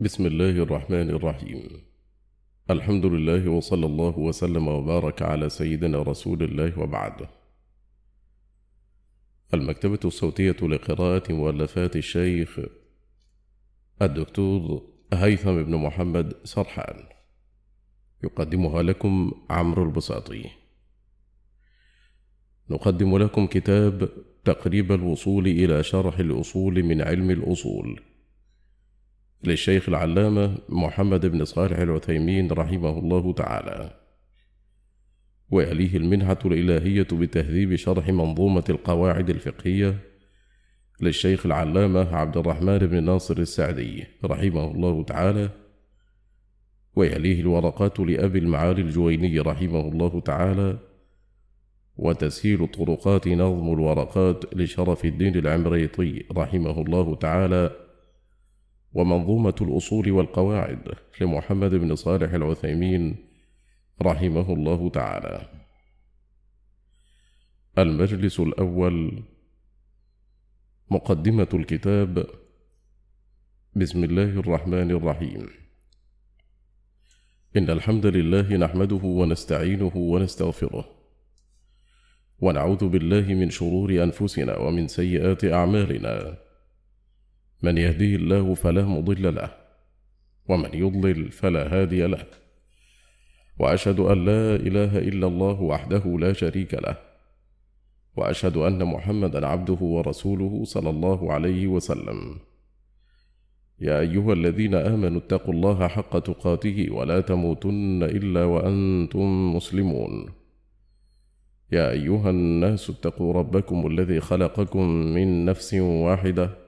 بسم الله الرحمن الرحيم الحمد لله وصلى الله وسلم وبارك على سيدنا رسول الله وبعد المكتبة الصوتية لقراءة مؤلفات الشيخ الدكتور هيثم بن محمد سرحان يقدمها لكم عمرو البساطي نقدم لكم كتاب تقريب الوصول إلى شرح الأصول من علم الأصول للشيخ العلامة محمد بن صالح العثيمين رحمه الله تعالى ويليه المنحة الإلهية بتهذيب شرح منظومة القواعد الفقهية للشيخ العلامة عبد الرحمن بن ناصر السعدي رحمه الله تعالى ويليه الورقات لأبي المعالي الجويني رحمه الله تعالى وتسهيل الطرقات نظم الورقات لشرف الدين العمريطي رحمه الله تعالى ومنظومة الأصول والقواعد لمحمد بن صالح العثيمين رحمه الله تعالى. المجلس الأول مقدمة الكتاب بسم الله الرحمن الرحيم. إن الحمد لله نحمده ونستعينه ونستغفره. ونعوذ بالله من شرور أنفسنا ومن سيئات أعمالنا. من يهديه الله فلا مضل له ومن يضلل فلا هادي له واشهد ان لا اله الا الله وحده لا شريك له واشهد ان محمدا عبده ورسوله صلى الله عليه وسلم يا ايها الذين امنوا اتقوا الله حق تقاته ولا تموتن الا وانتم مسلمون يا ايها الناس اتقوا ربكم الذي خلقكم من نفس واحده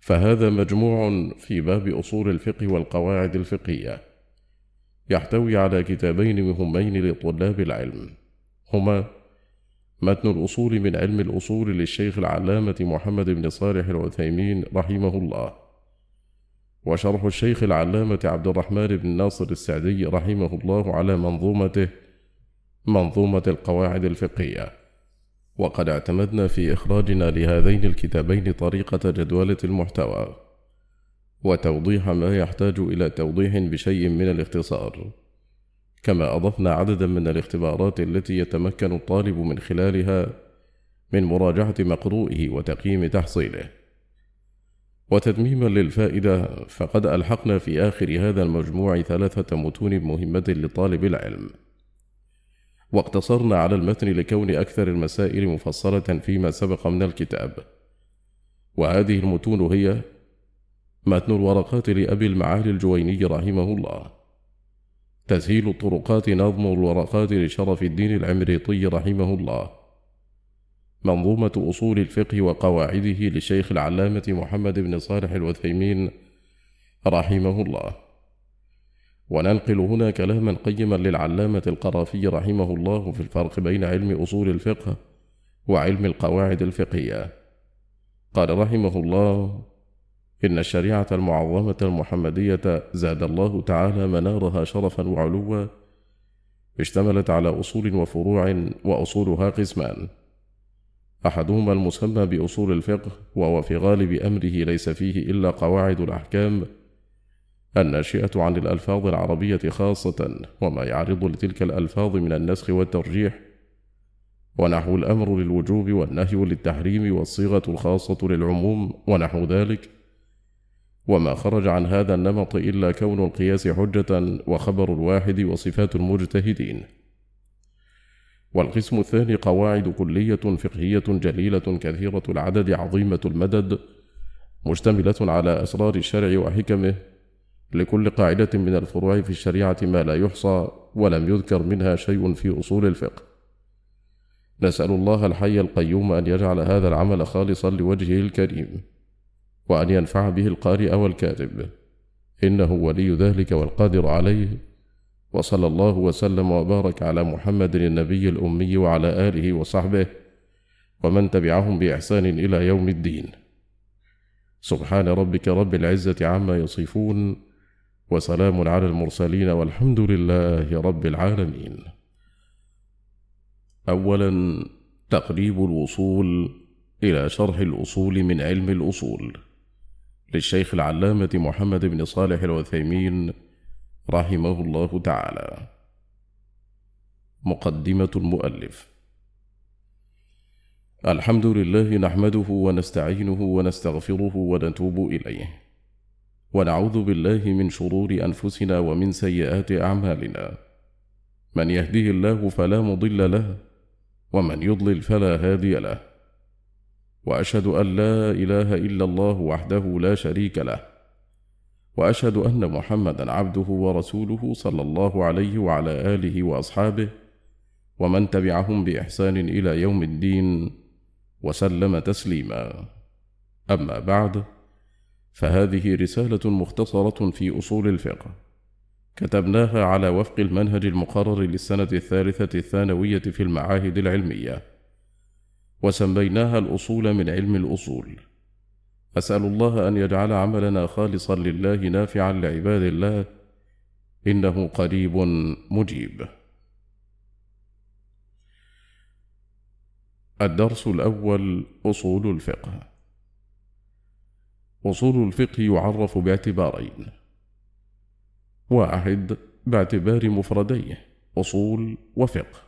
فهذا مجموع في باب أصول الفقه والقواعد الفقهية يحتوي على كتابين مهمين لطلاب العلم هما متن الأصول من علم الأصول للشيخ العلامة محمد بن صالح العثيمين رحمه الله وشرح الشيخ العلامة عبد الرحمن بن ناصر السعدي رحمه الله على منظومته منظومة القواعد الفقهية وقد اعتمدنا في إخراجنا لهذين الكتابين طريقة جدولة المحتوى وتوضيح ما يحتاج إلى توضيح بشيء من الاختصار كما أضفنا عددا من الاختبارات التي يتمكن الطالب من خلالها من مراجعة مقروئه وتقييم تحصيله وتتميما للفائدة فقد ألحقنا في آخر هذا المجموع ثلاثة متون مهمة لطالب العلم واقتصرنا على المتن لكون أكثر المسائل مفصلة فيما سبق من الكتاب وهذه المتون هي متن الورقات لأبي المعالي الجويني رحمه الله تسهيل الطرقات نظم الورقات لشرف الدين العمريطي رحمه الله منظومة أصول الفقه وقواعده للشيخ العلامة محمد بن صالح الوثيمين رحمه الله وننقل هنا كلاما قيما للعلامة القرافي رحمه الله في الفرق بين علم أصول الفقه وعلم القواعد الفقهية قال رحمه الله إن الشريعة المعظمة المحمدية زاد الله تعالى منارها شرفا وعلوا اشتملت على أصول وفروع وأصولها قسمان أحدهما المسمى بأصول الفقه وهو في غالب أمره ليس فيه إلا قواعد الأحكام الناشئة عن الألفاظ العربية خاصة وما يعرض لتلك الألفاظ من النسخ والترجيح ونحو الأمر للوجوب والنهي للتحريم والصيغة الخاصة للعموم ونحو ذلك وما خرج عن هذا النمط إلا كون القياس حجة وخبر الواحد وصفات المجتهدين والقسم الثاني قواعد كلية فقهية جليلة كثيرة العدد عظيمة المدد مشتملة على أسرار الشرع وحكمه لكل قاعدة من الفروع في الشريعة ما لا يحصى ولم يذكر منها شيء في أصول الفقه. نسأل الله الحي القيوم أن يجعل هذا العمل خالصا لوجهه الكريم، وأن ينفع به القارئ والكاتب، إنه ولي ذلك والقادر عليه، وصلى الله وسلم وبارك على محمد النبي الأمي وعلى آله وصحبه، ومن تبعهم بإحسان إلى يوم الدين. سبحان ربك رب العزة عما يصفون وسلام على المرسلين والحمد لله رب العالمين اولا تقريب الوصول الى شرح الاصول من علم الاصول للشيخ العلامه محمد بن صالح العثيمين رحمه الله تعالى مقدمه المؤلف الحمد لله نحمده ونستعينه ونستغفره ونتوب اليه ونعوذ بالله من شرور انفسنا ومن سيئات اعمالنا من يهده الله فلا مضل له ومن يضلل فلا هادي له واشهد ان لا اله الا الله وحده لا شريك له واشهد ان محمدا عبده ورسوله صلى الله عليه وعلى اله واصحابه ومن تبعهم باحسان الى يوم الدين وسلم تسليما اما بعد فهذه رسالة مختصرة في أصول الفقه كتبناها على وفق المنهج المقرر للسنة الثالثة الثانوية في المعاهد العلمية وسميناها الأصول من علم الأصول أسأل الله أن يجعل عملنا خالصا لله نافعا لعباد الله إنه قريب مجيب الدرس الأول أصول الفقه أصول الفقه يعرف باعتبارين واحد باعتبار مفرديه أصول وفقه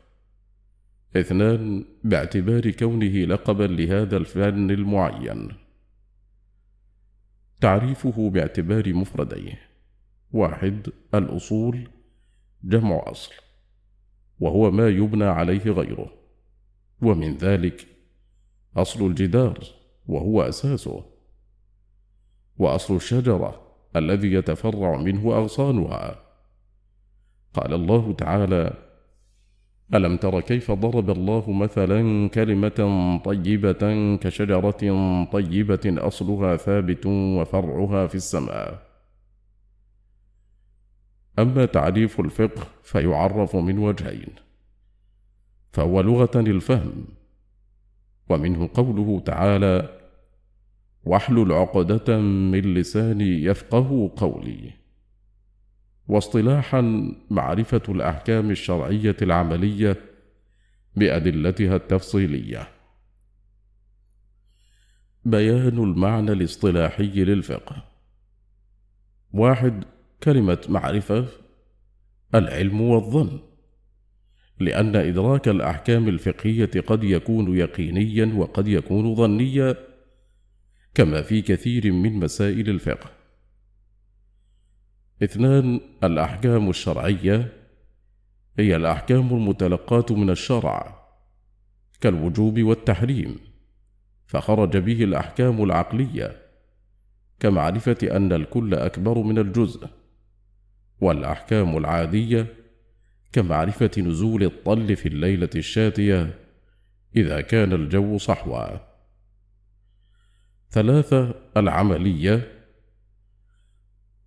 اثنان باعتبار كونه لقبا لهذا الفن المعين تعريفه باعتبار مفرديه واحد الأصول جمع أصل وهو ما يبنى عليه غيره ومن ذلك أصل الجدار وهو أساسه وأصل الشجرة الذي يتفرع منه أغصانها قال الله تعالى ألم تر كيف ضرب الله مثلا كلمة طيبة كشجرة طيبة أصلها ثابت وفرعها في السماء أما تعريف الفقه فيعرف من وجهين فهو لغة الفهم ومنه قوله تعالى واحلل عقدة من لساني يفقه قولي. واصطلاحا معرفة الأحكام الشرعية العملية بأدلتها التفصيلية. بيان المعنى الاصطلاحي للفقه. واحد كلمة معرفة العلم والظن، لأن إدراك الأحكام الفقهية قد يكون يقينيا وقد يكون ظنيا كما في كثير من مسائل الفقه اثنان الأحكام الشرعية هي الأحكام المتلقاة من الشرع كالوجوب والتحريم فخرج به الأحكام العقلية كمعرفة أن الكل أكبر من الجزء والأحكام العادية كمعرفة نزول الطل في الليلة الشاتية إذا كان الجو صحوًا ثلاثة العملية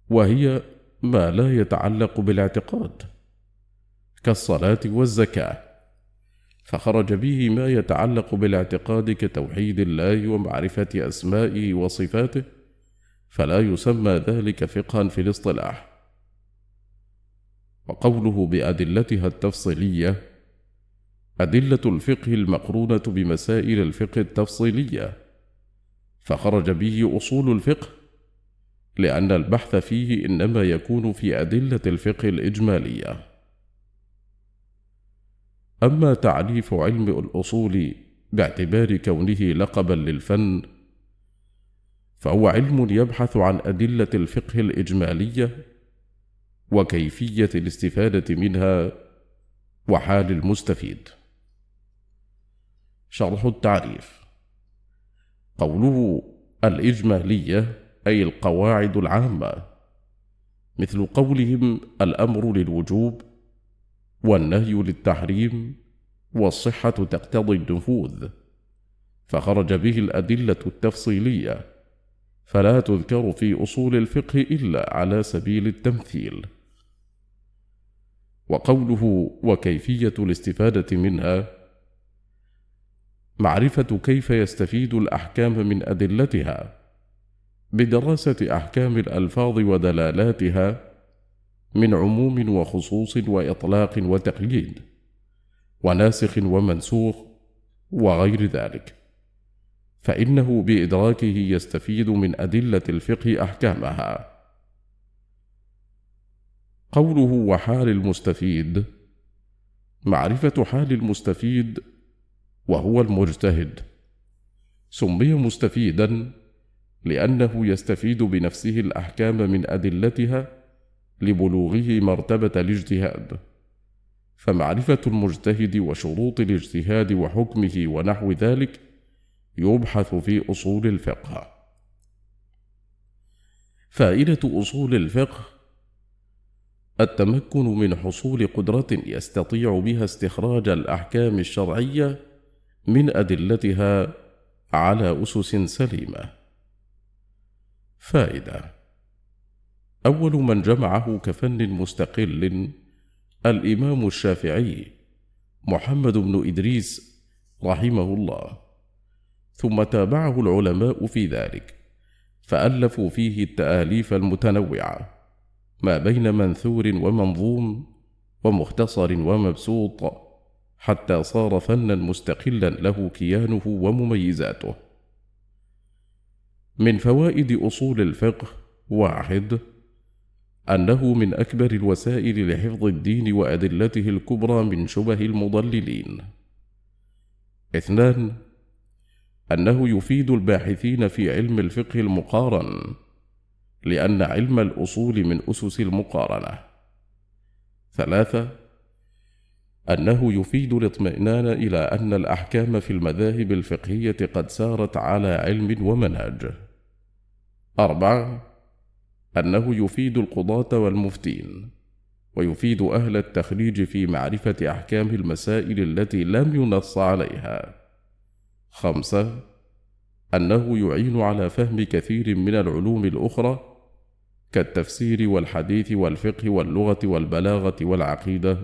وهي ما لا يتعلق بالاعتقاد كالصلاة والزكاة فخرج به ما يتعلق بالاعتقاد كتوحيد الله ومعرفة أسمائه وصفاته فلا يسمى ذلك فقها في الاصطلاح وقوله بأدلتها التفصيلية أدلة الفقه المقرونة بمسائل الفقه التفصيلية فخرج به أصول الفقه لأن البحث فيه إنما يكون في أدلة الفقه الإجمالية. أما تعريف علم الأصول باعتبار كونه لقبا للفن، فهو علم يبحث عن أدلة الفقه الإجمالية وكيفية الاستفادة منها وحال المستفيد. شرح التعريف قوله الإجمالية أي القواعد العامة مثل قولهم الأمر للوجوب والنهي للتحريم والصحة تقتضي النفوذ فخرج به الأدلة التفصيلية فلا تذكر في أصول الفقه إلا على سبيل التمثيل وقوله وكيفية الاستفادة منها معرفة كيف يستفيد الأحكام من أدلتها بدراسة أحكام الألفاظ ودلالاتها من عموم وخصوص وإطلاق وتقييد وناسخ ومنسوخ وغير ذلك فإنه بإدراكه يستفيد من أدلة الفقه أحكامها قوله وحال المستفيد معرفة حال المستفيد وهو المجتهد سمي مستفيدا لانه يستفيد بنفسه الاحكام من ادلتها لبلوغه مرتبه الاجتهاد فمعرفه المجتهد وشروط الاجتهاد وحكمه ونحو ذلك يبحث في اصول الفقه فائده اصول الفقه التمكن من حصول قدره يستطيع بها استخراج الاحكام الشرعيه من أدلتها على أسس سليمة. فائدة: أول من جمعه كفن مستقل الإمام الشافعي محمد بن إدريس رحمه الله، ثم تابعه العلماء في ذلك، فألفوا فيه التآليف المتنوعة ما بين منثور ومنظوم ومختصر ومبسوط حتى صار فنا مستقلا له كيانه ومميزاته من فوائد اصول الفقه واحد انه من اكبر الوسائل لحفظ الدين وادلته الكبرى من شبه المضللين اثنان انه يفيد الباحثين في علم الفقه المقارن لان علم الاصول من اسس المقارنه ثلاثه أنه يفيد الاطمئنان إلى أن الأحكام في المذاهب الفقهية قد سارت على علم ومنهج. أربعة: أنه يفيد القضاة والمفتين، ويفيد أهل التخريج في معرفة أحكام المسائل التي لم ينص عليها. خمسة: أنه يعين على فهم كثير من العلوم الأخرى كالتفسير والحديث والفقه واللغة والبلاغة والعقيدة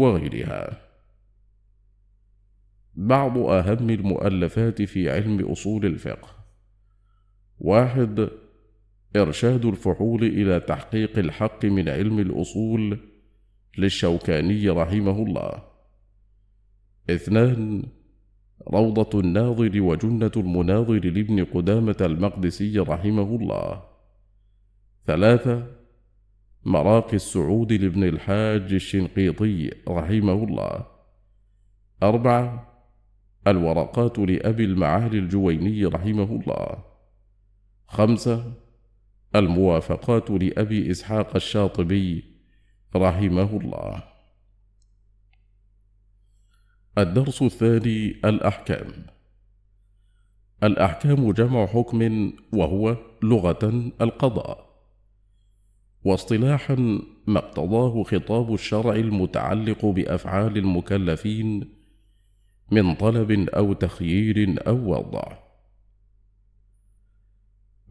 وغيرها بعض أهم المؤلفات في علم أصول الفقه واحد إرشاد الفحول إلى تحقيق الحق من علم الأصول للشوكاني رحمه الله اثنان روضة الناظر وجنة المناظر لابن قدامة المقدسي رحمه الله ثلاثة مراقي السعود لابن الحاج الشنقيطي رحمه الله أربعة الورقات لأبي المعالي الجويني رحمه الله خمسة الموافقات لأبي إسحاق الشاطبي رحمه الله الدرس الثاني الأحكام الأحكام جمع حكم وهو لغة القضاء واصطلاحا ما اقتضاه خطاب الشرع المتعلق بافعال المكلفين من طلب او تخيير او وضع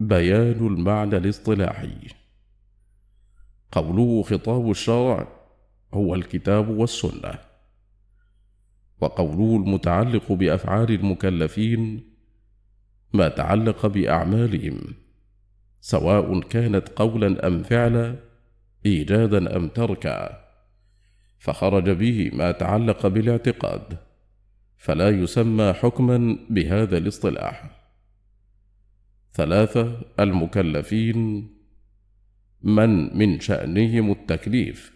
بيان المعنى الاصطلاحي قوله خطاب الشرع هو الكتاب والسنه وقوله المتعلق بافعال المكلفين ما تعلق باعمالهم سواء كانت قولا ام فعلا ايجادا ام تركا فخرج به ما تعلق بالاعتقاد فلا يسمى حكما بهذا الاصطلاح ثلاثه المكلفين من من شانهم التكليف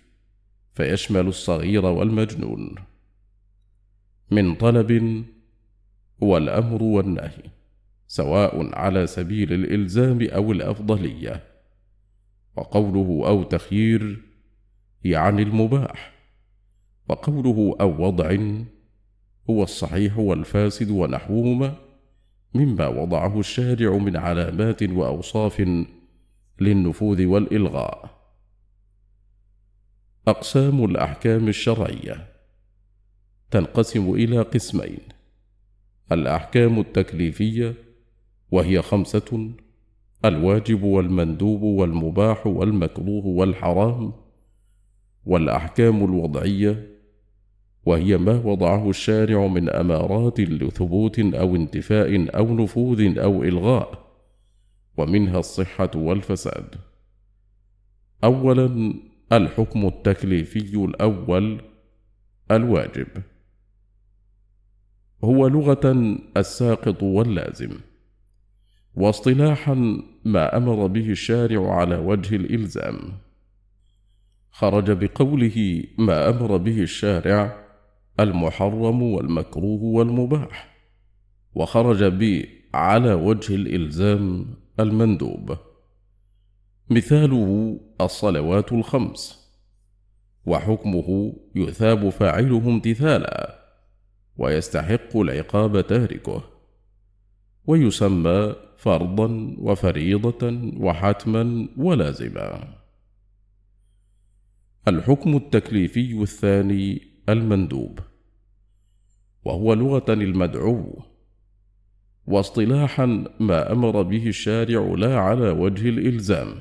فيشمل الصغير والمجنون من طلب والامر والنهي سواء على سبيل الالزام او الافضليه وقوله او تخيير يعني المباح وقوله او وضع هو الصحيح والفاسد ونحوهما مما وضعه الشارع من علامات واوصاف للنفوذ والالغاء اقسام الاحكام الشرعيه تنقسم الى قسمين الاحكام التكليفيه وهي خمسة الواجب والمندوب والمباح والمكروه والحرام والأحكام الوضعية وهي ما وضعه الشارع من أمارات لثبوت أو انتفاء أو نفوذ أو إلغاء ومنها الصحة والفساد أولا الحكم التكليفي الأول الواجب هو لغة الساقط واللازم واصطلاحا ما امر به الشارع على وجه الالزام خرج بقوله ما امر به الشارع المحرم والمكروه والمباح وخرج ب على وجه الالزام المندوب مثاله الصلوات الخمس وحكمه يثاب فاعله امتثالا ويستحق العقاب تاركه ويسمى فرضا وفريضة وحتما ولازما. الحكم التكليفي الثاني المندوب، وهو لغة المدعو، واصطلاحا ما أمر به الشارع لا على وجه الإلزام،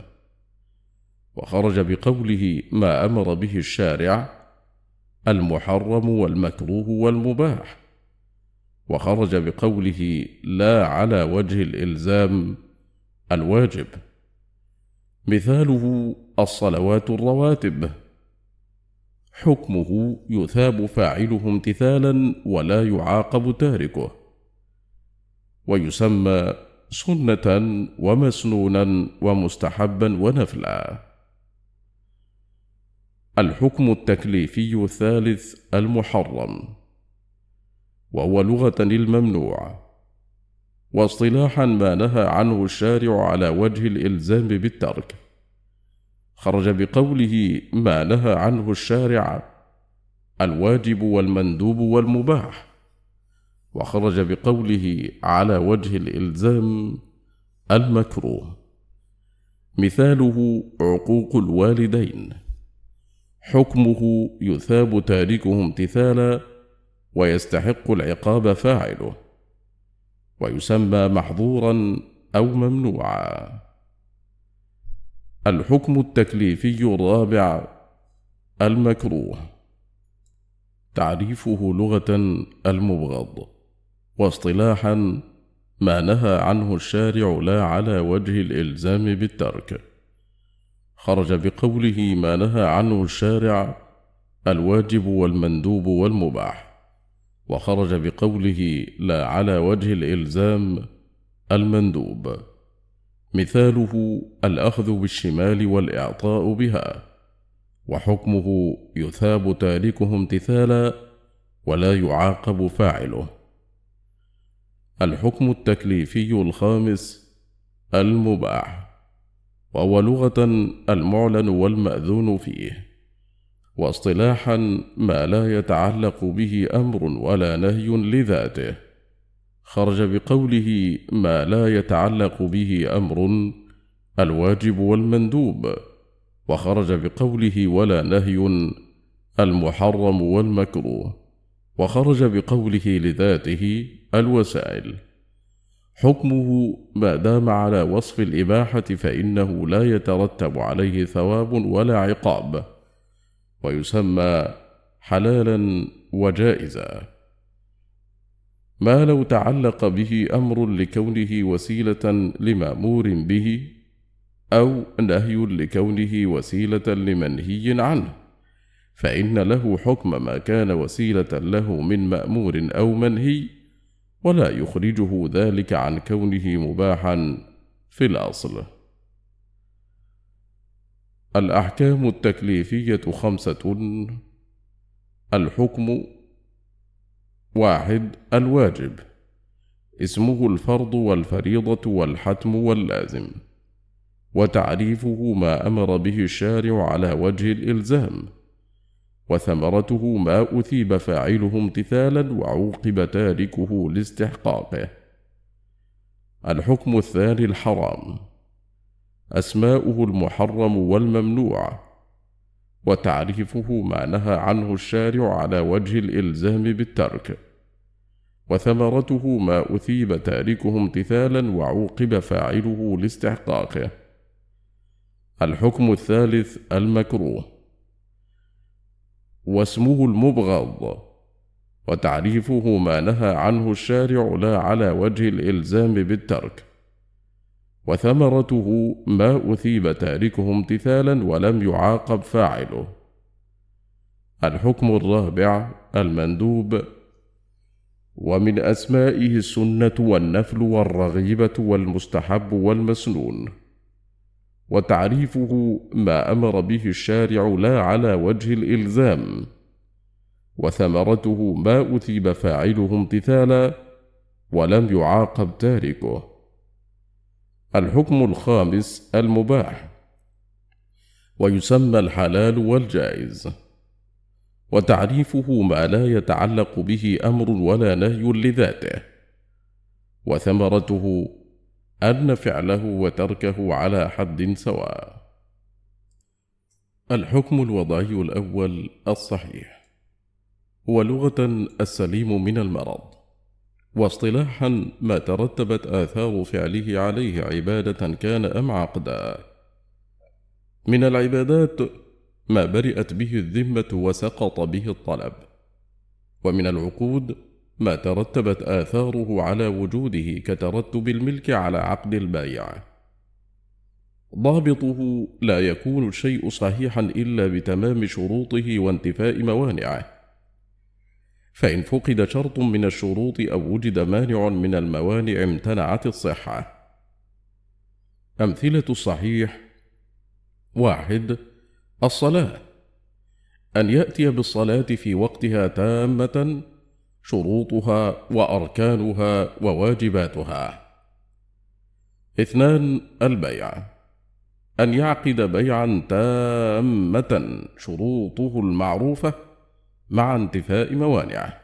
وخرج بقوله ما أمر به الشارع المحرم والمكروه والمباح وخرج بقوله لا على وجه الالزام الواجب مثاله الصلوات الرواتب حكمه يثاب فاعله امتثالا ولا يعاقب تاركه ويسمى سنه ومسنونا ومستحبا ونفلا الحكم التكليفي الثالث المحرم وهو لغة الممنوع واصطلاحا ما نهى عنه الشارع على وجه الإلزام بالترك خرج بقوله ما نهى عنه الشارع الواجب والمندوب والمباح وخرج بقوله على وجه الإلزام المكروه مثاله عقوق الوالدين حكمه يثاب تاركه امتثالا ويستحق العقاب فاعله ويسمى محظورا او ممنوعا الحكم التكليفي الرابع المكروه تعريفه لغه المبغض واصطلاحا ما نهى عنه الشارع لا على وجه الالزام بالترك خرج بقوله ما نهى عنه الشارع الواجب والمندوب والمباح وخرج بقوله لا على وجه الإلزام المندوب مثاله الأخذ بالشمال والإعطاء بها وحكمه يثاب تاركه امتثالا ولا يعاقب فاعله الحكم التكليفي الخامس المباح وهو لغة المعلن والمأذون فيه واصطلاحا ما لا يتعلق به امر ولا نهي لذاته خرج بقوله ما لا يتعلق به امر الواجب والمندوب وخرج بقوله ولا نهي المحرم والمكروه وخرج بقوله لذاته الوسائل حكمه ما دام على وصف الاباحه فانه لا يترتب عليه ثواب ولا عقاب ويسمى حلالا وجائزا ما لو تعلق به امر لكونه وسيله لمامور به او نهي لكونه وسيله لمنهي عنه فان له حكم ما كان وسيله له من مامور او منهي ولا يخرجه ذلك عن كونه مباحا في الاصل الأحكام التكليفية خمسة الحكم واحد الواجب اسمه الفرض والفريضة والحتم واللازم وتعريفه ما أمر به الشارع على وجه الإلزام وثمرته ما أثيب فاعله امتثالا وعوقب تاركه لاستحقاقه الحكم الثاني الحرام اسماؤه المحرم والممنوع وتعريفه ما نهى عنه الشارع على وجه الالزام بالترك وثمرته ما اثيب تاركه امتثالا وعوقب فاعله لاستحقاقه الحكم الثالث المكروه واسمه المبغض وتعريفه ما نهى عنه الشارع لا على وجه الالزام بالترك وثمرته ما أثيب تاركه امتثالا ولم يعاقب فاعله. الحكم الرابع المندوب ومن أسمائه السنة والنفل والرغيبة والمستحب والمسنون. وتعريفه ما أمر به الشارع لا على وجه الإلزام. وثمرته ما أثيب فاعله امتثالا ولم يعاقب تاركه الحكم الخامس المباح ويسمى الحلال والجائز وتعريفه ما لا يتعلق به امر ولا نهي لذاته وثمرته ان فعله وتركه على حد سواء الحكم الوضعي الاول الصحيح هو لغه السليم من المرض واصطلاحا ما ترتبت آثار فعله عليه عبادة كان أم عقدا. من العبادات ما برئت به الذمة وسقط به الطلب، ومن العقود ما ترتبت آثاره على وجوده كترتب الملك على عقد البايع. ضابطه لا يكون الشيء صحيحا إلا بتمام شروطه وانتفاء موانعه، فإن فقد شرط من الشروط أو وجد مانع من الموانع امتنعت الصحة. أمثلة الصحيح: واحد: الصلاة، أن يأتي بالصلاة في وقتها تامة شروطها وأركانها وواجباتها. اثنان: البيع، أن يعقد بيعا تامة شروطه المعروفة مع انتفاء موانعه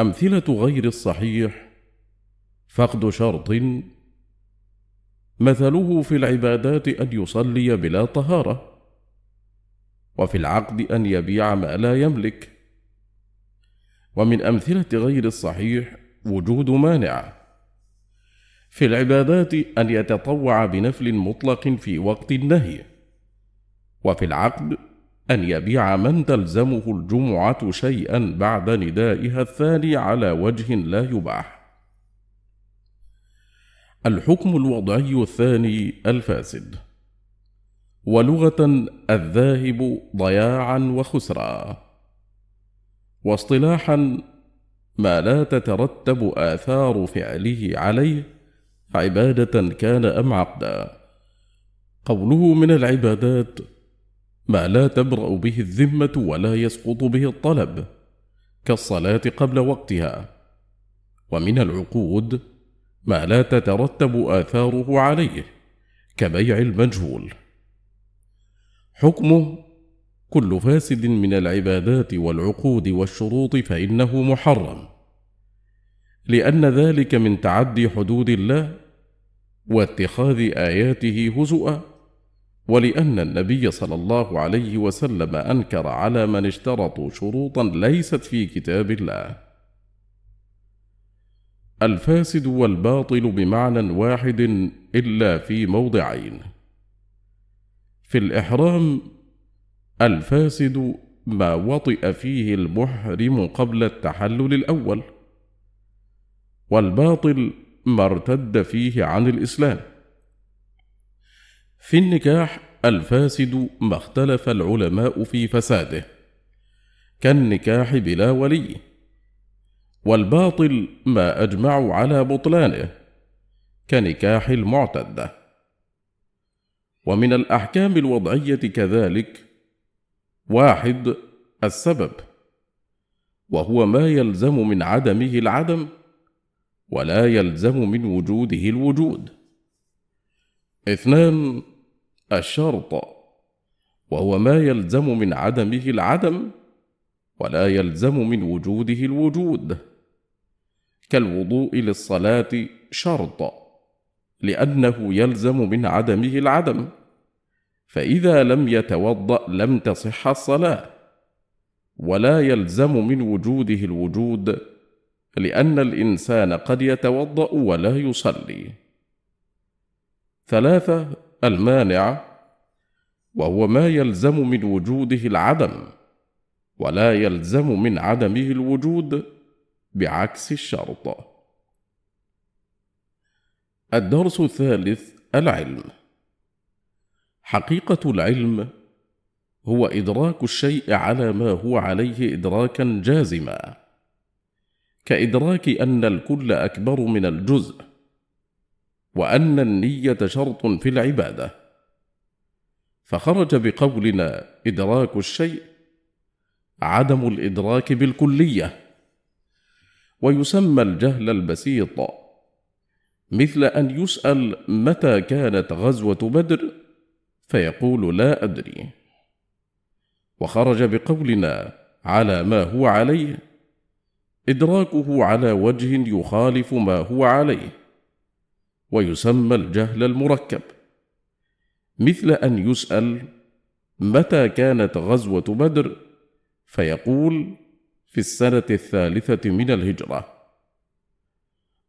امثله غير الصحيح فقد شرط مثله في العبادات ان يصلي بلا طهاره وفي العقد ان يبيع ما لا يملك ومن امثله غير الصحيح وجود مانع في العبادات ان يتطوع بنفل مطلق في وقت النهي وفي العقد أن يبيع من تلزمه الجمعة شيئا بعد ندائها الثاني على وجه لا يباح. الحكم الوضعي الثاني الفاسد ولغة الذاهب ضياعا وخسرا واصطلاحا ما لا تترتب آثار فعله عليه عبادة كان أم عقدا قوله من العبادات ما لا تبرأ به الذمة ولا يسقط به الطلب كالصلاة قبل وقتها ومن العقود ما لا تترتب آثاره عليه كبيع المجهول حكمه كل فاسد من العبادات والعقود والشروط فإنه محرم لأن ذلك من تعدي حدود الله واتخاذ آياته هزؤا ولأن النبي صلى الله عليه وسلم أنكر على من اشترطوا شروطا ليست في كتاب الله. الفاسد والباطل بمعنى واحد إلا في موضعين. في الإحرام الفاسد ما وطئ فيه المحرم قبل التحلل الأول، والباطل ما ارتد فيه عن الإسلام. في النكاح الفاسد ما اختلف العلماء في فساده كالنكاح بلا ولي والباطل ما اجمعوا على بطلانه كنكاح المعتده ومن الاحكام الوضعيه كذلك واحد السبب وهو ما يلزم من عدمه العدم ولا يلزم من وجوده الوجود اثنان الشرط وهو ما يلزم من عدمه العدم ولا يلزم من وجوده الوجود كالوضوء للصلاه شرط لانه يلزم من عدمه العدم فاذا لم يتوضا لم تصح الصلاه ولا يلزم من وجوده الوجود لان الانسان قد يتوضا ولا يصلي ثلاثه المانع وهو ما يلزم من وجوده العدم ولا يلزم من عدمه الوجود بعكس الشرط الدرس الثالث العلم حقيقه العلم هو ادراك الشيء على ما هو عليه ادراكا جازما كادراك ان الكل اكبر من الجزء وان النيه شرط في العباده فخرج بقولنا ادراك الشيء عدم الادراك بالكليه ويسمى الجهل البسيط مثل ان يسال متى كانت غزوه بدر فيقول لا ادري وخرج بقولنا على ما هو عليه ادراكه على وجه يخالف ما هو عليه ويسمى الجهل المركب مثل ان يسال متى كانت غزوه بدر فيقول في السنه الثالثه من الهجره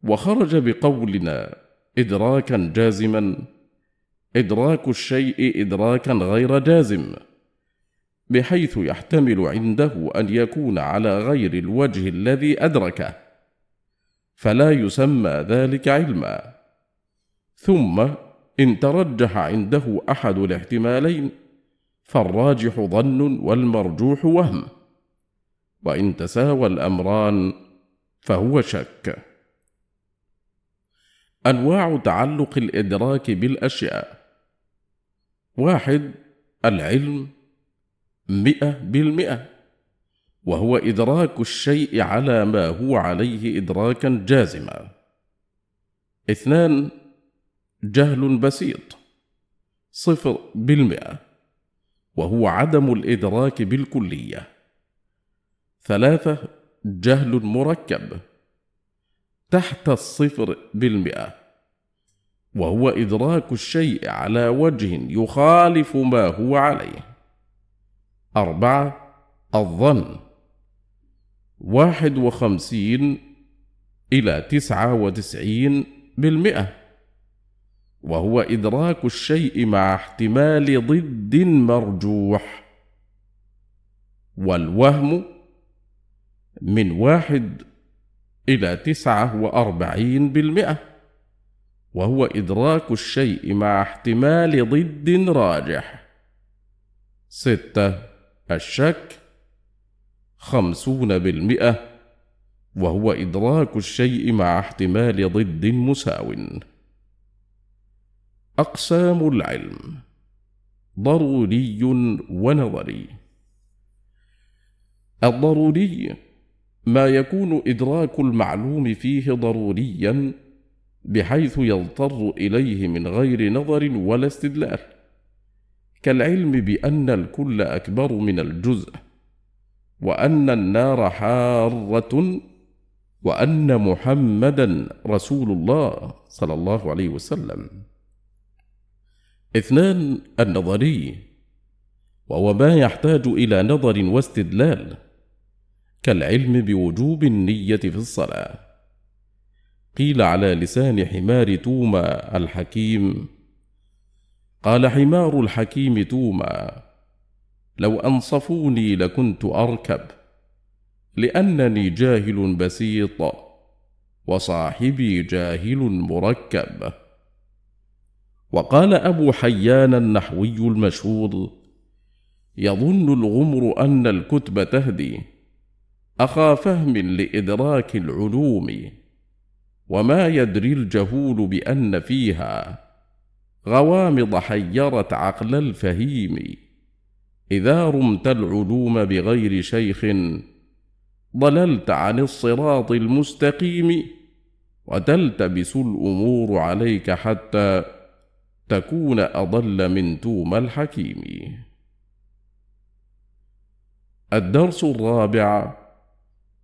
وخرج بقولنا ادراكا جازما ادراك الشيء ادراكا غير جازم بحيث يحتمل عنده ان يكون على غير الوجه الذي ادركه فلا يسمى ذلك علما ثم ان ترجح عنده احد الاحتمالين فالراجح ظن والمرجوح وهم وان تساوى الامران فهو شك انواع تعلق الادراك بالاشياء واحد العلم مئه بالمئه وهو ادراك الشيء على ما هو عليه ادراكا جازما اثنان جهل بسيط صفر بالمئة وهو عدم الإدراك بالكلية ثلاثة جهل مركب تحت الصفر بالمئة وهو إدراك الشيء على وجه يخالف ما هو عليه أربعة الظن واحد وخمسين إلى تسعة وتسعين بالمئة وهو ادراك الشيء مع احتمال ضد مرجوح والوهم من واحد الى تسعه واربعين بالمئه وهو ادراك الشيء مع احتمال ضد راجح سته الشك خمسون بالمئه وهو ادراك الشيء مع احتمال ضد مساو أقسام العلم ضروري ونظري الضروري ما يكون إدراك المعلوم فيه ضروريا بحيث يضطر إليه من غير نظر ولا استدلال كالعلم بأن الكل أكبر من الجزء وأن النار حارة وأن محمدا رسول الله صلى الله عليه وسلم اثنان النظري وهو ما يحتاج إلى نظر واستدلال كالعلم بوجوب النية في الصلاة قيل على لسان حمار توما الحكيم قال حمار الحكيم توما لو أنصفوني لكنت أركب لأنني جاهل بسيط وصاحبي جاهل مركب وقال أبو حيان النحوي المشهور يظن الغمر أن الكتب تهدي أخا فهم لإدراك العلوم وما يدري الجهول بأن فيها غوامض حيرت عقل الفهيم إذا رمت العلوم بغير شيخ ضللت عن الصراط المستقيم وتلتبس الأمور عليك حتى تكون أضل من توما الحكيم الدرس الرابع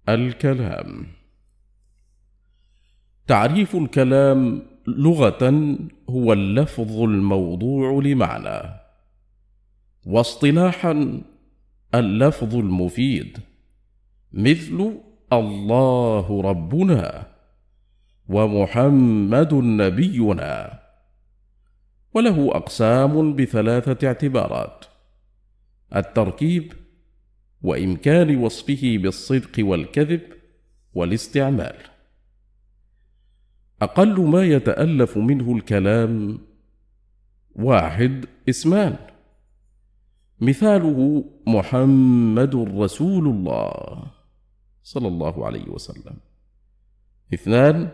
الكلام تعريف الكلام لغة هو اللفظ الموضوع لمعنى واصطلاحا اللفظ المفيد مثل الله ربنا ومحمد نبينا وله أقسام بثلاثة اعتبارات: التركيب، وإمكان وصفه بالصدق والكذب، والاستعمال. أقل ما يتألف منه الكلام واحد اسمان مثاله محمد رسول الله صلى الله عليه وسلم اثنان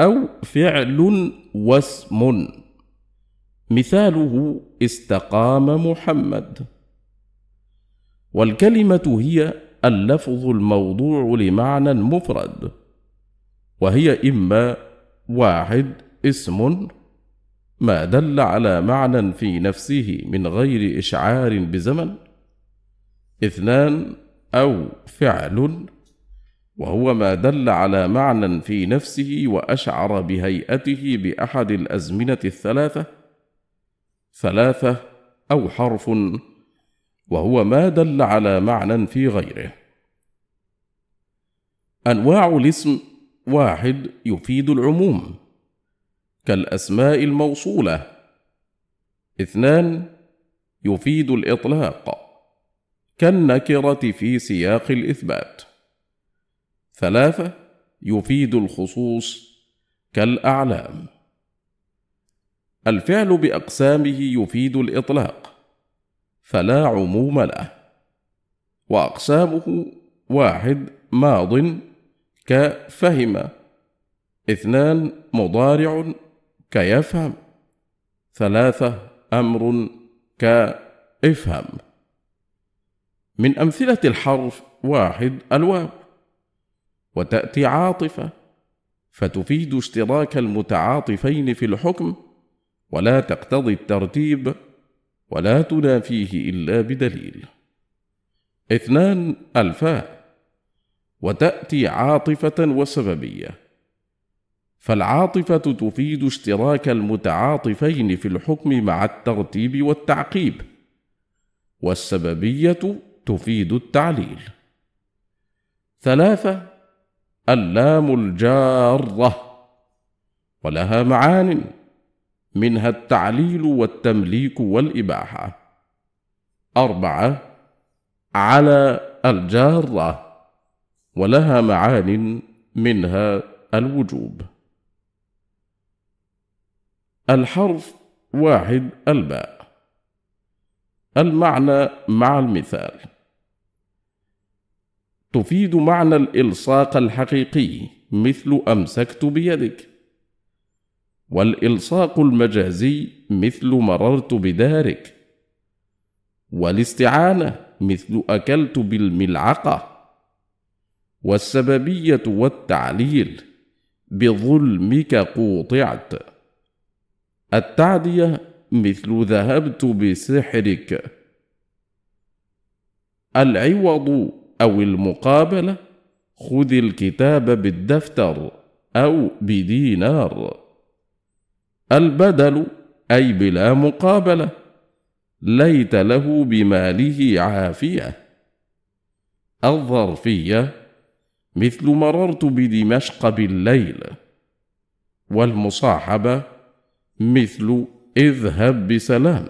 أو فعل واسم مثاله استقام محمد والكلمه هي اللفظ الموضوع لمعنى مفرد وهي اما واحد اسم ما دل على معنى في نفسه من غير اشعار بزمن اثنان او فعل وهو ما دل على معنى في نفسه واشعر بهيئته باحد الازمنه الثلاثه ثلاثه او حرف وهو ما دل على معنى في غيره انواع الاسم واحد يفيد العموم كالاسماء الموصوله اثنان يفيد الاطلاق كالنكره في سياق الاثبات ثلاثه يفيد الخصوص كالاعلام الفعل بأقسامه يفيد الإطلاق، فلا عموم له، وأقسامه واحد ماض كفهم، اثنان مضارع كيفهم، ثلاثة أمر كافهم. من أمثلة الحرف واحد الواو، وتأتي عاطفة، فتفيد اشتراك المتعاطفين في الحكم ولا تقتضي الترتيب ولا تنافيه إلا بدليل اثنان الفاء وتأتي عاطفة وسببية فالعاطفة تفيد اشتراك المتعاطفين في الحكم مع الترتيب والتعقيب والسببية تفيد التعليل ثلاثة اللام الجارة ولها معانٍ منها التعليل والتمليك والإباحة أربعة على الجارة ولها معان منها الوجوب الحرف واحد الباء المعنى مع المثال تفيد معنى الإلصاق الحقيقي مثل أمسكت بيدك والالصاق المجازي مثل مررت بدارك والاستعانه مثل اكلت بالملعقه والسببيه والتعليل بظلمك قوطعت التعديه مثل ذهبت بسحرك العوض او المقابله خذ الكتاب بالدفتر او بدينار البدل أي بلا مقابلة ليت له بماله عافية الظرفية مثل مررت بدمشق بالليل والمصاحبة مثل اذهب بسلام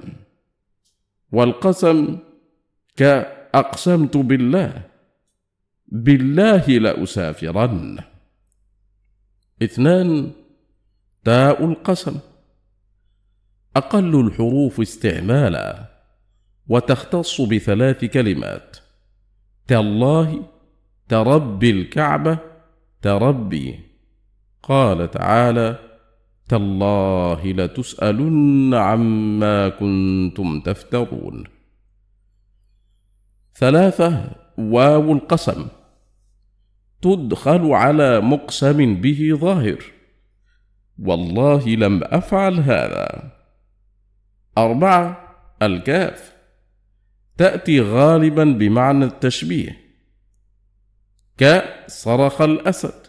والقسم كأقسمت بالله بالله لأسافرن اثنان تاء القسم أقل الحروف استعمالا وتختص بثلاث كلمات تالله تربي الكعبة تربي قال تعالى تالله لتسألن عما كنتم تفترون ثلاثة واو القسم تدخل على مقسم به ظاهر والله لم أفعل هذا أربعة الكاف تأتي غالبا بمعنى التشبيه كصرخ الأسد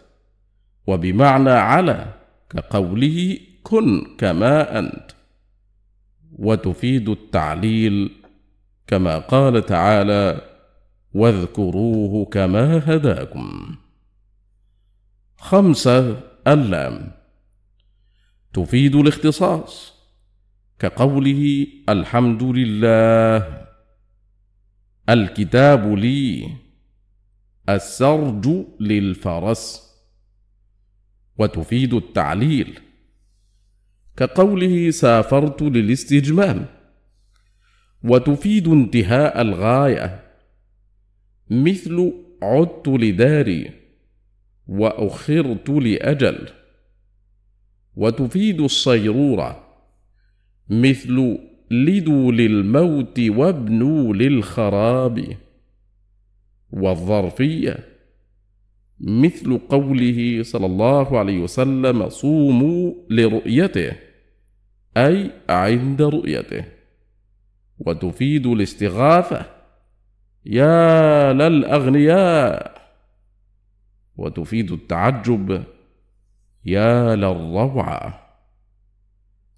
وبمعنى على كقوله كن كما أنت وتفيد التعليل كما قال تعالى واذكروه كما هداكم خمسة اللام تفيد الاختصاص كقوله الحمد لله الكتاب لي السرج للفرس وتفيد التعليل كقوله سافرت للاستجمام وتفيد انتهاء الغايه مثل عدت لداري واخرت لاجل وتفيد الصيروره مثل لدوا للموت وابنوا للخراب والظرفيه مثل قوله صلى الله عليه وسلم صوموا لرؤيته اي عند رؤيته وتفيد الاستغاثه يا للاغنياء وتفيد التعجب يا للروعه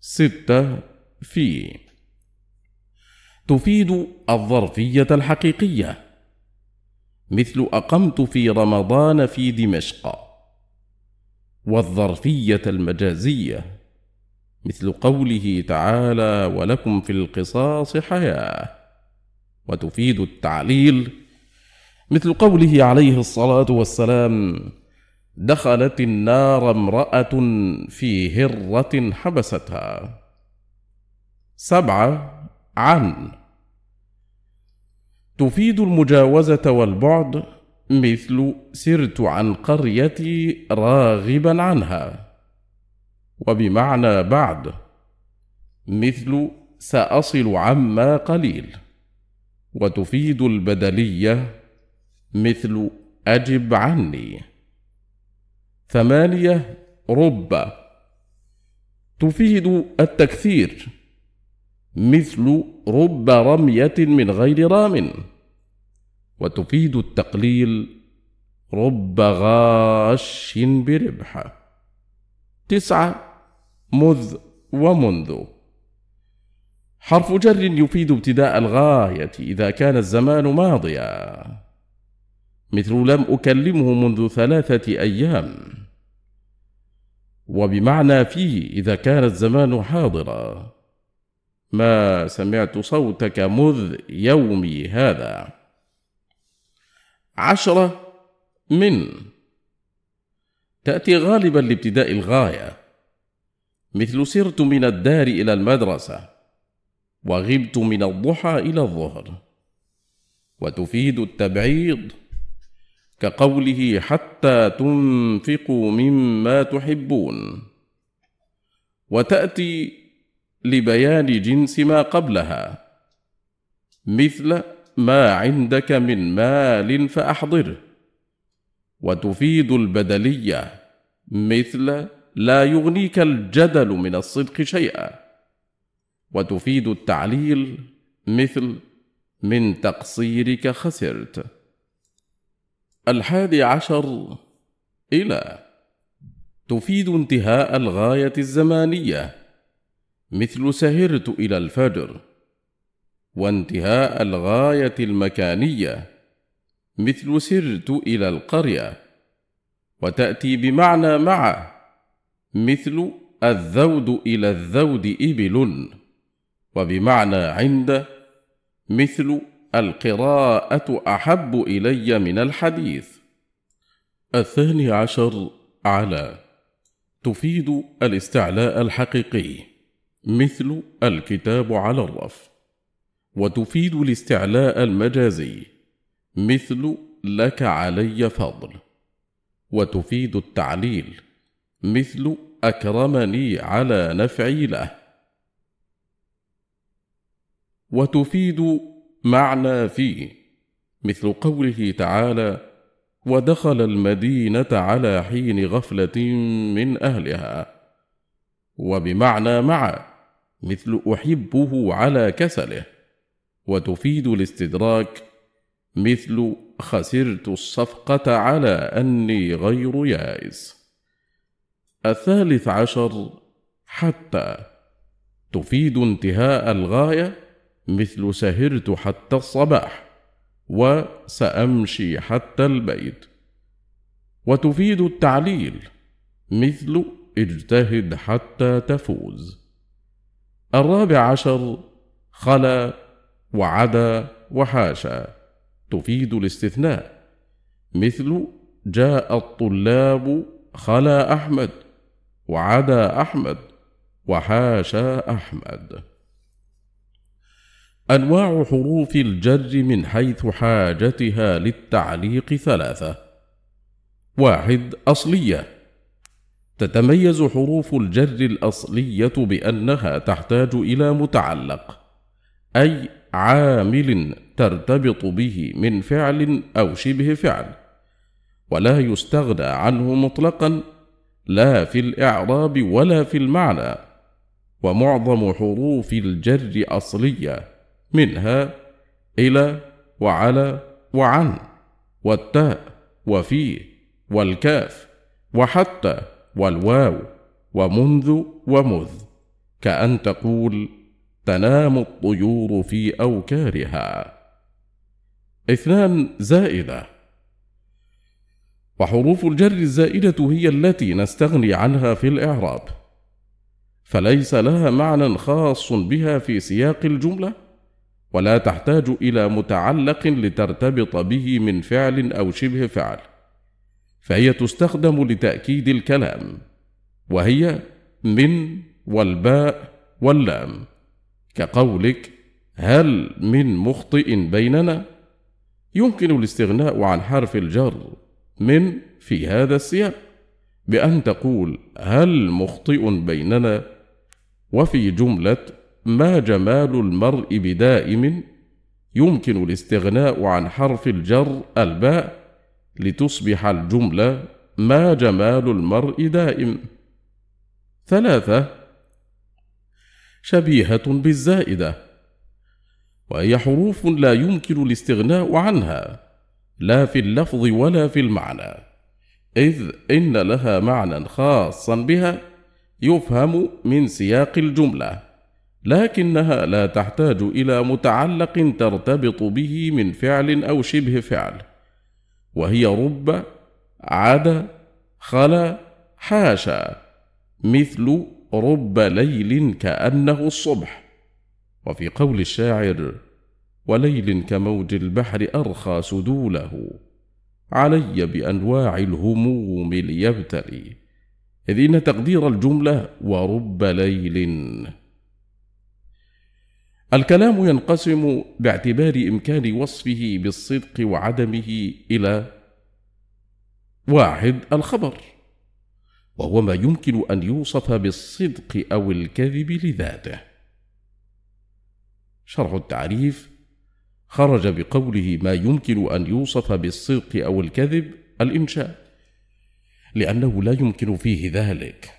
سته في تفيد الظرفية الحقيقية مثل أقمت في رمضان في دمشق والظرفية المجازية مثل قوله تعالى ولكم في القصاص حياة وتفيد التعليل مثل قوله عليه الصلاة والسلام دخلت النار امرأة في هرة حبستها سبعة عن تفيد المجاوزة والبعد مثل سرت عن قريتي راغبا عنها وبمعنى بعد مثل سأصل عما قليل وتفيد البدلية مثل أجب عني ثمانية رب تفيد التكثير مثل رب رمية من غير رام وتفيد التقليل رب غاش بربح تسعة مذ ومنذ حرف جر يفيد ابتداء الغاية إذا كان الزمان ماضيا مثل لم أكلمه منذ ثلاثة أيام وبمعنى فيه إذا كان الزمان حاضرا ما سمعت صوتك مذ يومي هذا عشرة من تأتي غالبا لابتداء الغاية مثل سرت من الدار إلى المدرسة وغبت من الضحى إلى الظهر وتفيد التبعيض كقوله حتى تنفقوا مما تحبون وتأتي لبيان جنس ما قبلها مثل ما عندك من مال فاحضره وتفيد البدليه مثل لا يغنيك الجدل من الصدق شيئا وتفيد التعليل مثل من تقصيرك خسرت الحادي عشر الى تفيد انتهاء الغايه الزمانيه مثل سهرت إلى الفجر وانتهاء الغاية المكانية مثل سرت إلى القرية وتأتي بمعنى مع مثل الذود إلى الذود إبل وبمعنى عند مثل القراءة أحب إلي من الحديث الثاني عشر على تفيد الاستعلاء الحقيقي مثل الكتاب على الرف وتفيد الاستعلاء المجازي مثل لك علي فضل وتفيد التعليل مثل اكرمني على نفعي له وتفيد معنى فيه مثل قوله تعالى ودخل المدينه على حين غفله من اهلها وبمعنى معه مثل أحبه على كسله وتفيد الاستدراك مثل خسرت الصفقة على أني غير يائس الثالث عشر حتى تفيد انتهاء الغاية مثل سهرت حتى الصباح وسأمشي حتى البيت وتفيد التعليل مثل اجتهد حتى تفوز الرابع عشر خلا وعدا وحاشا تفيد الاستثناء مثل جاء الطلاب خلا أحمد وعدا أحمد وحاشا أحمد أنواع حروف الجر من حيث حاجتها للتعليق ثلاثة واحد أصلية تتميز حروف الجر الأصلية بأنها تحتاج إلى متعلق، أي عامل ترتبط به من فعل أو شبه فعل، ولا يستغنى عنه مطلقا لا في الإعراب ولا في المعنى، ومعظم حروف الجر أصلية منها إلى وعلى وعن والتاء وفيه والكاف وحتى والواو ومنذ ومذ كأن تقول تنام الطيور في أوكارها اثنان زائدة وحروف الجر الزائدة هي التي نستغني عنها في الإعراب فليس لها معنى خاص بها في سياق الجملة ولا تحتاج إلى متعلق لترتبط به من فعل أو شبه فعل فهي تستخدم لتأكيد الكلام وهي من والباء واللام كقولك هل من مخطئ بيننا يمكن الاستغناء عن حرف الجر من في هذا السياق بأن تقول هل مخطئ بيننا وفي جملة ما جمال المرء بدائم يمكن الاستغناء عن حرف الجر الباء لتصبح الجملة ما جمال المرء دائم. ثلاثة شبيهة بالزائدة، وهي حروف لا يمكن الاستغناء عنها لا في اللفظ ولا في المعنى، إذ إن لها معنى خاصا بها يفهم من سياق الجملة، لكنها لا تحتاج إلى متعلق ترتبط به من فعل أو شبه فعل. وهي رب عدا خلا حاشا مثل رب ليل كأنه الصبح وفي قول الشاعر وليل كموج البحر أرخى سدوله علي بأنواع الهموم ليبتلي إذ إن تقدير الجملة ورب ليل الكلام ينقسم باعتبار إمكان وصفه بالصدق وعدمه إلى واحد الخبر وهو ما يمكن أن يوصف بالصدق أو الكذب لذاته شرح التعريف خرج بقوله ما يمكن أن يوصف بالصدق أو الكذب الإنشاء لأنه لا يمكن فيه ذلك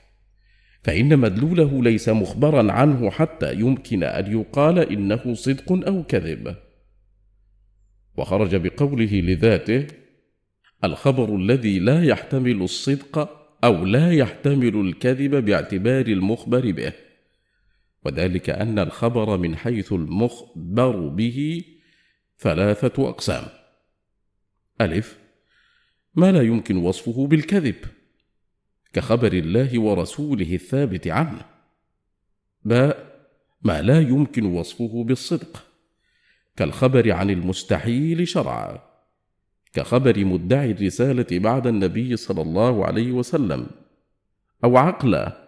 فإن مدلوله ليس مخبرا عنه حتى يمكن أن يقال إنه صدق أو كذب. وخرج بقوله لذاته: الخبر الذي لا يحتمل الصدق أو لا يحتمل الكذب باعتبار المخبر به، وذلك أن الخبر من حيث المخبر به ثلاثة أقسام. ألف: ما لا يمكن وصفه بالكذب. كخبر الله ورسوله الثابت عنه باء ما لا يمكن وصفه بالصدق كالخبر عن المستحيل شرعا كخبر مدعي الرساله بعد النبي صلى الله عليه وسلم او عقلا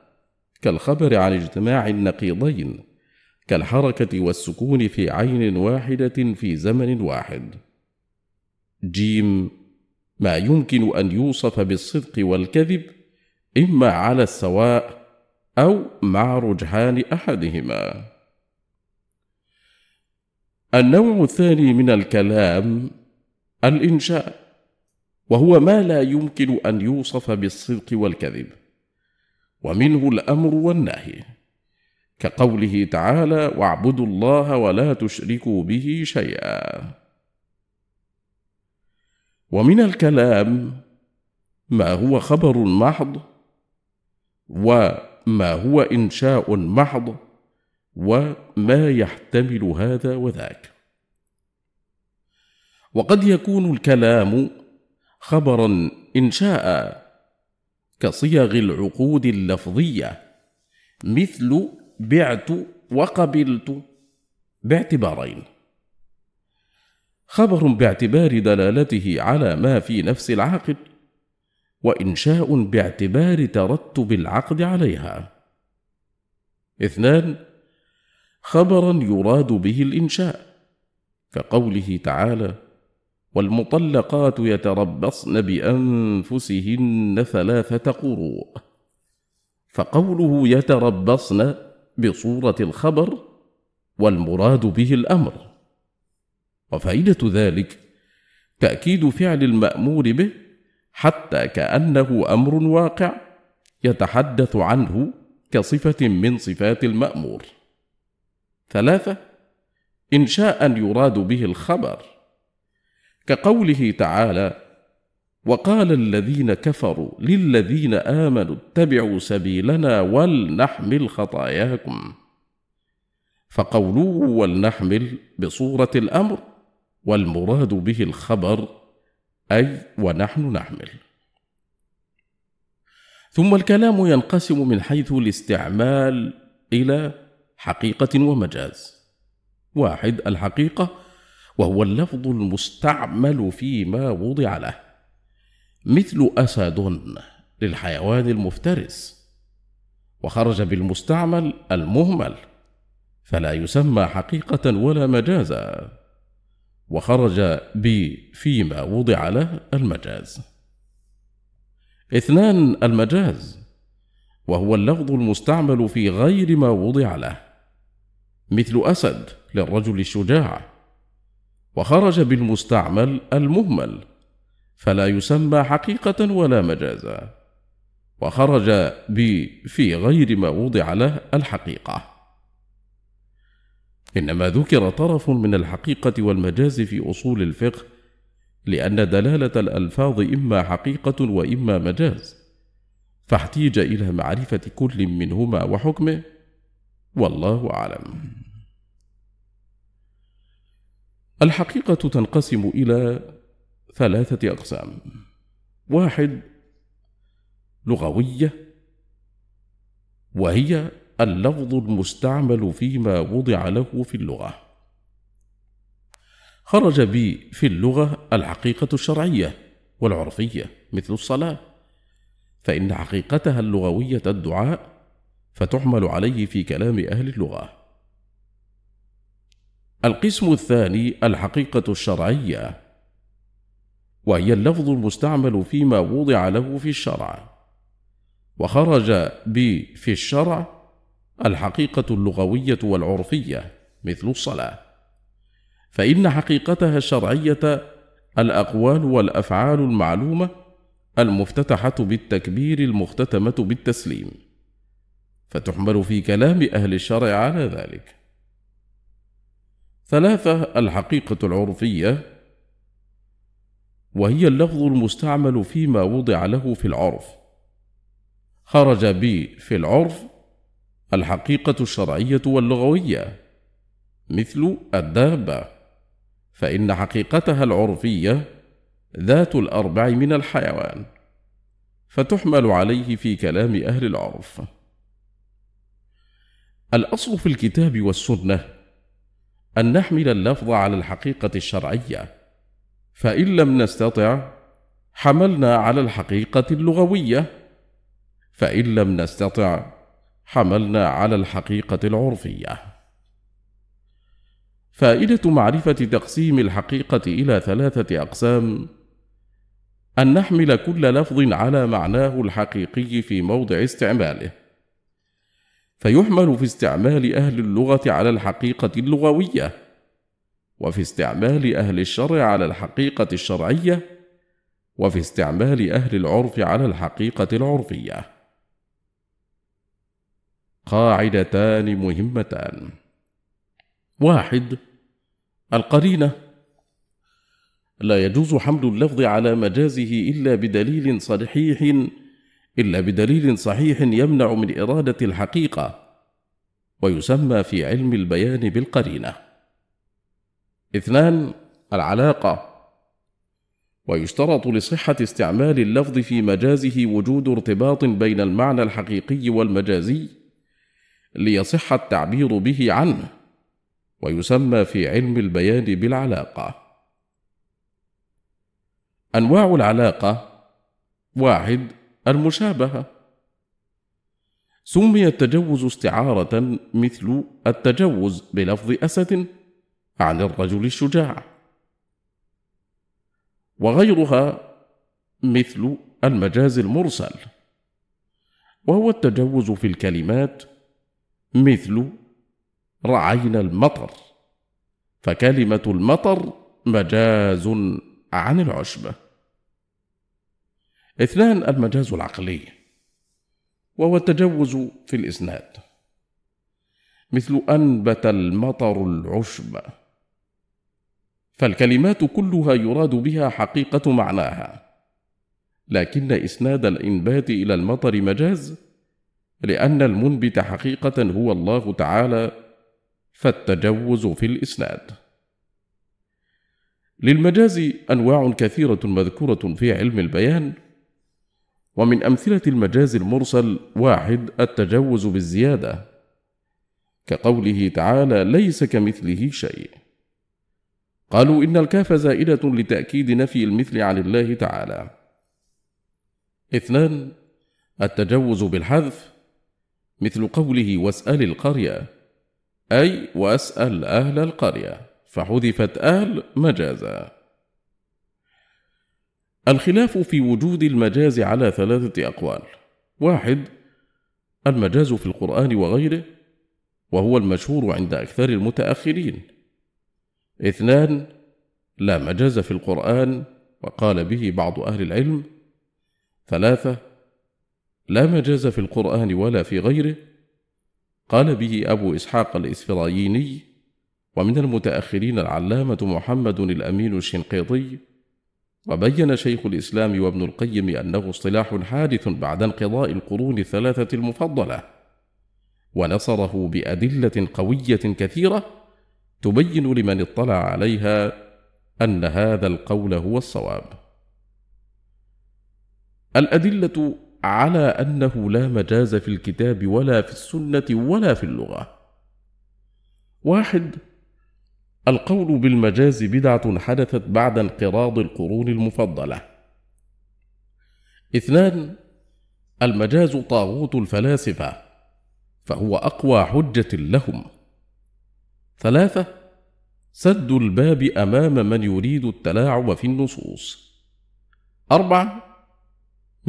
كالخبر عن اجتماع النقيضين كالحركه والسكون في عين واحده في زمن واحد جيم ما يمكن ان يوصف بالصدق والكذب إما على السواء أو مع رجحان أحدهما. النوع الثاني من الكلام الإنشاء، وهو ما لا يمكن أن يوصف بالصدق والكذب، ومنه الأمر والنهي، كقوله تعالى: "واعبدوا الله ولا تشركوا به شيئا". ومن الكلام ما هو خبر محض وما هو انشاء محض وما يحتمل هذا وذاك وقد يكون الكلام خبرا انشاء كصيغ العقود اللفظيه مثل بعت وقبلت باعتبارين خبر باعتبار دلالته على ما في نفس العاقد وانشاء باعتبار ترتب العقد عليها اثنان خبرا يراد به الانشاء كقوله تعالى والمطلقات يتربصن بانفسهن ثلاثه قروء فقوله يتربصن بصوره الخبر والمراد به الامر وفائده ذلك تاكيد فعل المامور به حتى كانه امر واقع يتحدث عنه كصفه من صفات المامور ثلاثه انشاء يراد به الخبر كقوله تعالى وقال الذين كفروا للذين امنوا اتبعوا سبيلنا ولنحمل خطاياكم فقوله ولنحمل بصوره الامر والمراد به الخبر أي ونحن نحمل ثم الكلام ينقسم من حيث الاستعمال إلى حقيقة ومجاز واحد الحقيقة وهو اللفظ المستعمل فيما وضع له مثل أسد للحيوان المفترس وخرج بالمستعمل المهمل فلا يسمى حقيقة ولا مجازا وخرج ب فيما وضع له المجاز اثنان المجاز وهو اللفظ المستعمل في غير ما وضع له مثل أسد للرجل الشجاع وخرج بالمستعمل المهمل فلا يسمى حقيقة ولا مجازا وخرج ب في غير ما وضع له الحقيقة إنما ذكر طرف من الحقيقة والمجاز في أصول الفقه لأن دلالة الألفاظ إما حقيقة وإما مجاز فاحتيج إلى معرفة كل منهما وحكمه والله أعلم الحقيقة تنقسم إلى ثلاثة أقسام واحد لغوية وهي اللفظ المستعمل فيما وضع له في اللغة. خرج بي في اللغة الحقيقة الشرعية والعرفية مثل الصلاة، فإن حقيقتها اللغوية الدعاء، فتحمل عليه في كلام أهل اللغة. القسم الثاني الحقيقة الشرعية، وهي اللفظ المستعمل فيما وضع له في الشرع، وخرج بي في الشرع الحقيقة اللغوية والعرفية مثل الصلاة فإن حقيقتها الشرعية الأقوال والأفعال المعلومة المفتتحة بالتكبير المختتمة بالتسليم فتحمل في كلام أهل الشرع على ذلك ثلاثة الحقيقة العرفية وهي اللفظ المستعمل فيما وضع له في العرف خرج بي في العرف الحقيقة الشرعية واللغوية مثل الدابة فإن حقيقتها العرفية ذات الأربع من الحيوان فتحمل عليه في كلام أهل العرف الأصل في الكتاب والسنة أن نحمل اللفظ على الحقيقة الشرعية فإن لم نستطع حملنا على الحقيقة اللغوية فإن لم نستطع حملنا على الحقيقة العرفية. فائدة معرفة تقسيم الحقيقة إلى ثلاثة أقسام أن نحمل كل لفظ على معناه الحقيقي في موضع استعماله، فيحمل في استعمال أهل اللغة على الحقيقة اللغوية، وفي استعمال أهل الشرع على الحقيقة الشرعية، وفي استعمال أهل العرف على الحقيقة العرفية. قاعدتان مهمتان واحد القرينه لا يجوز حمل اللفظ على مجازه الا بدليل صحيح الا بدليل صحيح يمنع من اراده الحقيقه ويسمى في علم البيان بالقرينه اثنان العلاقه ويشترط لصحه استعمال اللفظ في مجازه وجود ارتباط بين المعنى الحقيقي والمجازي ليصح التعبير به عنه ويسمى في علم البيان بالعلاقه انواع العلاقه واحد المشابهه سمي التجوز استعاره مثل التجوز بلفظ اسد عن الرجل الشجاع وغيرها مثل المجاز المرسل وهو التجوز في الكلمات مثل رعينا المطر فكلمة المطر مجاز عن العشبة اثنان المجاز العقلي وهو التجوز في الإسناد مثل أنبت المطر العشب فالكلمات كلها يراد بها حقيقة معناها لكن إسناد الإنبات إلى المطر مجاز لأن المنبت حقيقة هو الله تعالى فالتجوز في الإسناد. للمجاز أنواع كثيرة مذكورة في علم البيان، ومن أمثلة المجاز المرسل واحد التجوز بالزيادة، كقوله تعالى: ليس كمثله شيء. قالوا إن الكاف زائدة لتأكيد نفي المثل عن الله تعالى. اثنان التجوز بالحذف مثل قوله واسأل القرية أي وأسأل أهل القرية فحذفت أهل مجازا الخلاف في وجود المجاز على ثلاثة أقوال واحد المجاز في القرآن وغيره وهو المشهور عند أكثر المتأخرين اثنان لا مجاز في القرآن وقال به بعض أهل العلم ثلاثة لا مجاز في القرآن ولا في غيره قال به أبو إسحاق الإسفرايني ومن المتأخرين العلامة محمد الأمين الشنقيطي وبين شيخ الإسلام وابن القيم أنه اصطلاح حادث بعد انقضاء القرون الثلاثة المفضلة ونصره بأدلة قوية كثيرة تبين لمن اطلع عليها أن هذا القول هو الصواب الأدلة على أنه لا مجاز في الكتاب ولا في السنة ولا في اللغة. واحد: القول بالمجاز بدعة حدثت بعد انقراض القرون المفضلة. اثنان: المجاز طاغوت الفلاسفة، فهو أقوى حجة لهم. ثلاثة: سد الباب أمام من يريد التلاعب في النصوص. أربعة: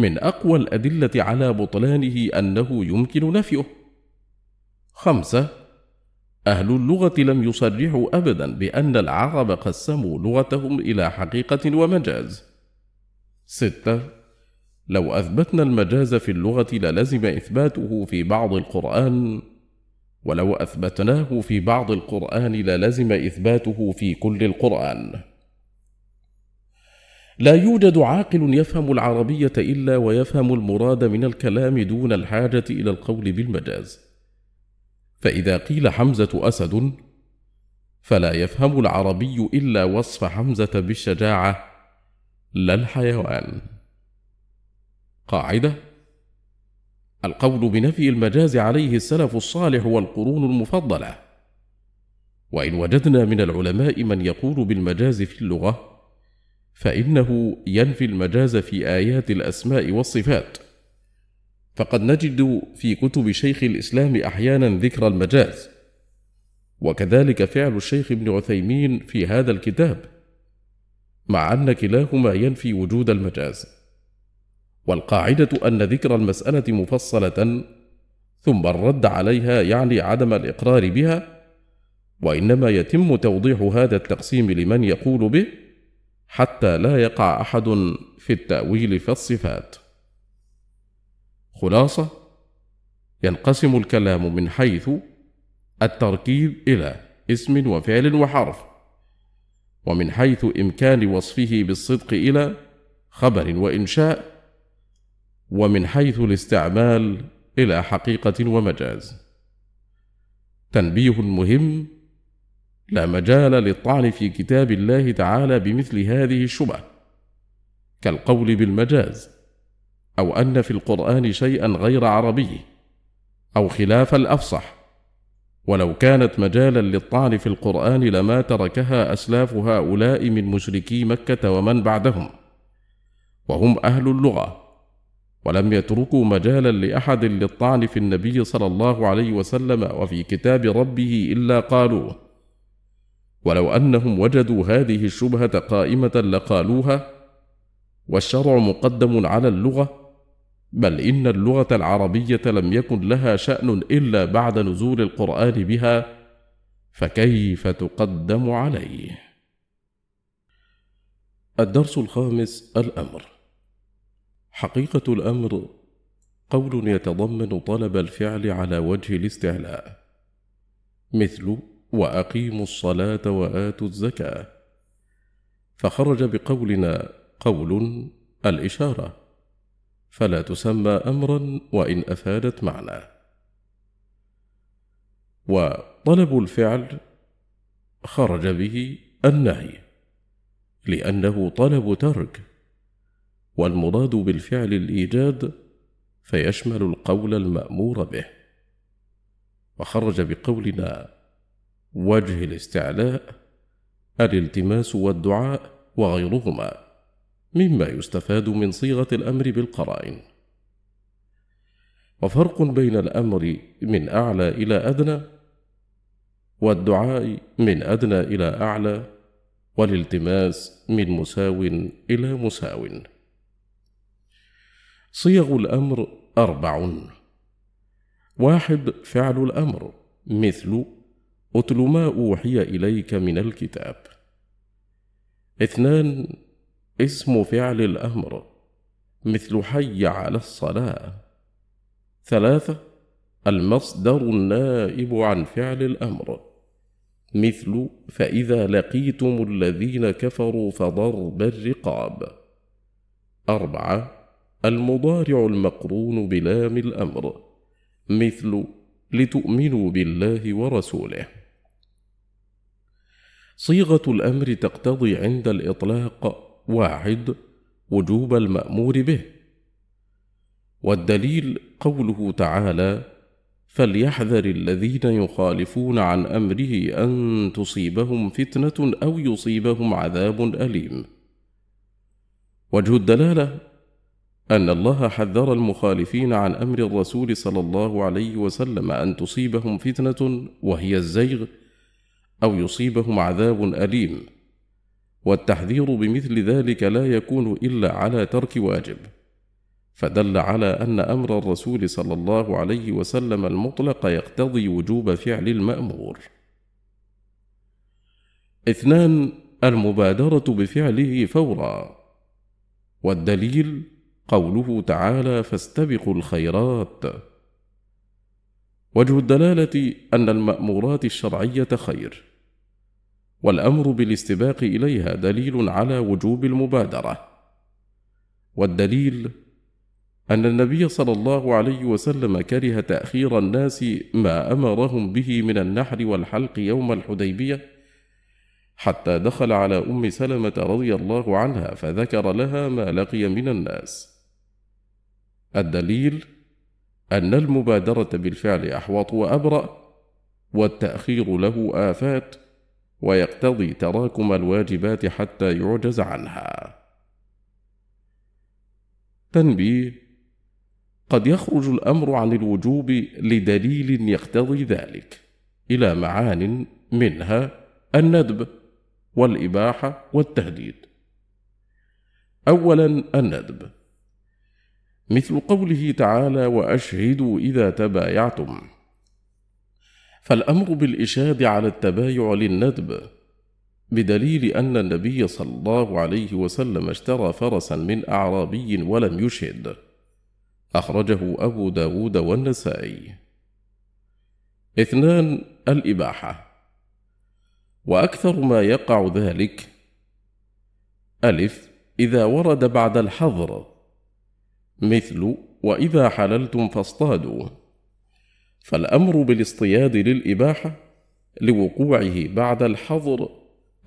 من أقوى الأدلة على بطلانه أنه يمكن نفيه. خمسة: أهل اللغة لم يصرحوا أبدا بأن العرب قسموا لغتهم إلى حقيقة ومجاز. ستة: لو أثبتنا المجاز في اللغة للزم إثباته في بعض القرآن، ولو أثبتناه في بعض القرآن للزم إثباته في كل القرآن. لا يوجد عاقل يفهم العربية إلا ويفهم المراد من الكلام دون الحاجة إلى القول بالمجاز. فإذا قيل حمزة أسد، فلا يفهم العربي إلا وصف حمزة بالشجاعة لا الحيوان. قاعدة: القول بنفي المجاز عليه السلف الصالح والقرون المفضلة. وإن وجدنا من العلماء من يقول بالمجاز في اللغة، فإنه ينفي المجاز في آيات الأسماء والصفات، فقد نجد في كتب شيخ الإسلام أحيانا ذكر المجاز، وكذلك فعل الشيخ ابن عثيمين في هذا الكتاب، مع أن كلاهما ينفي وجود المجاز. والقاعدة أن ذكر المسألة مفصلة ثم الرد عليها يعني عدم الإقرار بها، وإنما يتم توضيح هذا التقسيم لمن يقول به حتى لا يقع احد في التاويل في الصفات خلاصه ينقسم الكلام من حيث التركيب الى اسم وفعل وحرف ومن حيث امكان وصفه بالصدق الى خبر وانشاء ومن حيث الاستعمال الى حقيقه ومجاز تنبيه مهم لا مجال للطعن في كتاب الله تعالى بمثل هذه الشبهه كالقول بالمجاز او ان في القران شيئا غير عربي او خلاف الافصح ولو كانت مجالا للطعن في القران لما تركها اسلاف هؤلاء من مشركي مكه ومن بعدهم وهم اهل اللغه ولم يتركوا مجالا لاحد للطعن في النبي صلى الله عليه وسلم وفي كتاب ربه الا قالوه ولو انهم وجدوا هذه الشبهه قائمه لقالوها والشرع مقدم على اللغه بل ان اللغه العربيه لم يكن لها شان الا بعد نزول القران بها فكيف تقدم عليه الدرس الخامس الامر حقيقه الامر قول يتضمن طلب الفعل على وجه الاستعلاء مثل واقيموا الصلاه واتوا الزكاه فخرج بقولنا قول الاشاره فلا تسمى امرا وان افادت معنى وطلب الفعل خرج به النهي لانه طلب ترك والمراد بالفعل الايجاد فيشمل القول المامور به وخرج بقولنا وجه الاستعلاء الالتماس والدعاء وغيرهما مما يستفاد من صيغه الامر بالقرائن وفرق بين الامر من اعلى الى ادنى والدعاء من ادنى الى اعلى والالتماس من مساو الى مساو صيغ الامر اربع واحد فعل الامر مثل اتل ما أوحي إليك من الكتاب. اثنان اسم فعل الأمر مثل حي على الصلاة. ثلاثة المصدر النائب عن فعل الأمر مثل فإذا لقيتم الذين كفروا فضرب الرقاب. أربعة المضارع المقرون بلام الأمر مثل لتؤمنوا بالله ورسوله صيغة الأمر تقتضي عند الإطلاق واحد وجوب المأمور به والدليل قوله تعالى فليحذر الذين يخالفون عن امره ان تصيبهم فتنه او يصيبهم عذاب اليم وجه الدلاله ان الله حذر المخالفين عن امر الرسول صلى الله عليه وسلم ان تصيبهم فتنه وهي الزيغ أو يصيبهم عذاب أليم والتحذير بمثل ذلك لا يكون إلا على ترك واجب فدل على أن أمر الرسول صلى الله عليه وسلم المطلق يقتضي وجوب فعل المأمور اثنان المبادرة بفعله فورا والدليل قوله تعالى فاستبقوا الخيرات وجه الدلالة أن المأمورات الشرعية خير والأمر بالاستباق إليها دليل على وجوب المبادرة والدليل أن النبي صلى الله عليه وسلم كره تأخير الناس ما أمرهم به من النحر والحلق يوم الحديبية حتى دخل على أم سلمة رضي الله عنها فذكر لها ما لقي من الناس الدليل أن المبادرة بالفعل أحوط وأبرأ والتأخير له آفات ويقتضي تراكم الواجبات حتى يعجز عنها تنبيه قد يخرج الامر عن الوجوب لدليل يقتضي ذلك الى معان منها الندب والاباحه والتهديد اولا الندب مثل قوله تعالى واشهدوا اذا تبايعتم فالامر بالاشهاد على التبايع للندب بدليل ان النبي صلى الله عليه وسلم اشترى فرسا من اعرابي ولم يشهد اخرجه ابو داود والنسائي اثنان الاباحه واكثر ما يقع ذلك الف اذا ورد بعد الحظر مثل واذا حللتم فاصطادوا فالامر بالاصطياد للاباحه لوقوعه بعد الحظر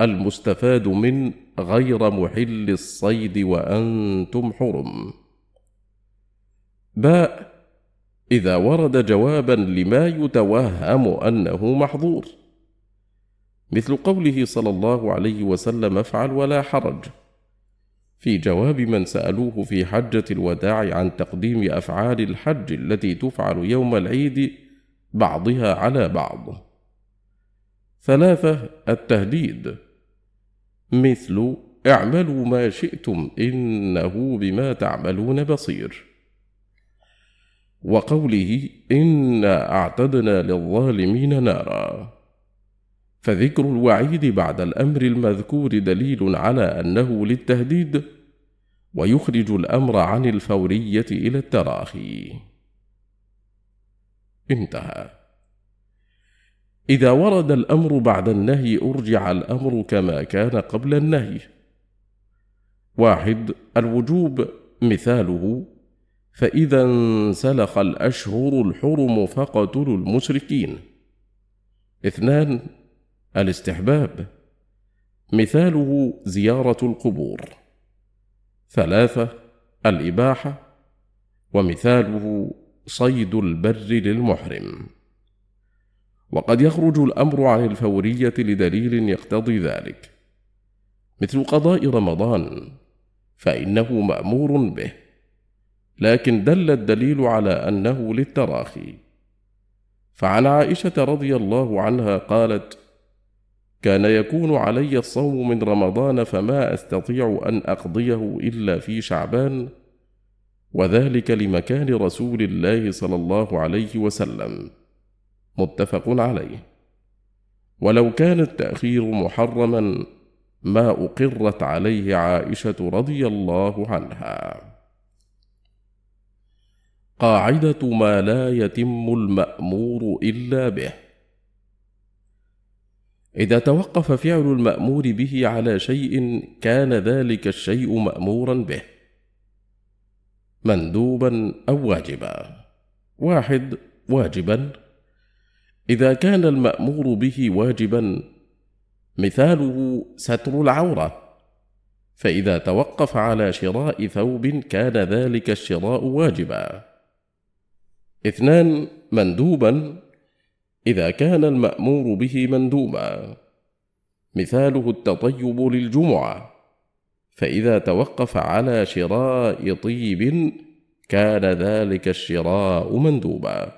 المستفاد من غير محل الصيد وانتم حرم باء اذا ورد جوابا لما يتوهم انه محظور مثل قوله صلى الله عليه وسلم افعل ولا حرج في جواب من سالوه في حجه الوداع عن تقديم افعال الحج التي تفعل يوم العيد بعضها على بعض ثلاثة التهديد مثل اعملوا ما شئتم إنه بما تعملون بصير وقوله إنا أعتدنا للظالمين نارا فذكر الوعيد بعد الأمر المذكور دليل على أنه للتهديد ويخرج الأمر عن الفورية إلى التراخي انتهى إذا ورد الأمر بعد النهي أرجع الأمر كما كان قبل النهي واحد الوجوب مثاله فإذا انسلخ الأشهر الحرم فقتلوا المشركين اثنان الاستحباب مثاله زيارة القبور ثلاثة الإباحة ومثاله صيد البر للمحرم وقد يخرج الامر عن الفوريه لدليل يقتضي ذلك مثل قضاء رمضان فانه مامور به لكن دل الدليل على انه للتراخي فعن عائشه رضي الله عنها قالت كان يكون علي الصوم من رمضان فما استطيع ان اقضيه الا في شعبان وذلك لمكان رسول الله صلى الله عليه وسلم متفق عليه ولو كان التأخير محرما ما أقرت عليه عائشة رضي الله عنها قاعدة ما لا يتم المأمور إلا به إذا توقف فعل المأمور به على شيء كان ذلك الشيء مأمورا به مندوبا أو واجبا واحد واجبا إذا كان المأمور به واجبا مثاله ستر العورة فإذا توقف على شراء ثوب كان ذلك الشراء واجبا اثنان مندوبا إذا كان المأمور به مندوبا مثاله التطيب للجمعة فإذا توقف على شراء طيب كان ذلك الشراء مندوبا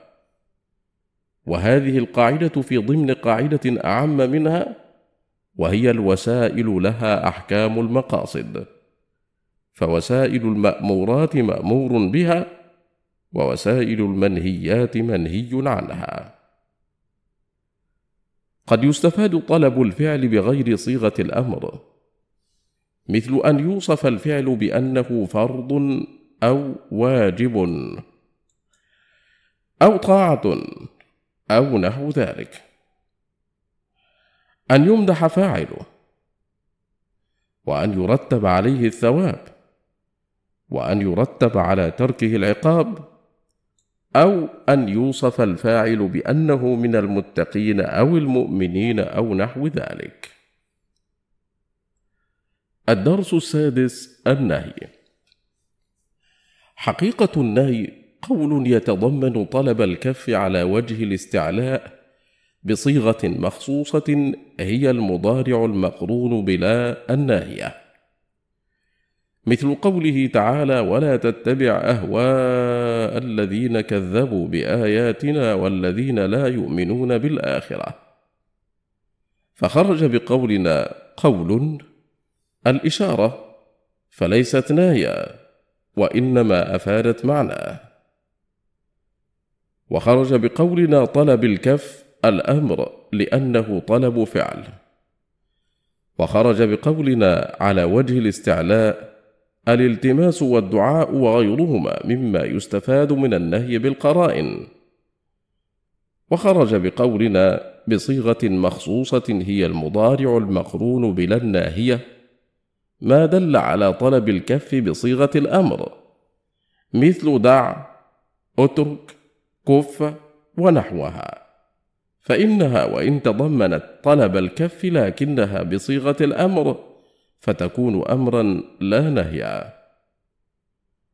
وهذه القاعدة في ضمن قاعدة أعم منها وهي الوسائل لها أحكام المقاصد فوسائل المأمورات مأمور بها ووسائل المنهيات منهي عنها قد يستفاد طلب الفعل بغير صيغة الأمر مثل ان يوصف الفعل بانه فرض او واجب او طاعه او نحو ذلك ان يمدح فاعله وان يرتب عليه الثواب وان يرتب على تركه العقاب او ان يوصف الفاعل بانه من المتقين او المؤمنين او نحو ذلك الدرس السادس النهي حقيقة النهي قول يتضمن طلب الكف على وجه الاستعلاء بصيغة مخصوصة هي المضارع المقرون بلا الناهية مثل قوله تعالى ولا تتبع أهواء الذين كذبوا بآياتنا والذين لا يؤمنون بالآخرة فخرج بقولنا قول الإشارة فليست ناية وإنما أفادت معناه وخرج بقولنا طلب الكف الأمر لأنه طلب فعل وخرج بقولنا على وجه الاستعلاء الالتماس والدعاء وغيرهما مما يستفاد من النهي بالقرائن وخرج بقولنا بصيغه مخصوصه هي المضارع المقرون بلا الناهيه ما دل على طلب الكف بصيغة الأمر مثل دع اترك كف ونحوها فإنها وإن تضمنت طلب الكف لكنها بصيغة الأمر فتكون أمرا لا نهيا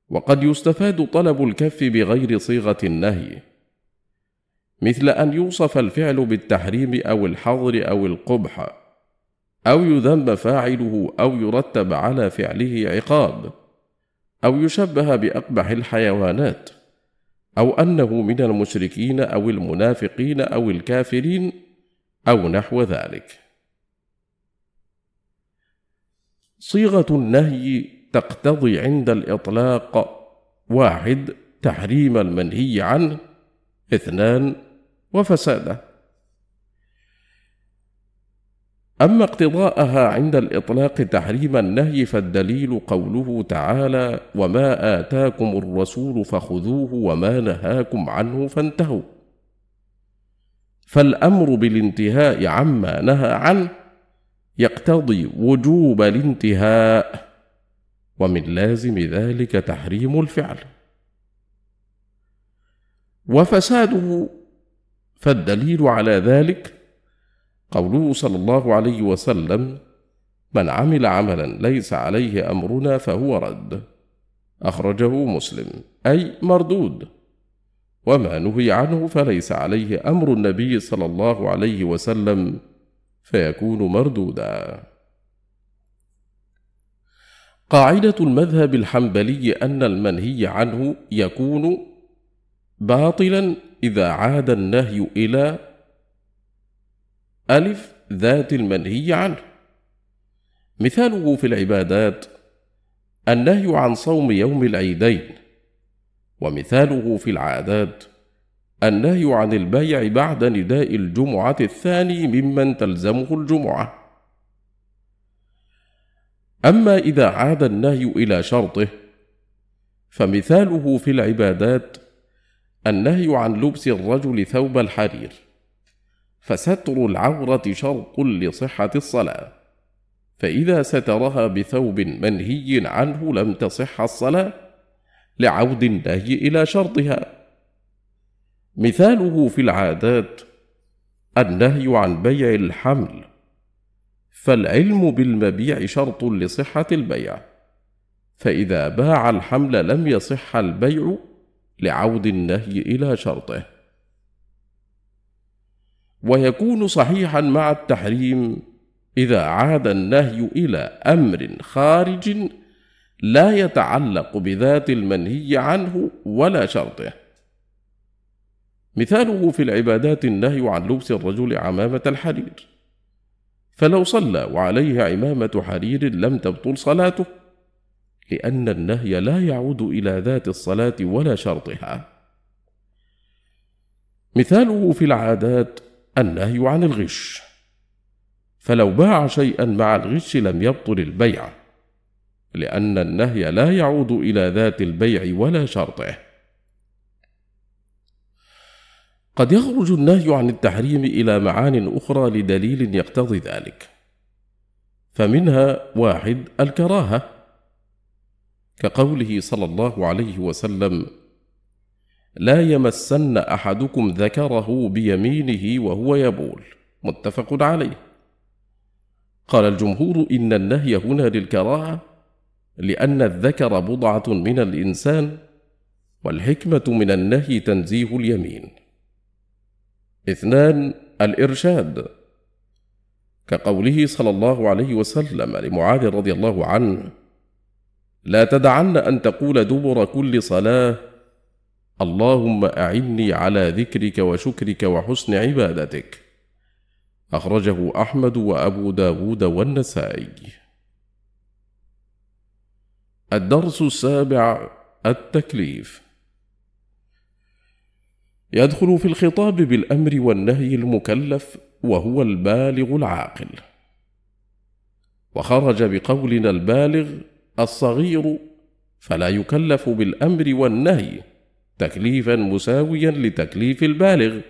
وقد يستفاد طلب الكف بغير صيغة النهي مثل أن يوصف الفعل بالتحريم أو الحظر أو القبح أو يذم فاعله أو يرتب على فعله عقاب أو يشبه بأقبح الحيوانات أو أنه من المشركين أو المنافقين أو الكافرين أو نحو ذلك. صيغة النهي تقتضي عند الإطلاق واحد تحريم المنهي عنه اثنان وفساده أما اقتضاءها عند الإطلاق تحريم النهي فالدليل قوله تعالى: "وما آتاكم الرسول فخذوه وما نهاكم عنه فانتهوا". فالأمر بالانتهاء عما نهى عنه يقتضي وجوب الانتهاء، ومن لازم ذلك تحريم الفعل. وفساده فالدليل على ذلك قوله صلى الله عليه وسلم من عمل عملا ليس عليه امرنا فهو رد اخرجه مسلم اي مردود وما نهي عنه فليس عليه امر النبي صلى الله عليه وسلم فيكون مردودا قاعده المذهب الحنبلي ان المنهي عنه يكون باطلا اذا عاد النهي الى ألف ذات المنهي عنه مثاله في العبادات النهي عن صوم يوم العيدين ومثاله في العادات النهي عن البيع بعد نداء الجمعة الثاني ممن تلزمه الجمعة أما إذا عاد النهي إلى شرطه فمثاله في العبادات النهي عن لبس الرجل ثوب الحرير فستر العورة شرط لصحة الصلاة فإذا سترها بثوب منهي عنه لم تصح الصلاة لعود النهي إلى شرطها مثاله في العادات النهي عن بيع الحمل فالعلم بالمبيع شرط لصحة البيع فإذا باع الحمل لم يصح البيع لعود النهي إلى شرطه ويكون صحيحا مع التحريم اذا عاد النهي الى امر خارج لا يتعلق بذات المنهي عنه ولا شرطه مثاله في العبادات النهي عن لبس الرجل عمامه الحرير فلو صلى وعليه عمامه حرير لم تبطل صلاته لان النهي لا يعود الى ذات الصلاه ولا شرطها مثاله في العادات النهي عن الغش فلو باع شيئا مع الغش لم يبطل البيع لان النهي لا يعود الى ذات البيع ولا شرطه قد يخرج النهي عن التحريم الى معان اخرى لدليل يقتضي ذلك فمنها واحد الكراهه كقوله صلى الله عليه وسلم لا يمسن احدكم ذكره بيمينه وهو يبول متفق عليه قال الجمهور ان النهي هنا للكراهه لان الذكر بضعه من الانسان والحكمه من النهي تنزيه اليمين اثنان الارشاد كقوله صلى الله عليه وسلم لمعاذ رضي الله عنه لا تدعن ان تقول دبر كل صلاه اللهم أعني على ذكرك وشكرك وحسن عبادتك أخرجه أحمد وأبو داود والنسائي الدرس السابع التكليف يدخل في الخطاب بالأمر والنهي المكلف وهو البالغ العاقل وخرج بقولنا البالغ الصغير فلا يكلف بالأمر والنهي تكليفا مساويا لتكليف البالغ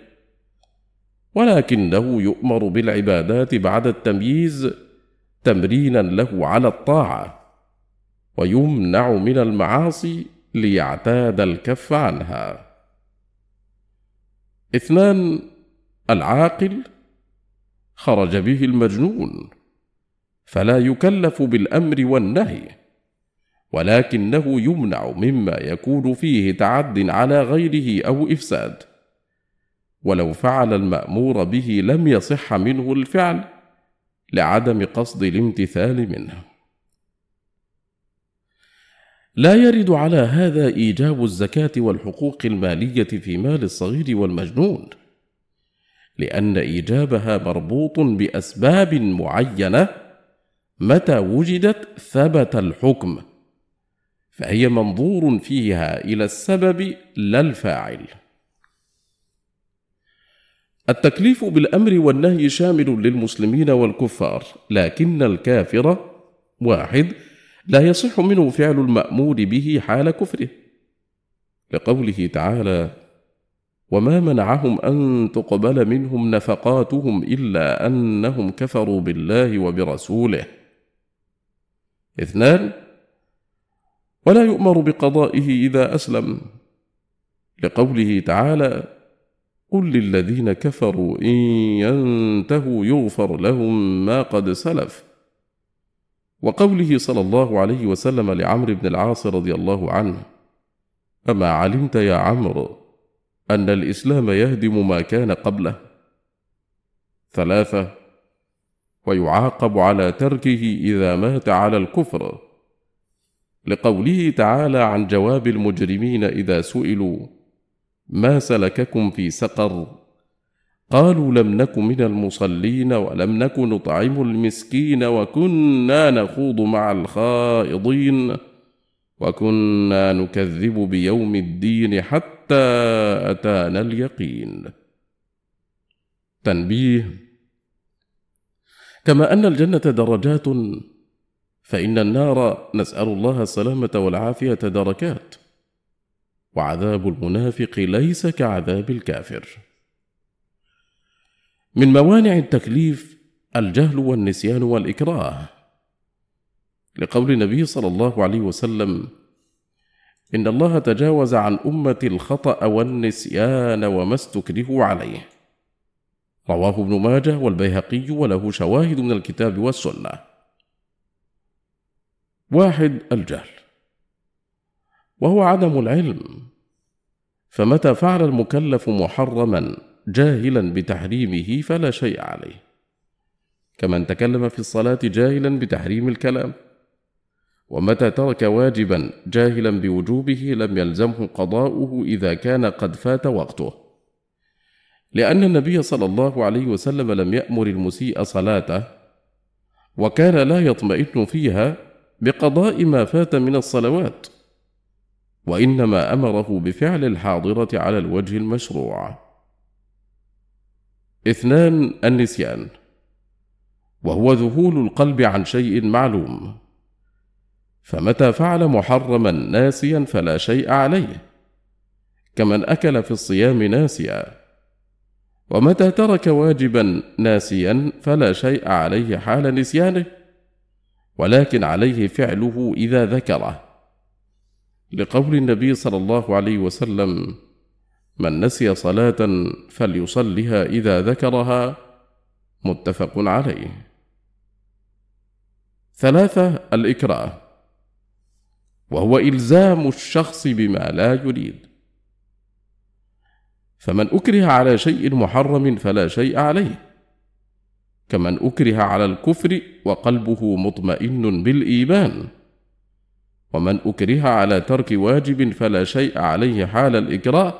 ولكنه يؤمر بالعبادات بعد التمييز تمرينا له على الطاعه ويمنع من المعاصي ليعتاد الكف عنها اثنان العاقل خرج به المجنون فلا يكلف بالامر والنهي ولكنه يمنع مما يكون فيه تعد على غيره او افساد ولو فعل المامور به لم يصح منه الفعل لعدم قصد الامتثال منه لا يرد على هذا ايجاب الزكاه والحقوق الماليه في مال الصغير والمجنون لان ايجابها مربوط باسباب معينه متى وجدت ثبت الحكم فهي منظور فيها الى السبب لا الفاعل التكليف بالامر والنهي شامل للمسلمين والكفار لكن الكافر واحد لا يصح منه فعل المامور به حال كفره لقوله تعالى وما منعهم ان تقبل منهم نفقاتهم الا انهم كفروا بالله وبرسوله اثنان ولا يؤمر بقضائه إذا أسلم لقوله تعالى قل للذين كفروا إن ينتهوا يغفر لهم ما قد سلف وقوله صلى الله عليه وسلم لعمرو بن العاص رضي الله عنه أما علمت يا عمرو أن الإسلام يهدم ما كان قبله ثلاثة ويعاقب على تركه إذا مات على الكفر لقوله تعالى عن جواب المجرمين اذا سئلوا ما سلككم في سقر قالوا لم نك من المصلين ولم نك نطعم المسكين وكنا نخوض مع الخائضين وكنا نكذب بيوم الدين حتى اتانا اليقين تنبيه كما ان الجنه درجات فإن النار نسأل الله السلامة والعافية دركات وعذاب المنافق ليس كعذاب الكافر من موانع التكليف الجهل والنسيان والإكراه لقول النبي صلى الله عليه وسلم إن الله تجاوز عن أمة الخطأ والنسيان وما استكرهوا عليه رواه ابن ماجه والبيهقي وله شواهد من الكتاب والسنه واحد الجهل وهو عدم العلم فمتى فعل المكلف محرما جاهلا بتحريمه فلا شيء عليه كمن تكلم في الصلاه جاهلا بتحريم الكلام ومتى ترك واجبا جاهلا بوجوبه لم يلزمه قضاؤه اذا كان قد فات وقته لان النبي صلى الله عليه وسلم لم يامر المسيء صلاته وكان لا يطمئن فيها بقضاء ما فات من الصلوات وانما امره بفعل الحاضره على الوجه المشروع اثنان النسيان وهو ذهول القلب عن شيء معلوم فمتى فعل محرما ناسيا فلا شيء عليه كمن اكل في الصيام ناسيا ومتى ترك واجبا ناسيا فلا شيء عليه حال نسيانه ولكن عليه فعله إذا ذكره لقول النبي صلى الله عليه وسلم من نسي صلاة فليصلها إذا ذكرها متفق عليه ثلاثة الإكراه وهو إلزام الشخص بما لا يريد فمن أكره على شيء محرم فلا شيء عليه كمن أكره على الكفر وقلبه مطمئن بالإيمان ومن أكره على ترك واجب فلا شيء عليه حال الإكراه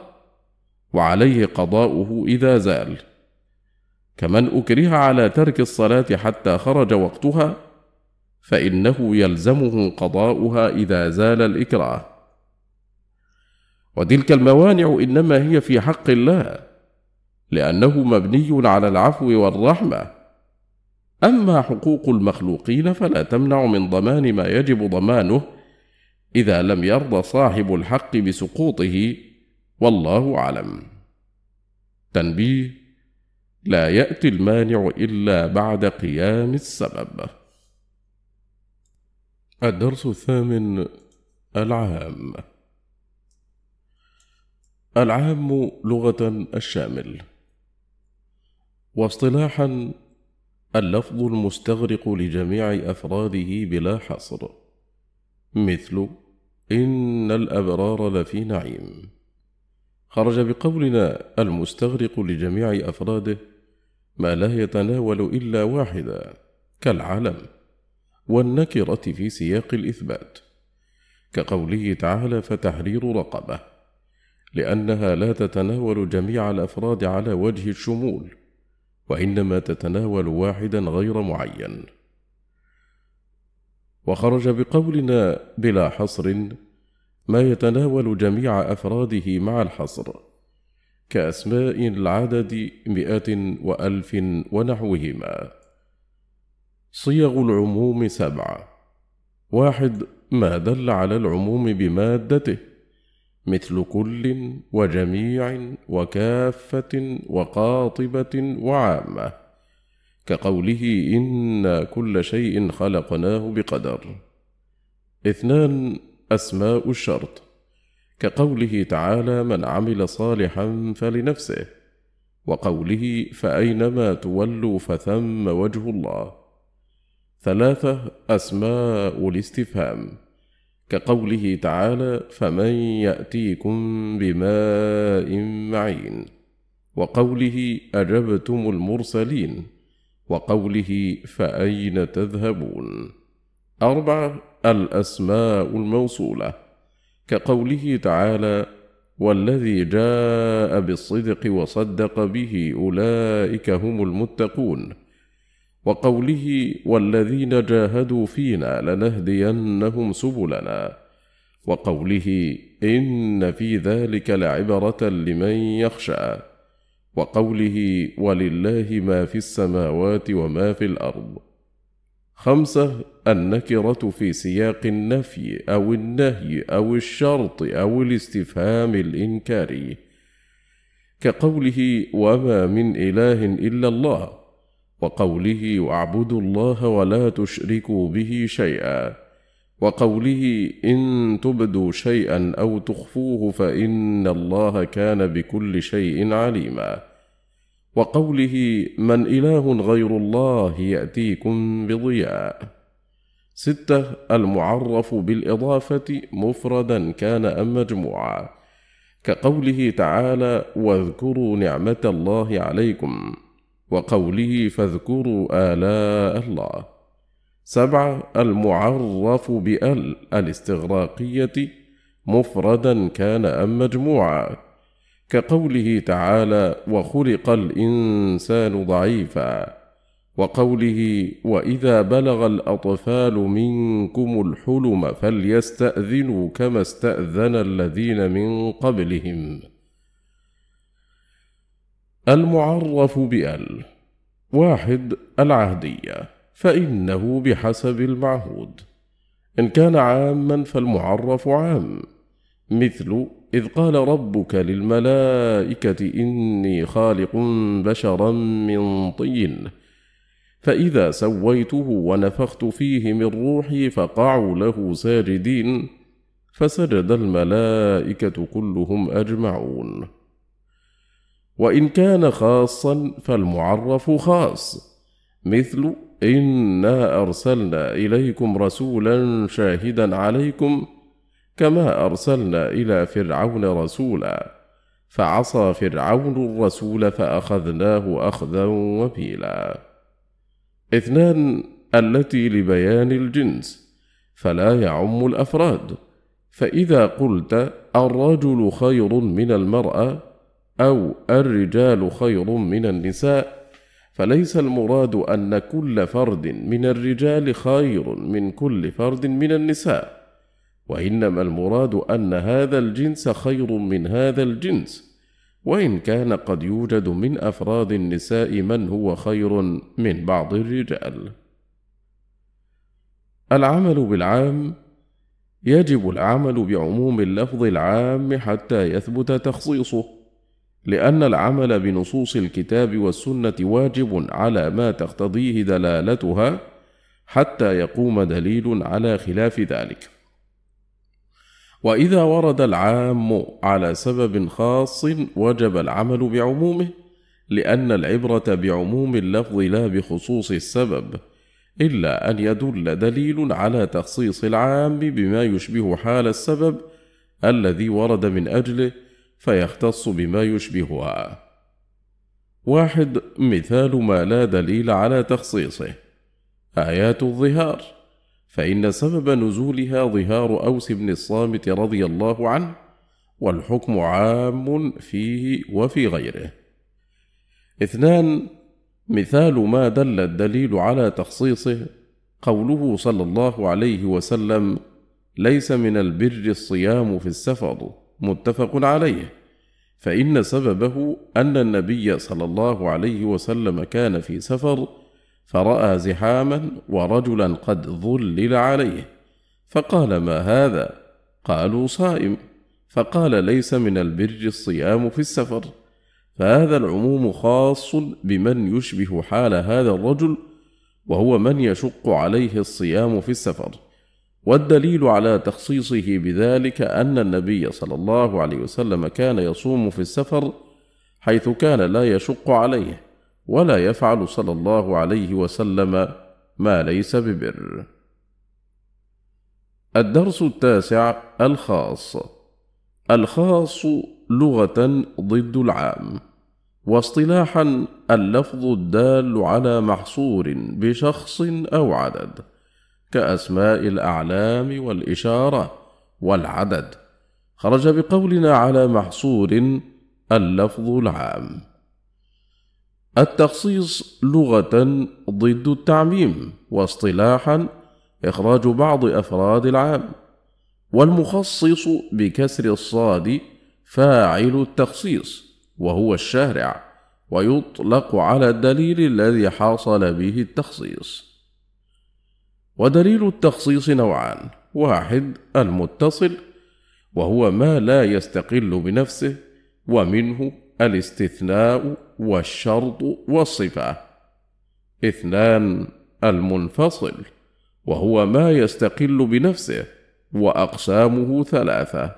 وعليه قضاؤه إذا زال كمن أكره على ترك الصلاة حتى خرج وقتها فإنه يلزمه قضاؤها إذا زال الإكراه وتلك الموانع إنما هي في حق الله لأنه مبني على العفو والرحمة أما حقوق المخلوقين فلا تمنع من ضمان ما يجب ضمانه إذا لم يرضى صاحب الحق بسقوطه والله أعلم. تنبيه: لا يأتي المانع إلا بعد قيام السبب. الدرس الثامن العام العام لغة الشامل واصطلاحا اللفظ المستغرق لجميع أفراده بلا حصر مثل إن الأبرار لفي نعيم خرج بقولنا المستغرق لجميع أفراده ما لا يتناول إلا واحدا كالعلم والنكرة في سياق الإثبات كقوله تعالى فتحرير رقبة لأنها لا تتناول جميع الأفراد على وجه الشمول وإنما تتناول واحدا غير معين وخرج بقولنا بلا حصر ما يتناول جميع أفراده مع الحصر كأسماء العدد مئة وألف ونحوهما صيغ العموم سبعة واحد ما دل على العموم بمادته مثل كل وجميع وكافة وقاطبة وعامة كقوله إنا كل شيء خلقناه بقدر اثنان أسماء الشرط كقوله تعالى من عمل صالحا فلنفسه وقوله فأينما تولوا فثم وجه الله ثلاثة أسماء الاستفهام كقوله تعالى فمن ياتيكم بماء معين وقوله اجبتم المرسلين وقوله فاين تذهبون اربعه الاسماء الموصوله كقوله تعالى والذي جاء بالصدق وصدق به اولئك هم المتقون وقوله والذين جاهدوا فينا لنهدينهم سبلنا وقوله ان في ذلك لعبره لمن يخشى وقوله ولله ما في السماوات وما في الارض خمسه النكره في سياق النفي او النهي او الشرط او الاستفهام الانكاري كقوله وما من اله الا الله وقوله واعبدوا الله ولا تشركوا به شيئا وقوله ان تبدوا شيئا او تخفوه فان الله كان بكل شيء عليما وقوله من اله غير الله ياتيكم بضياء سته المعرف بالاضافه مفردا كان ام مجموعا كقوله تعالى واذكروا نعمه الله عليكم وقوله فاذكروا آلاء الله سبعة المعرف بأل الاستغراقية مفردا كان أم مجموعا كقوله تعالى وخلق الإنسان ضعيفا وقوله وإذا بلغ الأطفال منكم الحلم فليستأذنوا كما استأذن الذين من قبلهم المعرف بال واحد العهدية فإنه بحسب المعهود إن كان عاما فالمعرف عام مثل إذ قال ربك للملائكة إني خالق بشرا من طين فإذا سويته ونفخت فيه من روحي فقعوا له ساجدين فسجد الملائكة كلهم أجمعون وإن كان خاصا فالمعرف خاص مثل إنا أرسلنا إليكم رسولا شاهدا عليكم كما أرسلنا إلى فرعون رسولا فعصى فرعون الرسول فأخذناه أخذا وبيلا اثنان التي لبيان الجنس فلا يعم الأفراد فإذا قلت الرجل خير من المرأة أو الرجال خير من النساء فليس المراد أن كل فرد من الرجال خير من كل فرد من النساء وإنما المراد أن هذا الجنس خير من هذا الجنس وإن كان قد يوجد من أفراد النساء من هو خير من بعض الرجال العمل بالعام يجب العمل بعموم اللفظ العام حتى يثبت تخصيصه لأن العمل بنصوص الكتاب والسنة واجب على ما تقتضيه دلالتها حتى يقوم دليل على خلاف ذلك. وإذا ورد العام على سبب خاص وجب العمل بعمومه، لأن العبرة بعموم اللفظ لا بخصوص السبب، إلا أن يدل دليل على تخصيص العام بما يشبه حال السبب الذي ورد من أجله فيختص بما يشبهها واحد مثال ما لا دليل على تخصيصه آيات الظهار فإن سبب نزولها ظهار أوس بن الصامت رضي الله عنه والحكم عام فيه وفي غيره اثنان مثال ما دل الدليل على تخصيصه قوله صلى الله عليه وسلم ليس من البر الصيام في السفر متفق عليه فان سببه ان النبي صلى الله عليه وسلم كان في سفر فراى زحاما ورجلا قد ظلل عليه فقال ما هذا قالوا صائم فقال ليس من البر الصيام في السفر فهذا العموم خاص بمن يشبه حال هذا الرجل وهو من يشق عليه الصيام في السفر والدليل على تخصيصه بذلك أن النبي صلى الله عليه وسلم كان يصوم في السفر حيث كان لا يشق عليه ولا يفعل صلى الله عليه وسلم ما ليس ببر. الدرس التاسع الخاص الخاص لغة ضد العام، واصطلاحا اللفظ الدال على محصور بشخص أو عدد. كأسماء الأعلام والإشارة والعدد خرج بقولنا على محصور اللفظ العام التخصيص لغة ضد التعميم واصطلاحا إخراج بعض أفراد العام والمخصص بكسر الصاد فاعل التخصيص وهو الشارع ويطلق على الدليل الذي حصل به التخصيص ودليل التخصيص نوعان واحد المتصل وهو ما لا يستقل بنفسه ومنه الاستثناء والشرط والصفه اثنان المنفصل وهو ما يستقل بنفسه واقسامه ثلاثه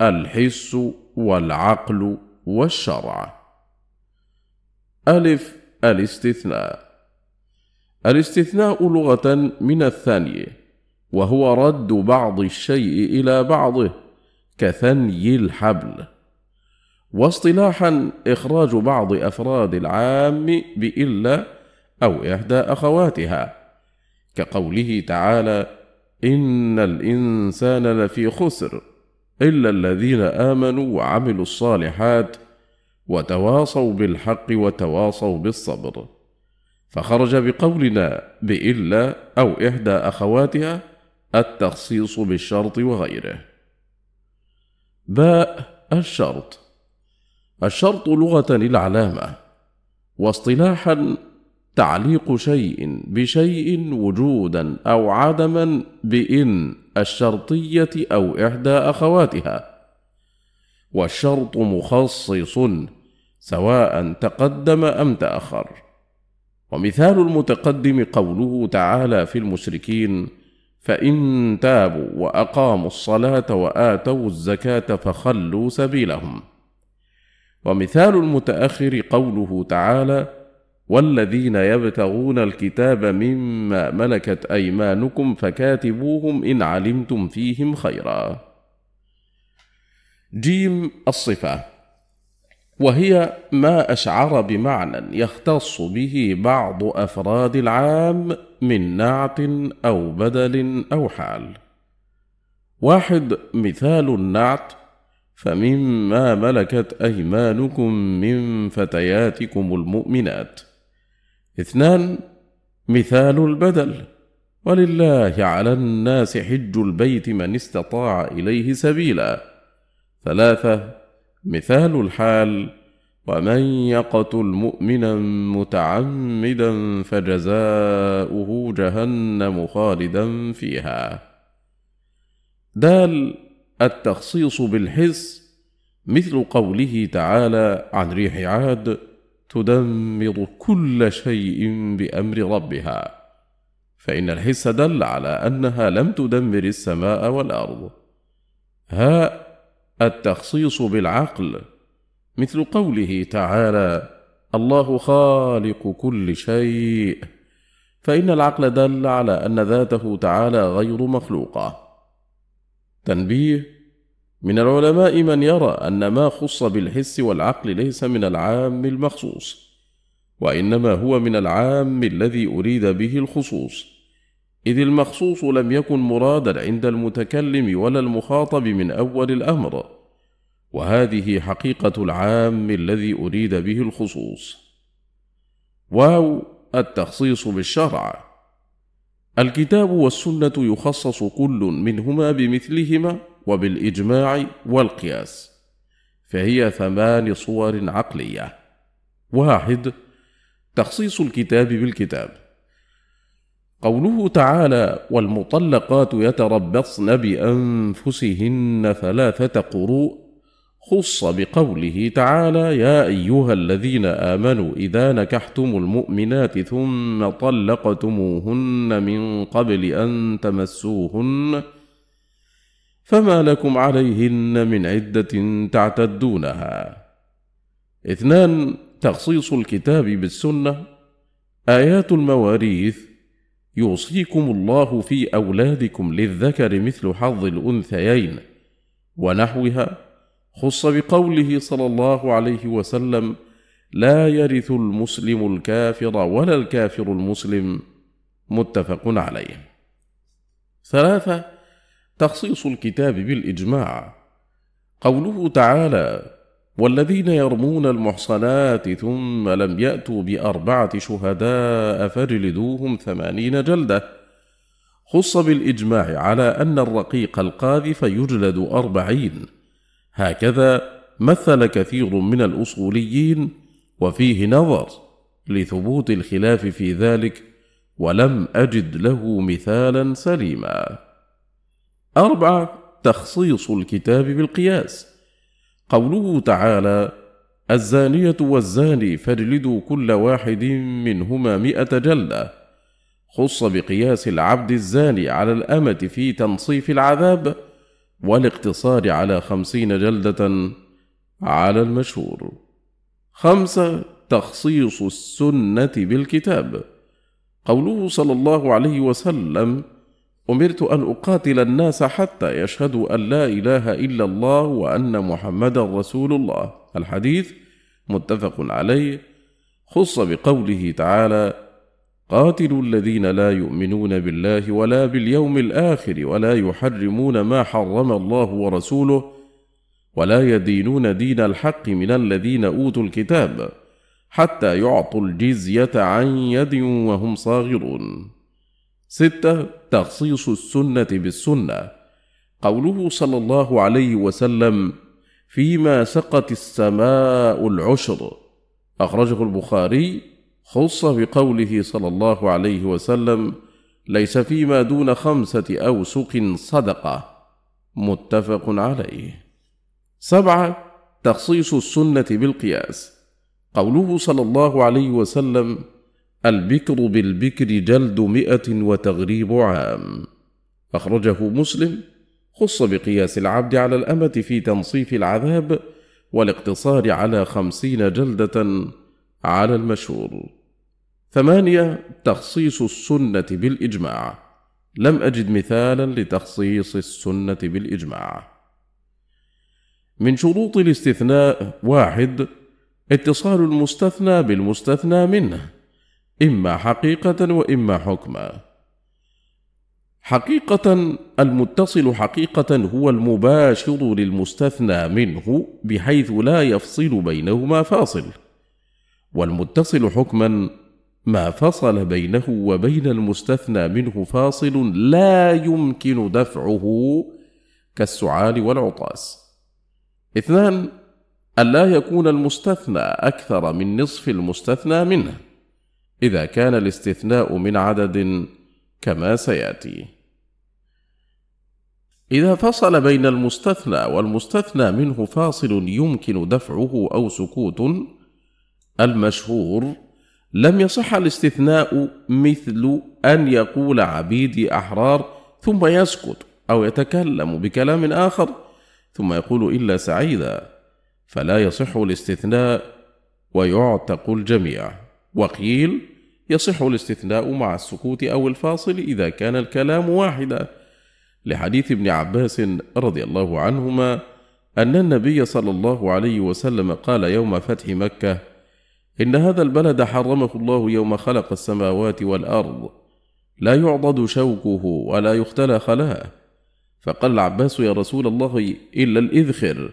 الحس والعقل والشرع الف الاستثناء الاستثناء لغة من الثانية، وهو رد بعض الشيء إلى بعضه كثني الحبل. واصطلاحا إخراج بعض أفراد العام بإلا أو إحدى أخواتها، كقوله تعالى: إن الإنسان لفي خسر إلا الذين آمنوا وعملوا الصالحات وتواصوا بالحق وتواصوا بالصبر. فخرج بقولنا بإلا أو إحدى أخواتها التخصيص بالشرط وغيره. باء الشرط الشرط لغة العلامة، واصطلاحا تعليق شيء بشيء وجودا أو عدما بإن الشرطية أو إحدى أخواتها. والشرط مخصص سواء تقدم أم تأخر. ومثال المتقدم قوله تعالى في المشركين فان تابوا واقاموا الصلاه واتوا الزكاه فخلوا سبيلهم ومثال المتاخر قوله تعالى والذين يبتغون الكتاب مما ملكت ايمانكم فكاتبوهم ان علمتم فيهم خيرا جيم الصفه وهي ما أشعر بمعنى يختص به بعض أفراد العام من نعت أو بدل أو حال. واحد مثال النعت فمما ملكت أيمانكم من فتياتكم المؤمنات. اثنان مثال البدل ولله على الناس حج البيت من استطاع إليه سبيلا. ثلاثة مثال الحال ومن يقتل مؤمنا متعمدا فجزاؤه جهنم خالدا فيها دال التخصيص بالحس مثل قوله تعالى عن ريح عاد تدمر كل شيء بامر ربها فان الحس دل على انها لم تدمر السماء والارض هاء التخصيص بالعقل مثل قوله تعالى الله خالق كل شيء فان العقل دل على ان ذاته تعالى غير مخلوقه تنبيه من العلماء من يرى ان ما خص بالحس والعقل ليس من العام المخصوص وانما هو من العام الذي اريد به الخصوص إذ المخصوص لم يكن مرادا عند المتكلم ولا المخاطب من أول الأمر وهذه حقيقة العام الذي أريد به الخصوص واو التخصيص بالشرع الكتاب والسنة يخصص كل منهما بمثلهما وبالإجماع والقياس فهي ثمان صور عقلية واحد تخصيص الكتاب بالكتاب قوله تعالى والمطلقات يتربصن بانفسهن ثلاثه قروء خص بقوله تعالى يا ايها الذين امنوا اذا نكحتم المؤمنات ثم طلقتموهن من قبل ان تمسوهن فما لكم عليهن من عده تعتدونها اثنان تخصيص الكتاب بالسنه ايات المواريث يوصيكم الله في أولادكم للذكر مثل حظ الأنثيين ونحوها خص بقوله صلى الله عليه وسلم لا يرث المسلم الكافر ولا الكافر المسلم متفق عليه ثلاثة تخصيص الكتاب بالإجماع قوله تعالى والذين يرمون المحصنات ثم لم يأتوا بأربعة شهداء فاجلدوهم ثمانين جلدة خص بالإجماع على أن الرقيق القاذف يجلد أربعين هكذا مثل كثير من الأصوليين وفيه نظر لثبوت الخلاف في ذلك ولم أجد له مثالا سليما أربعة تخصيص الكتاب بالقياس قوله تعالى الزانية والزاني فاجلدوا كل واحد منهما مئة جلدة خص بقياس العبد الزاني على الأمة في تنصيف العذاب والاقتصار على خمسين جلدة على المشهور خمسة تخصيص السنة بالكتاب قوله صلى الله عليه وسلم امرت ان اقاتل الناس حتى يشهدوا ان لا اله الا الله وان محمدا رسول الله الحديث متفق عليه خص بقوله تعالى قاتلوا الذين لا يؤمنون بالله ولا باليوم الاخر ولا يحرمون ما حرم الله ورسوله ولا يدينون دين الحق من الذين اوتوا الكتاب حتى يعطوا الجزيه عن يد وهم صاغرون سته تخصيص السنه بالسنه قوله صلى الله عليه وسلم فيما سقت السماء العشر اخرجه البخاري خص بقوله صلى الله عليه وسلم ليس فيما دون خمسه اوسق صدقه متفق عليه سبعه تخصيص السنه بالقياس قوله صلى الله عليه وسلم البكر بالبكر جلد مئة وتغريب عام أخرجه مسلم خص بقياس العبد على الأمة في تنصيف العذاب والاقتصار على خمسين جلدة على المشهور ثمانية تخصيص السنة بالإجماع لم أجد مثالا لتخصيص السنة بالإجماع من شروط الاستثناء واحد اتصال المستثنى بالمستثنى منه إما حقيقة وإما حكما. حقيقة المتصل حقيقة هو المباشر للمستثنى منه بحيث لا يفصل بينهما فاصل، والمتصل حكما ما فصل بينه وبين المستثنى منه فاصل لا يمكن دفعه كالسعال والعطاس. اثنان ألا يكون المستثنى أكثر من نصف المستثنى منه، إذا كان الاستثناء من عدد كما سيأتي. إذا فصل بين المستثنى والمستثنى منه فاصل يمكن دفعه أو سكوت المشهور لم يصح الاستثناء مثل أن يقول عبيدي أحرار ثم يسكت أو يتكلم بكلام آخر ثم يقول إلا سعيدا فلا يصح الاستثناء ويعتق الجميع وقيل يصح الاستثناء مع السكوت أو الفاصل إذا كان الكلام واحدا لحديث ابن عباس رضي الله عنهما أن النبي صلى الله عليه وسلم قال يوم فتح مكة: إن هذا البلد حرمه الله يوم خلق السماوات والأرض، لا يعضد شوكه ولا يختلى خلاه. فقال العباس يا رسول الله إلا الإذخر،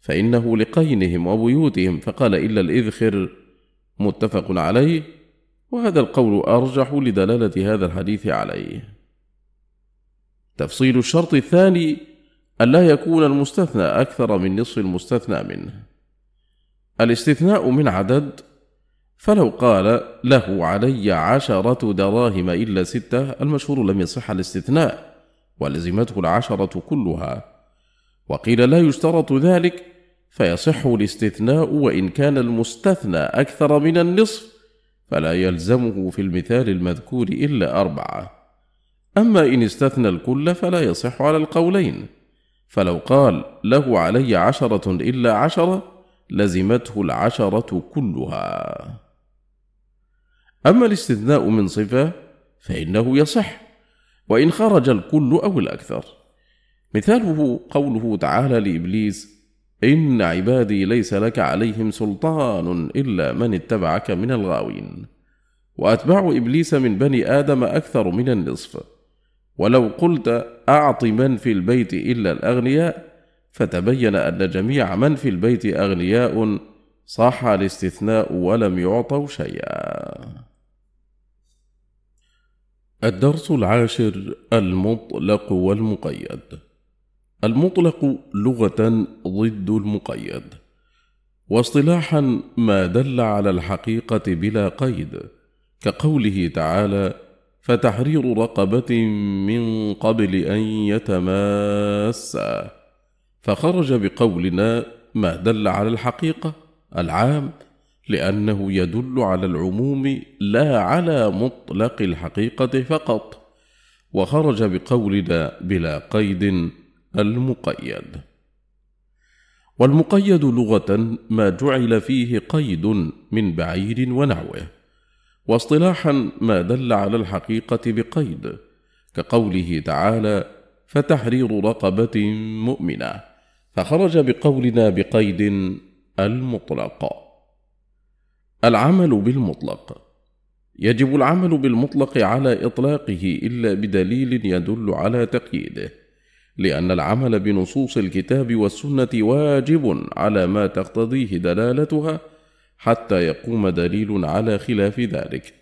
فإنه لقينهم وبيوتهم، فقال إلا الإذخر متفق عليه وهذا القول أرجح لدلالة هذا الحديث عليه تفصيل الشرط الثاني ألا يكون المستثنى أكثر من نصف المستثنى منه الاستثناء من عدد فلو قال له علي عشرة دراهم إلا ستة المشهور لم يصح الاستثناء ولزمته العشرة كلها وقيل لا يشترط ذلك فيصح الاستثناء وان كان المستثنى اكثر من النصف فلا يلزمه في المثال المذكور الا اربعه اما ان استثنى الكل فلا يصح على القولين فلو قال له علي عشره الا عشره لزمته العشره كلها اما الاستثناء من صفه فانه يصح وان خرج الكل او الاكثر مثاله قوله تعالى لابليس إن عبادي ليس لك عليهم سلطان إلا من اتبعك من الغاوين وأتباع إبليس من بني آدم أكثر من النصف ولو قلت أعط من في البيت إلا الأغنياء فتبين أن جميع من في البيت أغنياء صح الاستثناء ولم يعطوا شيئا الدرس العاشر المطلق والمقيد المطلق لغة ضد المقيد، واصطلاحا ما دل على الحقيقة بلا قيد، كقوله تعالى: فتحرير رقبة من قبل أن يتماسا، فخرج بقولنا ما دل على الحقيقة العام، لأنه يدل على العموم لا على مطلق الحقيقة فقط، وخرج بقولنا بلا قيد المقيد والمقيد لغة ما جعل فيه قيد من بعير ونحوه، واصطلاحا ما دل على الحقيقة بقيد، كقوله تعالى: فتحرير رقبة مؤمنة، فخرج بقولنا بقيد المطلق. العمل بالمطلق يجب العمل بالمطلق على إطلاقه إلا بدليل يدل على تقييده لأن العمل بنصوص الكتاب والسنة واجب على ما تقتضيه دلالتها حتى يقوم دليل على خلاف ذلك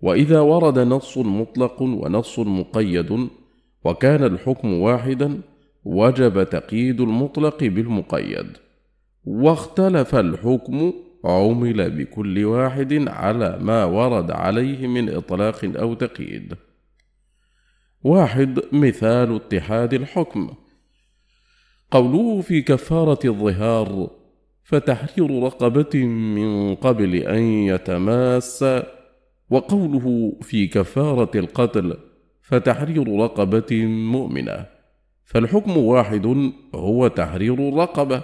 وإذا ورد نص مطلق ونص مقيد وكان الحكم واحدا وجب تقييد المطلق بالمقيد واختلف الحكم عُمل بكل واحد على ما ورد عليه من إطلاق أو تقييد واحد مثال اتحاد الحكم قوله في كفارة الظهار فتحرير رقبة من قبل أن يتماس وقوله في كفارة القتل فتحرير رقبة مؤمنة فالحكم واحد هو تحرير الرقبة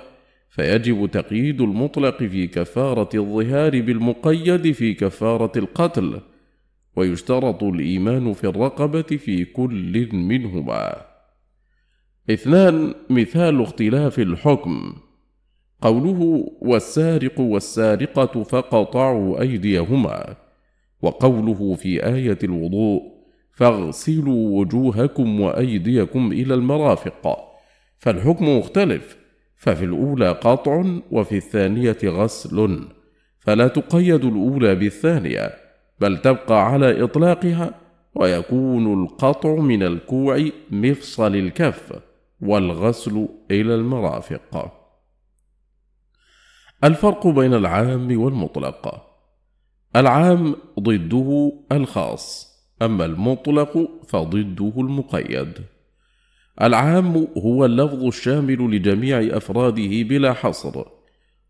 فيجب تقييد المطلق في كفارة الظهار بالمقيد في كفارة القتل ويشترط الإيمان في الرقبة في كل منهما. اثنان مثال اختلاف الحكم قوله والسارق والسارقة فقطعوا أيديهما وقوله في آية الوضوء فاغسلوا وجوهكم وأيديكم إلى المرافق فالحكم مختلف ففي الأولى قطع وفي الثانية غسل فلا تقيد الأولى بالثانية بل تبقى على إطلاقها ويكون القطع من الكوع مفصل الكف والغسل إلى المرافق الفرق بين العام والمطلق العام ضده الخاص أما المطلق فضده المقيد العام هو اللفظ الشامل لجميع أفراده بلا حصر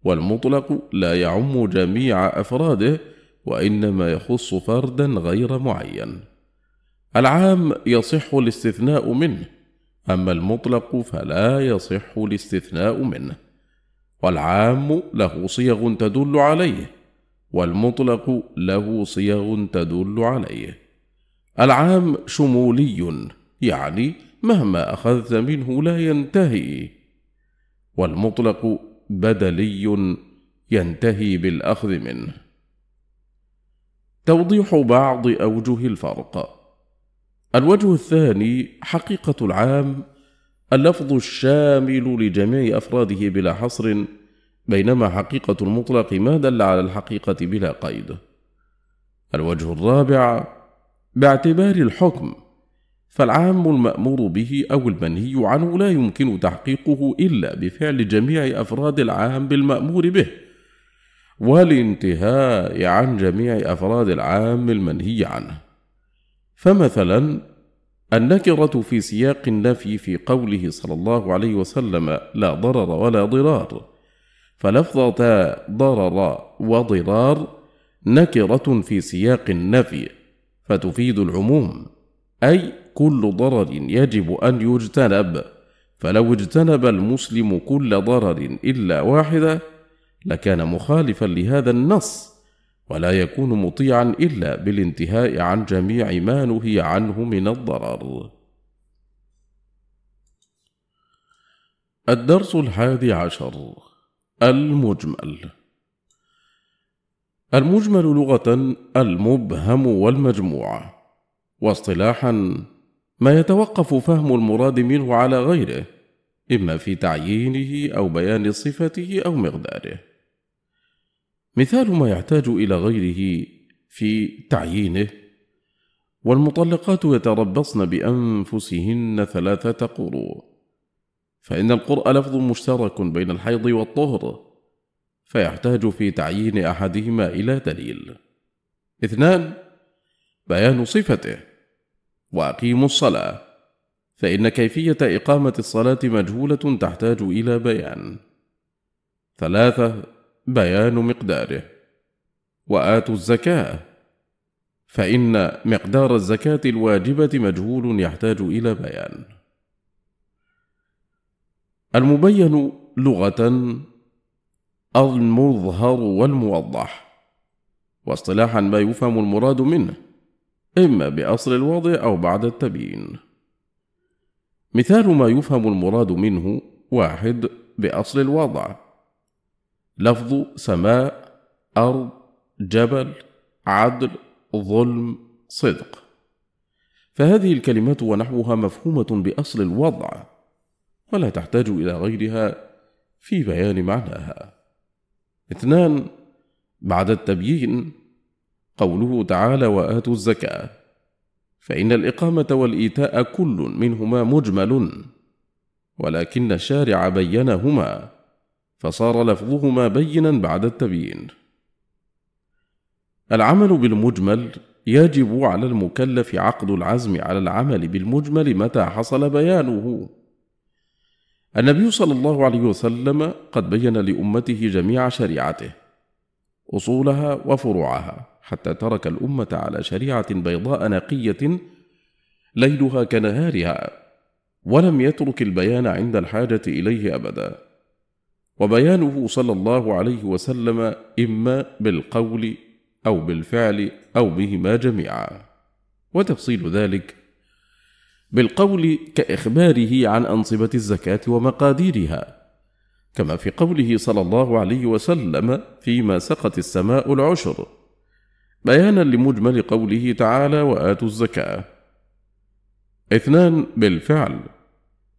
والمطلق لا يعم جميع أفراده وانما يخص فردا غير معين العام يصح الاستثناء منه اما المطلق فلا يصح الاستثناء منه والعام له صيغ تدل عليه والمطلق له صيغ تدل عليه العام شمولي يعني مهما اخذت منه لا ينتهي والمطلق بدلي ينتهي بالاخذ منه توضيح بعض أوجه الفرق الوجه الثاني حقيقة العام اللفظ الشامل لجميع أفراده بلا حصر بينما حقيقة المطلق ما دل على الحقيقة بلا قيد الوجه الرابع باعتبار الحكم فالعام المأمور به أو المنهي عنه لا يمكن تحقيقه إلا بفعل جميع أفراد العام بالمأمور به والانتهاء عن جميع أفراد العام المنهي عنه فمثلا النكرة في سياق النفي في قوله صلى الله عليه وسلم لا ضرر ولا ضرار فلفظتا ضرر وضرار نكرة في سياق النفي فتفيد العموم أي كل ضرر يجب أن يجتنب فلو اجتنب المسلم كل ضرر إلا واحدة لكان مخالفا لهذا النص ولا يكون مطيعا الا بالانتهاء عن جميع ما نهي عنه من الضرر الدرس الحادي عشر المجمل المجمل لغه المبهم والمجموع واصطلاحا ما يتوقف فهم المراد منه على غيره إما في تعيينه أو بيان صفته أو مقداره مثال ما يحتاج إلى غيره في تعيينه والمطلقات يتربصن بأنفسهن ثلاثة قروء فإن القرء لفظ مشترك بين الحيض والطهر فيحتاج في تعيين أحدهما إلى دليل اثنان بيان صفته وأقيموا الصلاة فإن كيفية إقامة الصلاة مجهولة تحتاج إلى بيان. ثلاثة: بيان مقداره، وآتوا الزكاة، فإن مقدار الزكاة الواجبة مجهول يحتاج إلى بيان. المبين لغة المظهر والموضح، واصطلاحا ما يفهم المراد منه، إما بأصل الوضع أو بعد التبيين. مثال ما يفهم المراد منه واحد بأصل الوضع لفظ سماء أرض جبل عدل ظلم صدق فهذه الكلمات ونحوها مفهومة بأصل الوضع ولا تحتاج إلى غيرها في بيان معناها اثنان بعد التبيين قوله تعالى وآتوا الزكاة فإن الإقامة والإيتاء كل منهما مجمل، ولكن الشارع بينهما، فصار لفظهما بينا بعد التبيين. العمل بالمجمل يجب على المكلف عقد العزم على العمل بالمجمل متى حصل بيانه. النبي صلى الله عليه وسلم قد بين لأمته جميع شريعته، أصولها وفروعها. حتى ترك الأمة على شريعة بيضاء نقية ليلها كنهارها، ولم يترك البيان عند الحاجة إليه أبدا. وبيانه صلى الله عليه وسلم إما بالقول أو بالفعل أو بهما جميعا. وتفصيل ذلك بالقول كإخباره عن أنصبة الزكاة ومقاديرها، كما في قوله صلى الله عليه وسلم فيما سقت السماء العشر بيانا لمجمل قوله تعالى واتوا الزكاه اثنان بالفعل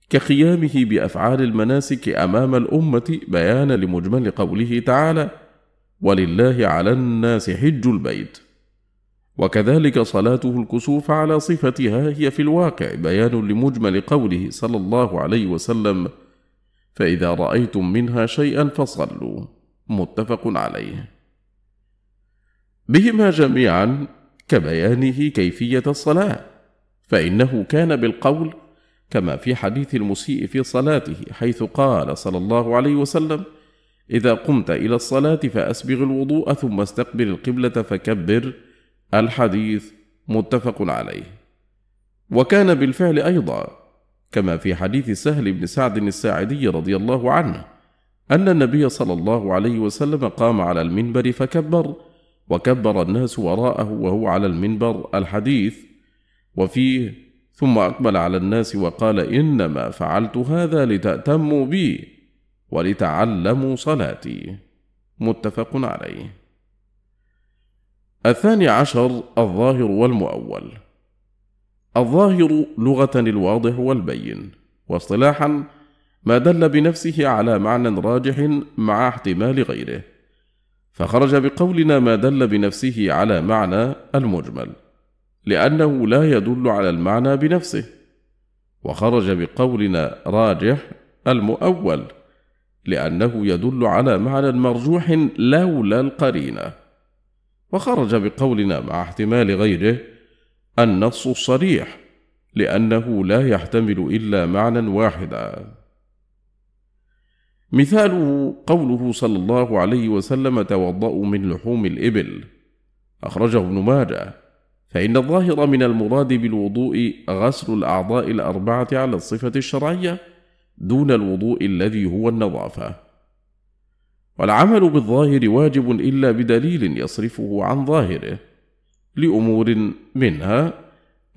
كقيامه بافعال المناسك امام الامه بيانا لمجمل قوله تعالى ولله على الناس حج البيت وكذلك صلاته الكسوف على صفتها هي في الواقع بيان لمجمل قوله صلى الله عليه وسلم فاذا رايتم منها شيئا فصلوا متفق عليه بهما جميعا كبيانه كيفية الصلاة، فإنه كان بالقول كما في حديث المسيء في صلاته حيث قال صلى الله عليه وسلم: إذا قمت إلى الصلاة فأسبغ الوضوء ثم استقبل القبلة فكبر. الحديث متفق عليه. وكان بالفعل أيضا كما في حديث سهل بن سعد الساعدي رضي الله عنه أن النبي صلى الله عليه وسلم قام على المنبر فكبر وكبر الناس وراءه وهو على المنبر الحديث وفيه ثم أقبل على الناس وقال إنما فعلت هذا لتأتموا بي ولتعلموا صلاتي متفق عليه الثاني عشر الظاهر والمؤول الظاهر لغة الواضح والبين واصطلاحا ما دل بنفسه على معنى راجح مع احتمال غيره فخرج بقولنا ما دل بنفسه على معنى المجمل لانه لا يدل على المعنى بنفسه وخرج بقولنا راجح المؤول لانه يدل على معنى مرجوح لولا القرينه وخرج بقولنا مع احتمال غيره النص الصريح لانه لا يحتمل الا معنى واحدا مثاله قوله صلى الله عليه وسلم توضأوا من لحوم الإبل أخرجه ابن ماجه فإن الظاهر من المراد بالوضوء غسل الأعضاء الأربعة على الصفة الشرعية دون الوضوء الذي هو النظافة والعمل بالظاهر واجب إلا بدليل يصرفه عن ظاهره لأمور منها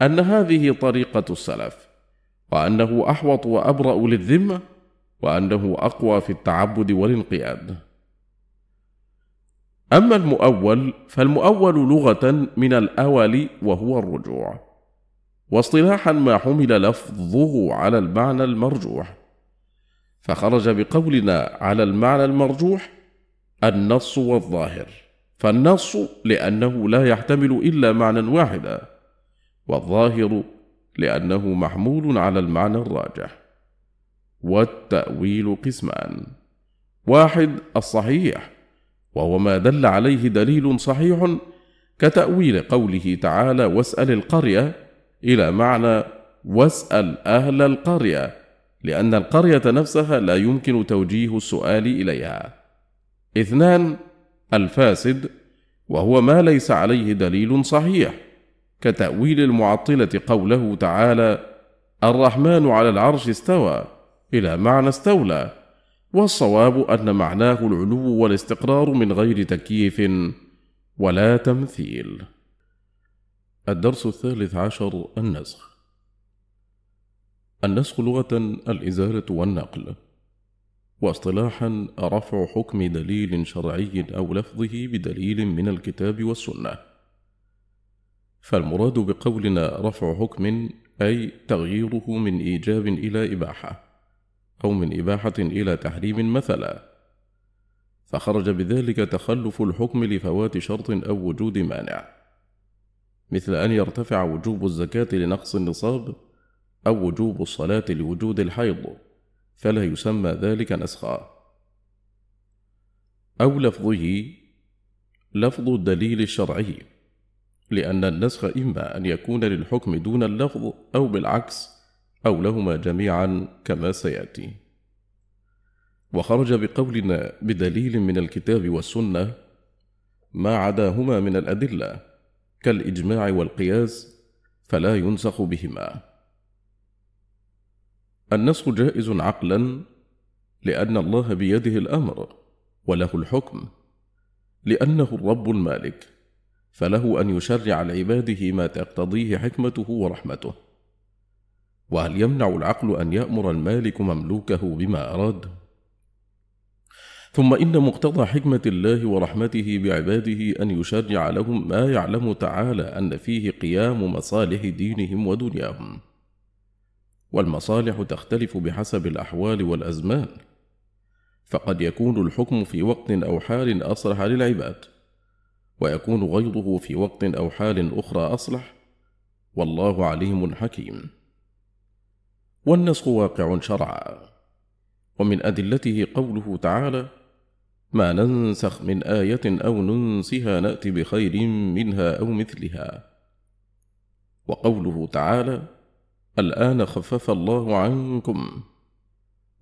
أن هذه طريقة السلف وأنه أحوط وأبرأ للذمة وأنه أقوى في التعبد والانقياد. أما المؤول فالمؤول لغة من الأول وهو الرجوع، واصطلاحا ما حمل لفظه على المعنى المرجوح، فخرج بقولنا على المعنى المرجوح النص والظاهر، فالنص لأنه لا يحتمل إلا معنى واحدا، والظاهر لأنه محمول على المعنى الراجح. والتأويل قسمان واحد الصحيح وهو ما دل عليه دليل صحيح كتأويل قوله تعالى واسأل القرية إلى معنى واسأل أهل القرية لأن القرية نفسها لا يمكن توجيه السؤال إليها. اثنان الفاسد وهو ما ليس عليه دليل صحيح كتأويل المعطلة قوله تعالى: الرحمن على العرش استوى إلى معنى استولى والصواب أن معناه العلو والاستقرار من غير تكييف ولا تمثيل الدرس الثالث عشر النسخ النسخ لغة الإزالة والنقل واصطلاحا رفع حكم دليل شرعي أو لفظه بدليل من الكتاب والسنة فالمراد بقولنا رفع حكم أي تغييره من إيجاب إلى إباحة أو من إباحة إلى تحريم مثلا فخرج بذلك تخلف الحكم لفوات شرط أو وجود مانع مثل أن يرتفع وجوب الزكاة لنقص النصاب أو وجوب الصلاة لوجود الحيض فلا يسمى ذلك نسخا أو لفظه لفظ الدليل الشرعي لأن النسخ إما أن يكون للحكم دون اللفظ أو بالعكس أو لهما جميعا كما سيأتي. وخرج بقولنا بدليل من الكتاب والسنة ما عداهما من الأدلة كالإجماع والقياس فلا ينسخ بهما. النسخ جائز عقلا لأن الله بيده الأمر وله الحكم، لأنه الرب المالك، فله أن يشرع لعباده ما تقتضيه حكمته ورحمته. وهل يمنع العقل أن يأمر المالك مملوكه بما أراد؟ ثم إن مقتضى حكمة الله ورحمته بعباده أن يشرع لهم ما يعلم تعالى أن فيه قيام مصالح دينهم ودنياهم، والمصالح تختلف بحسب الأحوال والأزمان، فقد يكون الحكم في وقت أو حال أصلح للعباد، ويكون غيظه في وقت أو حال أخرى أصلح، والله عليم حكيم. والنسخ واقع شرعا ومن أدلته قوله تعالى ما ننسخ من آية أو ننسها نأتي بخير منها أو مثلها وقوله تعالى الآن خفف الله عنكم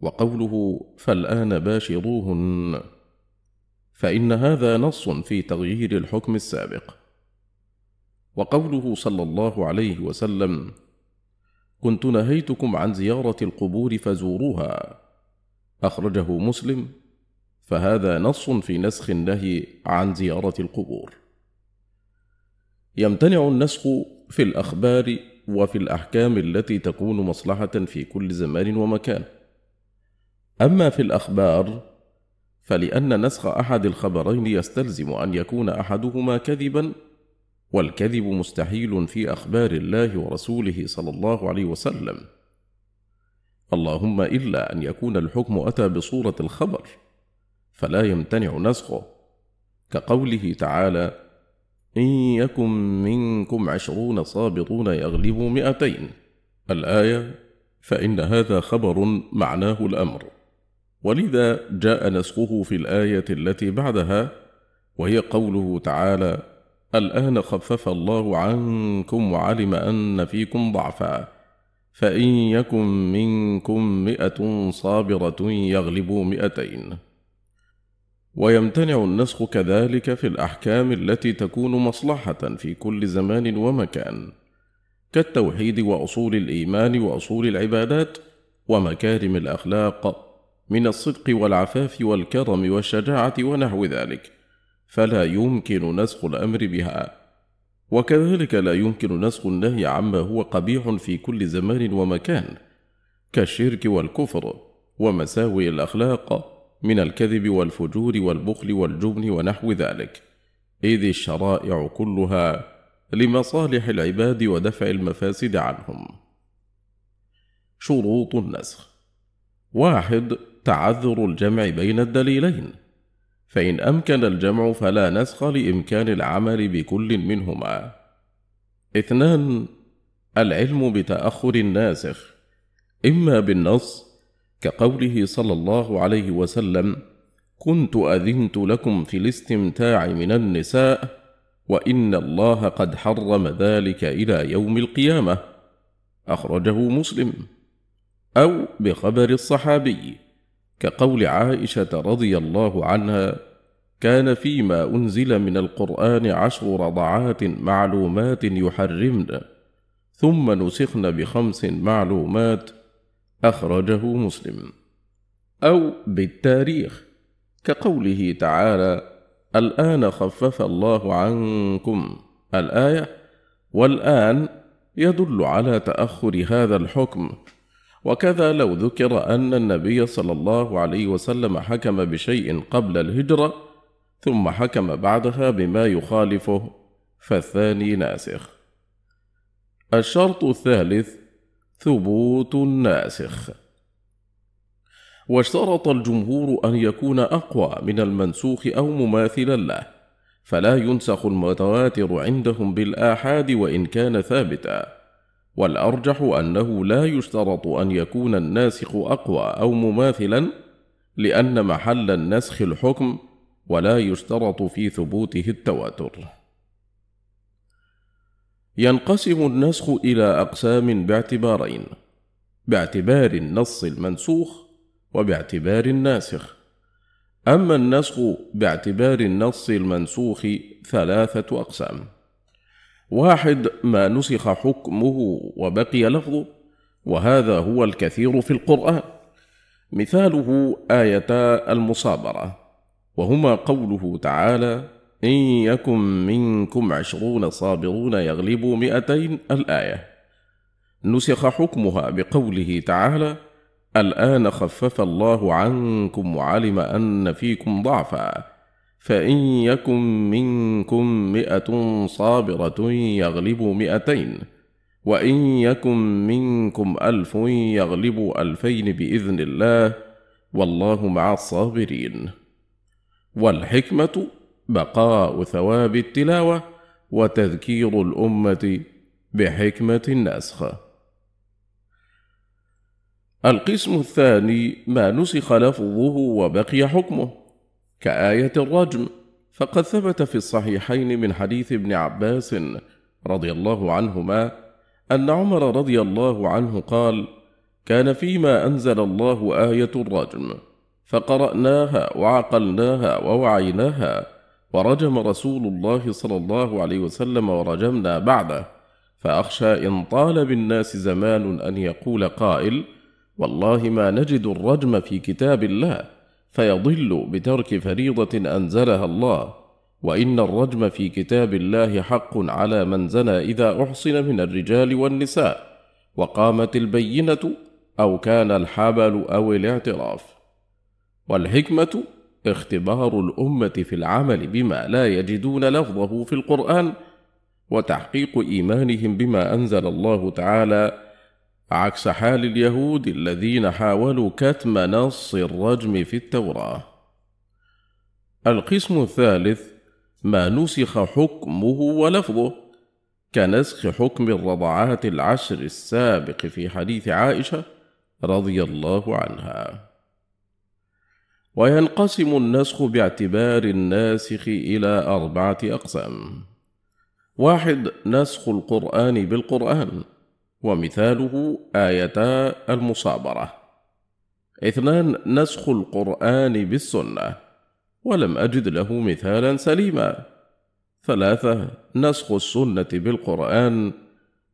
وقوله فالآن باشروهن فإن هذا نص في تغيير الحكم السابق وقوله صلى الله عليه وسلم كنت نهيتكم عن زيارة القبور فزوروها أخرجه مسلم فهذا نص في نسخ النهي عن زيارة القبور يمتنع النسخ في الأخبار وفي الأحكام التي تكون مصلحة في كل زمان ومكان أما في الأخبار فلأن نسخ أحد الخبرين يستلزم أن يكون أحدهما كذبا والكذب مستحيل في اخبار الله ورسوله صلى الله عليه وسلم اللهم الا ان يكون الحكم اتى بصوره الخبر فلا يمتنع نسخه كقوله تعالى ان يكن منكم عشرون صابطون يغلبوا مئتين الايه فان هذا خبر معناه الامر ولذا جاء نسخه في الايه التي بعدها وهي قوله تعالى الآن خفف الله عنكم وعلم أن فيكم ضعفا فإن يكن منكم مئة صابرة يغلبوا مئتين ويمتنع النسخ كذلك في الأحكام التي تكون مصلحة في كل زمان ومكان كالتوحيد وأصول الإيمان وأصول العبادات ومكارم الأخلاق من الصدق والعفاف والكرم والشجاعة ونحو ذلك فلا يمكن نسخ الأمر بها وكذلك لا يمكن نسخ النهي عما هو قبيح في كل زمان ومكان كالشرك والكفر ومساوئ الأخلاق من الكذب والفجور والبخل والجبن ونحو ذلك إذ الشرائع كلها لمصالح العباد ودفع المفاسد عنهم شروط النسخ واحد تعذر الجمع بين الدليلين فإن أمكن الجمع فلا نسخ لإمكان العمل بكل منهما. اثنان العلم بتأخر الناسخ إما بالنص كقوله صلى الله عليه وسلم: كنت أذنت لكم في الاستمتاع من النساء وإن الله قد حرم ذلك إلى يوم القيامة. أخرجه مسلم. أو بخبر الصحابي كقول عائشه رضي الله عنها كان فيما انزل من القران عشر رضعات معلومات يحرمن ثم نسخن بخمس معلومات اخرجه مسلم او بالتاريخ كقوله تعالى الان خفف الله عنكم الايه والان يدل على تاخر هذا الحكم وكذا لو ذكر أن النبي صلى الله عليه وسلم حكم بشيء قبل الهجرة ثم حكم بعدها بما يخالفه فالثاني ناسخ. الشرط الثالث ثبوت الناسخ. واشترط الجمهور أن يكون أقوى من المنسوخ أو مماثلا له، فلا ينسخ المتواتر عندهم بالآحاد وإن كان ثابتا. والأرجح أنه لا يشترط أن يكون الناسخ أقوى أو مماثلا لأن محل النسخ الحكم ولا يشترط في ثبوته التواتر ينقسم النسخ إلى أقسام باعتبارين باعتبار النص المنسوخ وباعتبار الناسخ أما النسخ باعتبار النص المنسوخ ثلاثة أقسام واحد ما نسخ حكمه وبقي لفظه وهذا هو الكثير في القران مثاله ايتا المصابره وهما قوله تعالى ان يكن منكم عشرون صابرون يغلبوا مئتين الايه نسخ حكمها بقوله تعالى الان خفف الله عنكم وعلم ان فيكم ضعفا فإن يكن منكم مئة صابرة يغلبوا مئتين وإن يكن منكم ألف يغلبوا ألفين بإذن الله والله مع الصابرين والحكمة بقاء ثواب التلاوة وتذكير الأمة بحكمة النسخ القسم الثاني ما نسخ لفظه وبقي حكمه كآية الرجم فقد ثبت في الصحيحين من حديث ابن عباس رضي الله عنهما أن عمر رضي الله عنه قال: كان فيما أنزل الله آية الرجم، فقرأناها وعقلناها ووعيناها، ورجم رسول الله صلى الله عليه وسلم ورجمنا بعده، فأخشى إن طال بالناس زمان أن يقول قائل: والله ما نجد الرجم في كتاب الله. فيضل بترك فريضة أنزلها الله، وإن الرجم في كتاب الله حق على من زنى إذا أحصن من الرجال والنساء، وقامت البينة أو كان الحبل أو الاعتراف. والحكمة اختبار الأمة في العمل بما لا يجدون لفظه في القرآن، وتحقيق إيمانهم بما أنزل الله تعالى عكس حال اليهود الذين حاولوا كتم نص الرجم في التوراه القسم الثالث ما نسخ حكمه ولفظه كنسخ حكم الرضعات العشر السابق في حديث عائشه رضي الله عنها وينقسم النسخ باعتبار الناسخ الى اربعه اقسام واحد نسخ القران بالقران ومثاله آيتا المصابرة اثنان نسخ القرآن بالسنة ولم أجد له مثالا سليما ثلاثة نسخ السنة بالقرآن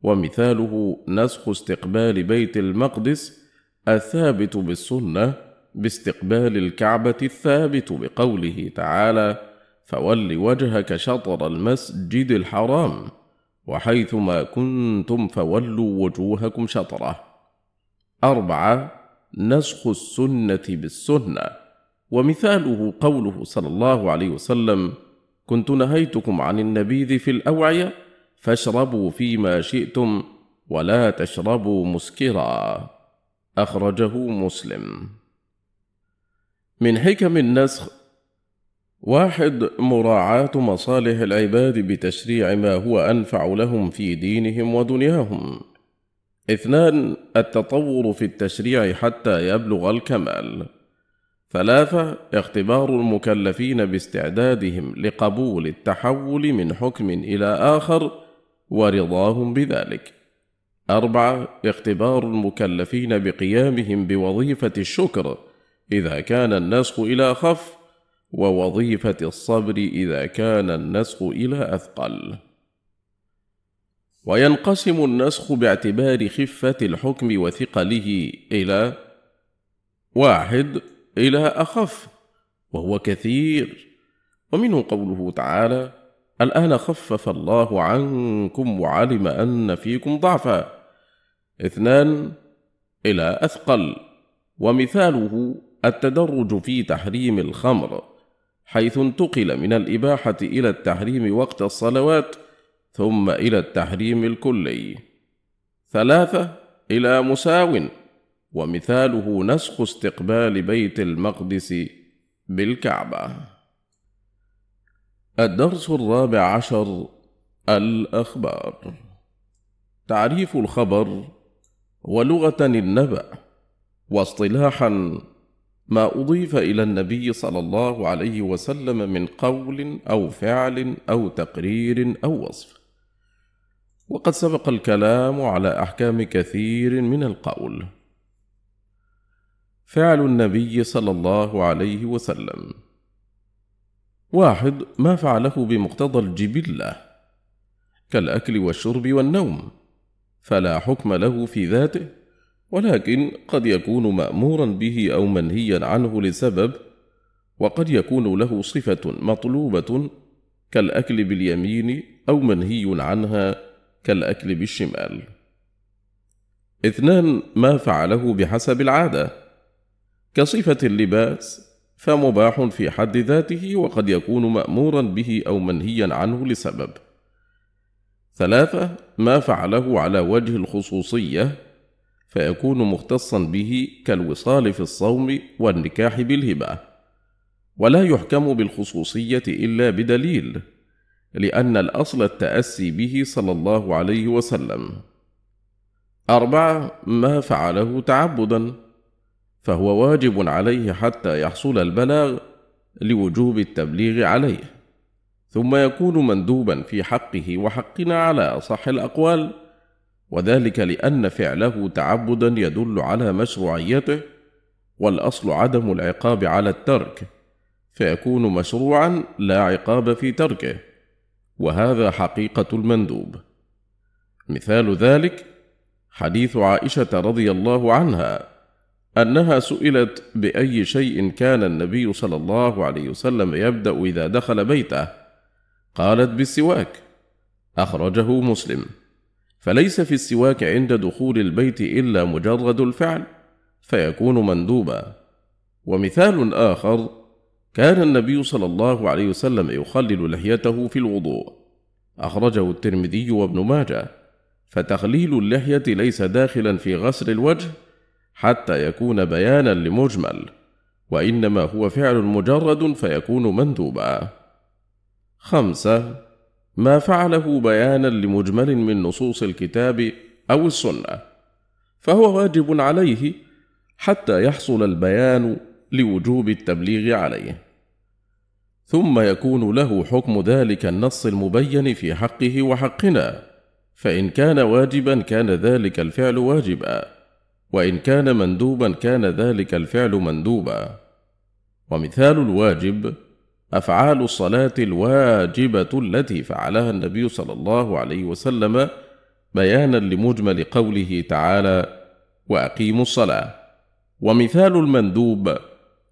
ومثاله نسخ استقبال بيت المقدس الثابت بالسنة باستقبال الكعبة الثابت بقوله تعالى: فول وجهك شطر المسجد الحرام وحيثما كنتم فولوا وجوهكم شطره اربعه نسخ السنه بالسنه ومثاله قوله صلى الله عليه وسلم كنت نهيتكم عن النبيذ في الاوعيه فاشربوا فيما شئتم ولا تشربوا مسكرا اخرجه مسلم من حكم النسخ واحد مراعاة مصالح العباد بتشريع ما هو أنفع لهم في دينهم ودنياهم. اثنان التطور في التشريع حتى يبلغ الكمال. ثلاثة اختبار المكلفين باستعدادهم لقبول التحول من حكم إلى آخر ورضاهم بذلك. أربعة اختبار المكلفين بقيامهم بوظيفة الشكر إذا كان النسخ إلى خف ووظيفة الصبر إذا كان النسخ إلى أثقل وينقسم النسخ باعتبار خفة الحكم وثقله إلى واحد إلى أخف وهو كثير ومنه قوله تعالى الآن خفف الله عنكم وعلم أن فيكم ضعفا اثنان إلى أثقل ومثاله التدرج في تحريم الخمر حيث انتقل من الإباحة إلى التحريم وقت الصلوات ثم إلى التحريم الكلي. ثلاثة إلى مساو ومثاله نسخ استقبال بيت المقدس بالكعبة. الدرس الرابع عشر الأخبار تعريف الخبر ولغة النبأ واصطلاحا ما أضيف إلى النبي صلى الله عليه وسلم من قول أو فعل أو تقرير أو وصف. وقد سبق الكلام على أحكام كثير من القول. فعل النبي صلى الله عليه وسلم واحد ما فعله بمقتضى الجبلة كالأكل والشرب والنوم فلا حكم له في ذاته ولكن قد يكون مأمورا به أو منهيا عنه لسبب وقد يكون له صفة مطلوبة كالأكل باليمين أو منهي عنها كالأكل بالشمال. اثنان ما فعله بحسب العادة كصفة اللباس فمباح في حد ذاته وقد يكون مأمورا به أو منهيا عنه لسبب. ثلاثة ما فعله على وجه الخصوصية فيكون مختصا به كالوصال في الصوم والنكاح بالهبه ولا يحكم بالخصوصيه الا بدليل لان الاصل التاسي به صلى الله عليه وسلم اربعه ما فعله تعبدا فهو واجب عليه حتى يحصل البلاغ لوجوب التبليغ عليه ثم يكون مندوبا في حقه وحقنا على اصح الاقوال وذلك لأن فعله تعبدا يدل على مشروعيته، والأصل عدم العقاب على الترك، فيكون مشروعا لا عقاب في تركه، وهذا حقيقة المندوب. مثال ذلك حديث عائشة رضي الله عنها أنها سئلت بأي شيء كان النبي صلى الله عليه وسلم يبدأ إذا دخل بيته، قالت بالسواك، أخرجه مسلم. فليس في السواك عند دخول البيت إلا مجرد الفعل، فيكون مندوبا. ومثال آخر: كان النبي صلى الله عليه وسلم يخلل لحيته في الوضوء، أخرجه الترمذي وابن ماجه، فتخليل اللحية ليس داخلا في غسل الوجه حتى يكون بيانا لمجمل، وإنما هو فعل مجرد فيكون مندوبا. خمسة ما فعله بيانا لمجمل من نصوص الكتاب أو السنة فهو واجب عليه حتى يحصل البيان لوجوب التبليغ عليه ثم يكون له حكم ذلك النص المبين في حقه وحقنا فان كان واجبا كان ذلك الفعل واجبا وان كان مندوبا كان ذلك الفعل مندوبا ومثال الواجب أفعال الصلاة الواجبة التي فعلها النبي صلى الله عليه وسلم بيانا لمجمل قوله تعالى: وأقيموا الصلاة. ومثال المندوب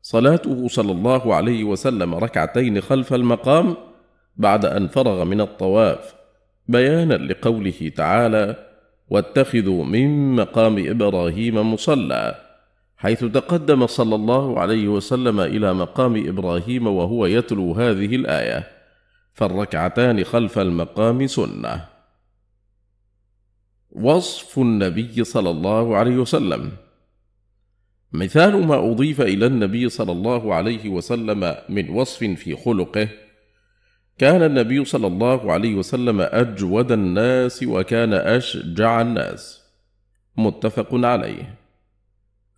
صلاته صلى الله عليه وسلم ركعتين خلف المقام بعد أن فرغ من الطواف، بيانا لقوله تعالى: واتخذوا من مقام إبراهيم مصلى. حيث تقدم صلى الله عليه وسلم إلى مقام إبراهيم وهو يتلو هذه الآية، فالركعتان خلف المقام سنة. وصف النبي صلى الله عليه وسلم مثال ما أضيف إلى النبي صلى الله عليه وسلم من وصف في خلقه كان النبي صلى الله عليه وسلم أجود الناس وكان أشجع الناس متفق عليه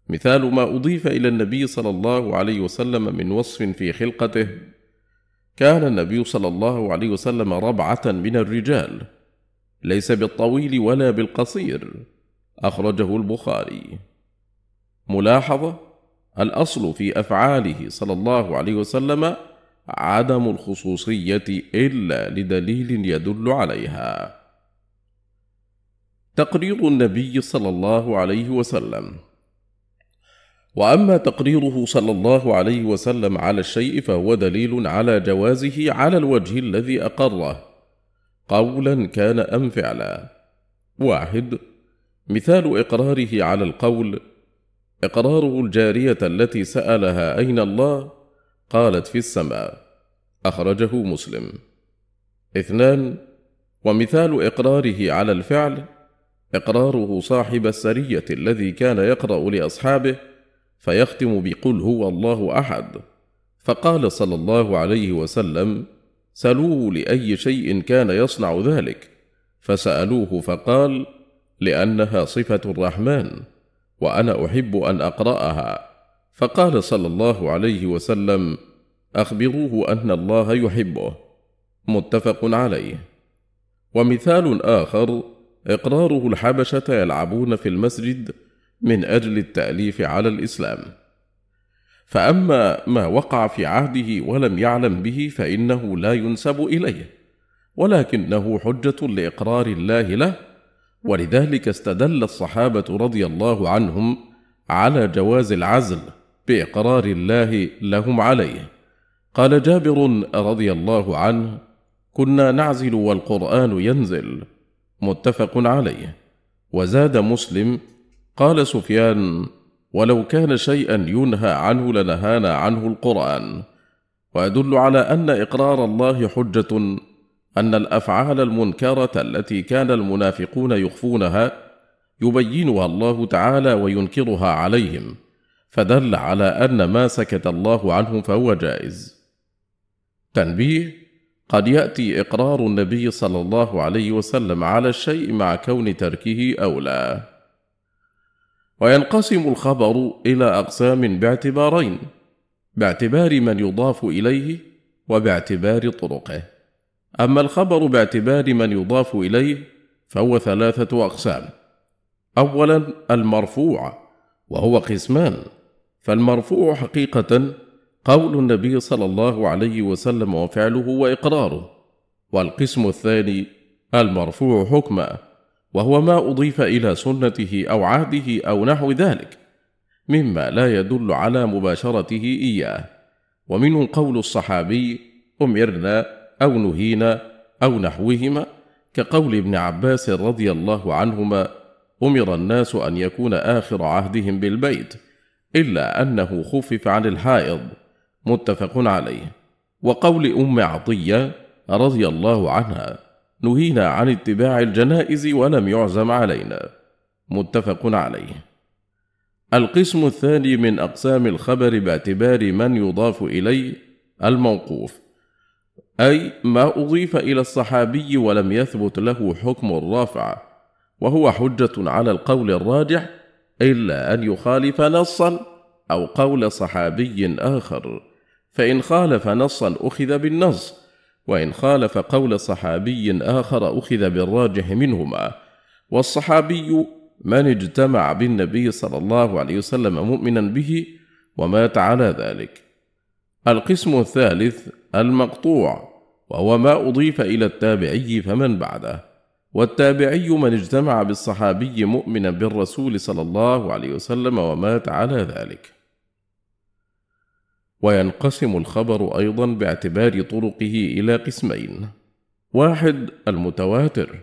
مثال ما أضيف إلى النبي صلى الله عليه وسلم من وصف في خلقته كان النبي صلى الله عليه وسلم ربعة من الرجال ليس بالطويل ولا بالقصير أخرجه البخاري ملاحظة الأصل في أفعاله صلى الله عليه وسلم عدم الخصوصية إلا لدليل يدل عليها تقرير النبي صلى الله عليه وسلم واما تقريره صلى الله عليه وسلم على الشيء فهو دليل على جوازه على الوجه الذي اقره قولا كان ام فعلا واحد مثال اقراره على القول اقراره الجاريه التي سالها اين الله قالت في السماء اخرجه مسلم اثنان ومثال اقراره على الفعل اقراره صاحب السريه الذي كان يقرا لاصحابه فيختم بقل هو الله احد فقال صلى الله عليه وسلم سلوه لاي شيء كان يصنع ذلك فسالوه فقال لانها صفه الرحمن وانا احب ان اقراها فقال صلى الله عليه وسلم اخبروه ان الله يحبه متفق عليه ومثال اخر اقراره الحبشه يلعبون في المسجد من أجل التأليف على الإسلام. فأما ما وقع في عهده ولم يعلم به فإنه لا ينسب إليه، ولكنه حجة لإقرار الله له، ولذلك استدل الصحابة رضي الله عنهم على جواز العزل بإقرار الله لهم عليه. قال جابر رضي الله عنه: كنا نعزل والقرآن ينزل، متفق عليه. وزاد مسلم: قال سفيان ولو كان شيئا ينهى عنه لنهانا عنه القران ويدل على ان اقرار الله حجه ان الافعال المنكره التي كان المنافقون يخفونها يبينها الله تعالى وينكرها عليهم فدل على ان ما سكت الله عنه فهو جائز تنبيه قد ياتي اقرار النبي صلى الله عليه وسلم على الشيء مع كون تركه اولى وينقسم الخبر إلى أقسام باعتبارين باعتبار من يضاف إليه وباعتبار طرقه أما الخبر باعتبار من يضاف إليه فهو ثلاثة أقسام أولا المرفوع وهو قسمان فالمرفوع حقيقة قول النبي صلى الله عليه وسلم وفعله وإقراره والقسم الثاني المرفوع حكمه وهو ما أضيف إلى سنته أو عهده أو نحو ذلك، مما لا يدل على مباشرته إياه، ومنه قول الصحابي: أمرنا أو نهينا أو نحوهما، كقول ابن عباس رضي الله عنهما: أمر الناس أن يكون آخر عهدهم بالبيت، إلا أنه خفف عن الحائض، متفق عليه. وقول أم عطية رضي الله عنها: نهينا عن اتباع الجنائز ولم يعزم علينا متفق عليه القسم الثاني من أقسام الخبر باعتبار من يضاف إليه الموقوف أي ما أضيف إلى الصحابي ولم يثبت له حكم الرافع وهو حجة على القول الراجح إلا أن يخالف نصا أو قول صحابي آخر فإن خالف نصا أخذ بالنص وإن خالف قول صحابي آخر أخذ بالراجح منهما والصحابي من اجتمع بالنبي صلى الله عليه وسلم مؤمنا به ومات على ذلك القسم الثالث المقطوع وهو ما أضيف إلى التابعي فمن بعده والتابعي من اجتمع بالصحابي مؤمنا بالرسول صلى الله عليه وسلم ومات على ذلك وينقسم الخبر ايضا باعتبار طرقه الى قسمين واحد المتواتر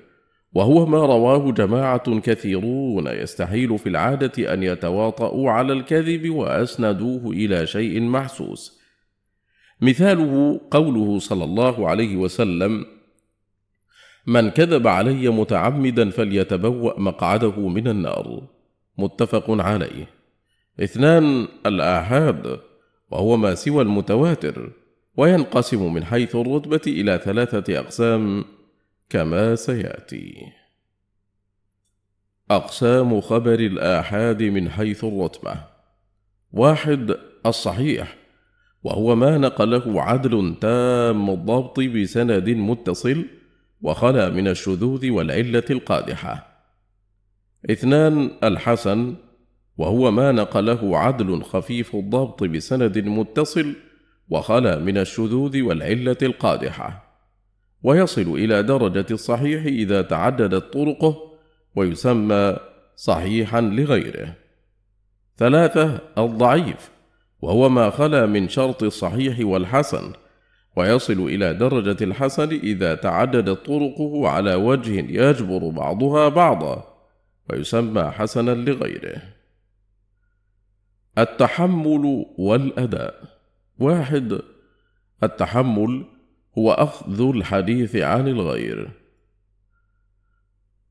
وهو ما رواه جماعه كثيرون يستحيل في العاده ان يتواطؤوا على الكذب واسندوه الى شيء محسوس مثاله قوله صلى الله عليه وسلم من كذب علي متعمدا فليتبوا مقعده من النار متفق عليه اثنان الاحاد وهو ما سوى المتواتر وينقسم من حيث الرتبة إلى ثلاثة أقسام كما سيأتي. أقسام خبر الآحاد من حيث الرتبة واحد الصحيح وهو ما نقله عدل تام الضبط بسند متصل وخلا من الشذوذ والعلة القادحة. اثنان الحسن وهو ما نقله عدل خفيف الضبط بسند متصل وخلا من الشذوذ والعله القادحه ويصل الى درجه الصحيح اذا تعددت طرقه ويسمى صحيحا لغيره ثلاثه الضعيف وهو ما خلا من شرط الصحيح والحسن ويصل الى درجه الحسن اذا تعددت طرقه على وجه يجبر بعضها بعضا ويسمى حسنا لغيره التحمل والأداء واحد التحمل هو أخذ الحديث عن الغير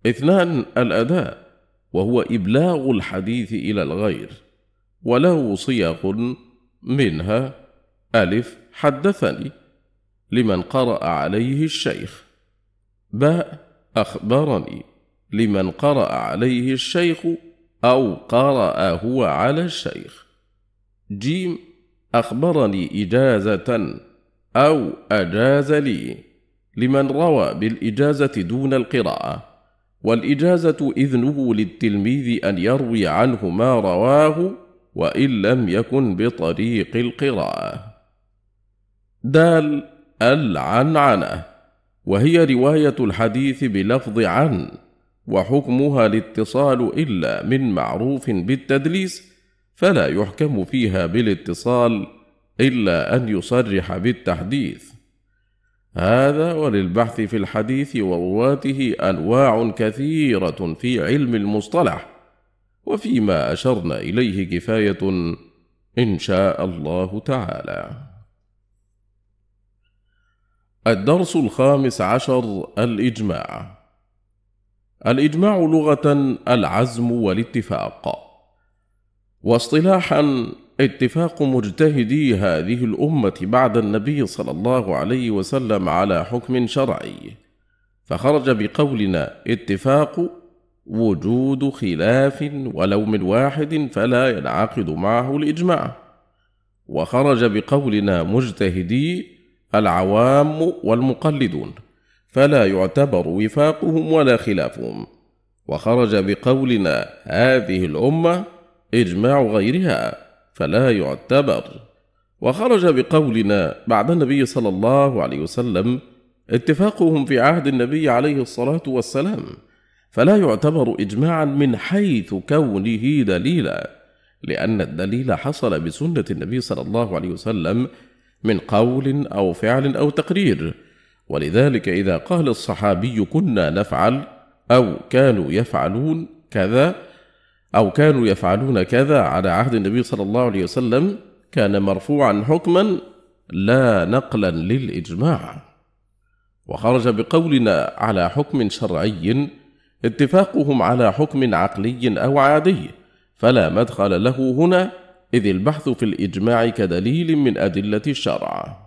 اثنان الأداء وهو إبلاغ الحديث إلى الغير وله صيغ منها ألف حدثني لمن قرأ عليه الشيخ باء أخبرني لمن قرأ عليه الشيخ أو قرأ هو على الشيخ جيم أخبرني إجازة أو أجاز لي لمن روى بالإجازة دون القراءة والإجازة إذنه للتلميذ أن يروي عنه ما رواه وإن لم يكن بطريق القراءة دال العنعنة وهي رواية الحديث بلفظ عن وحكمها الاتصال إلا من معروف بالتدليس فلا يحكم فيها بالاتصال إلا أن يصرح بالتحديث هذا وللبحث في الحديث ورواته أنواع كثيرة في علم المصطلح وفيما أشرنا إليه كفاية إن شاء الله تعالى الدرس الخامس عشر الإجماع الاجماع لغه العزم والاتفاق واصطلاحا اتفاق مجتهدي هذه الامه بعد النبي صلى الله عليه وسلم على حكم شرعي فخرج بقولنا اتفاق وجود خلاف ولوم واحد فلا ينعقد معه الاجماع وخرج بقولنا مجتهدي العوام والمقلدون فلا يعتبر وفاقهم ولا خلافهم وخرج بقولنا هذه الأمة إجماع غيرها فلا يعتبر وخرج بقولنا بعد النبي صلى الله عليه وسلم اتفاقهم في عهد النبي عليه الصلاة والسلام فلا يعتبر إجماعا من حيث كونه دليلا لأن الدليل حصل بسنة النبي صلى الله عليه وسلم من قول أو فعل أو تقرير ولذلك إذا قال الصحابي كنا نفعل أو كانوا يفعلون كذا أو كانوا يفعلون كذا على عهد النبي صلى الله عليه وسلم كان مرفوعا حكما لا نقلا للإجماع وخرج بقولنا على حكم شرعي اتفاقهم على حكم عقلي أو عادي فلا مدخل له هنا إذ البحث في الإجماع كدليل من أدلة الشرع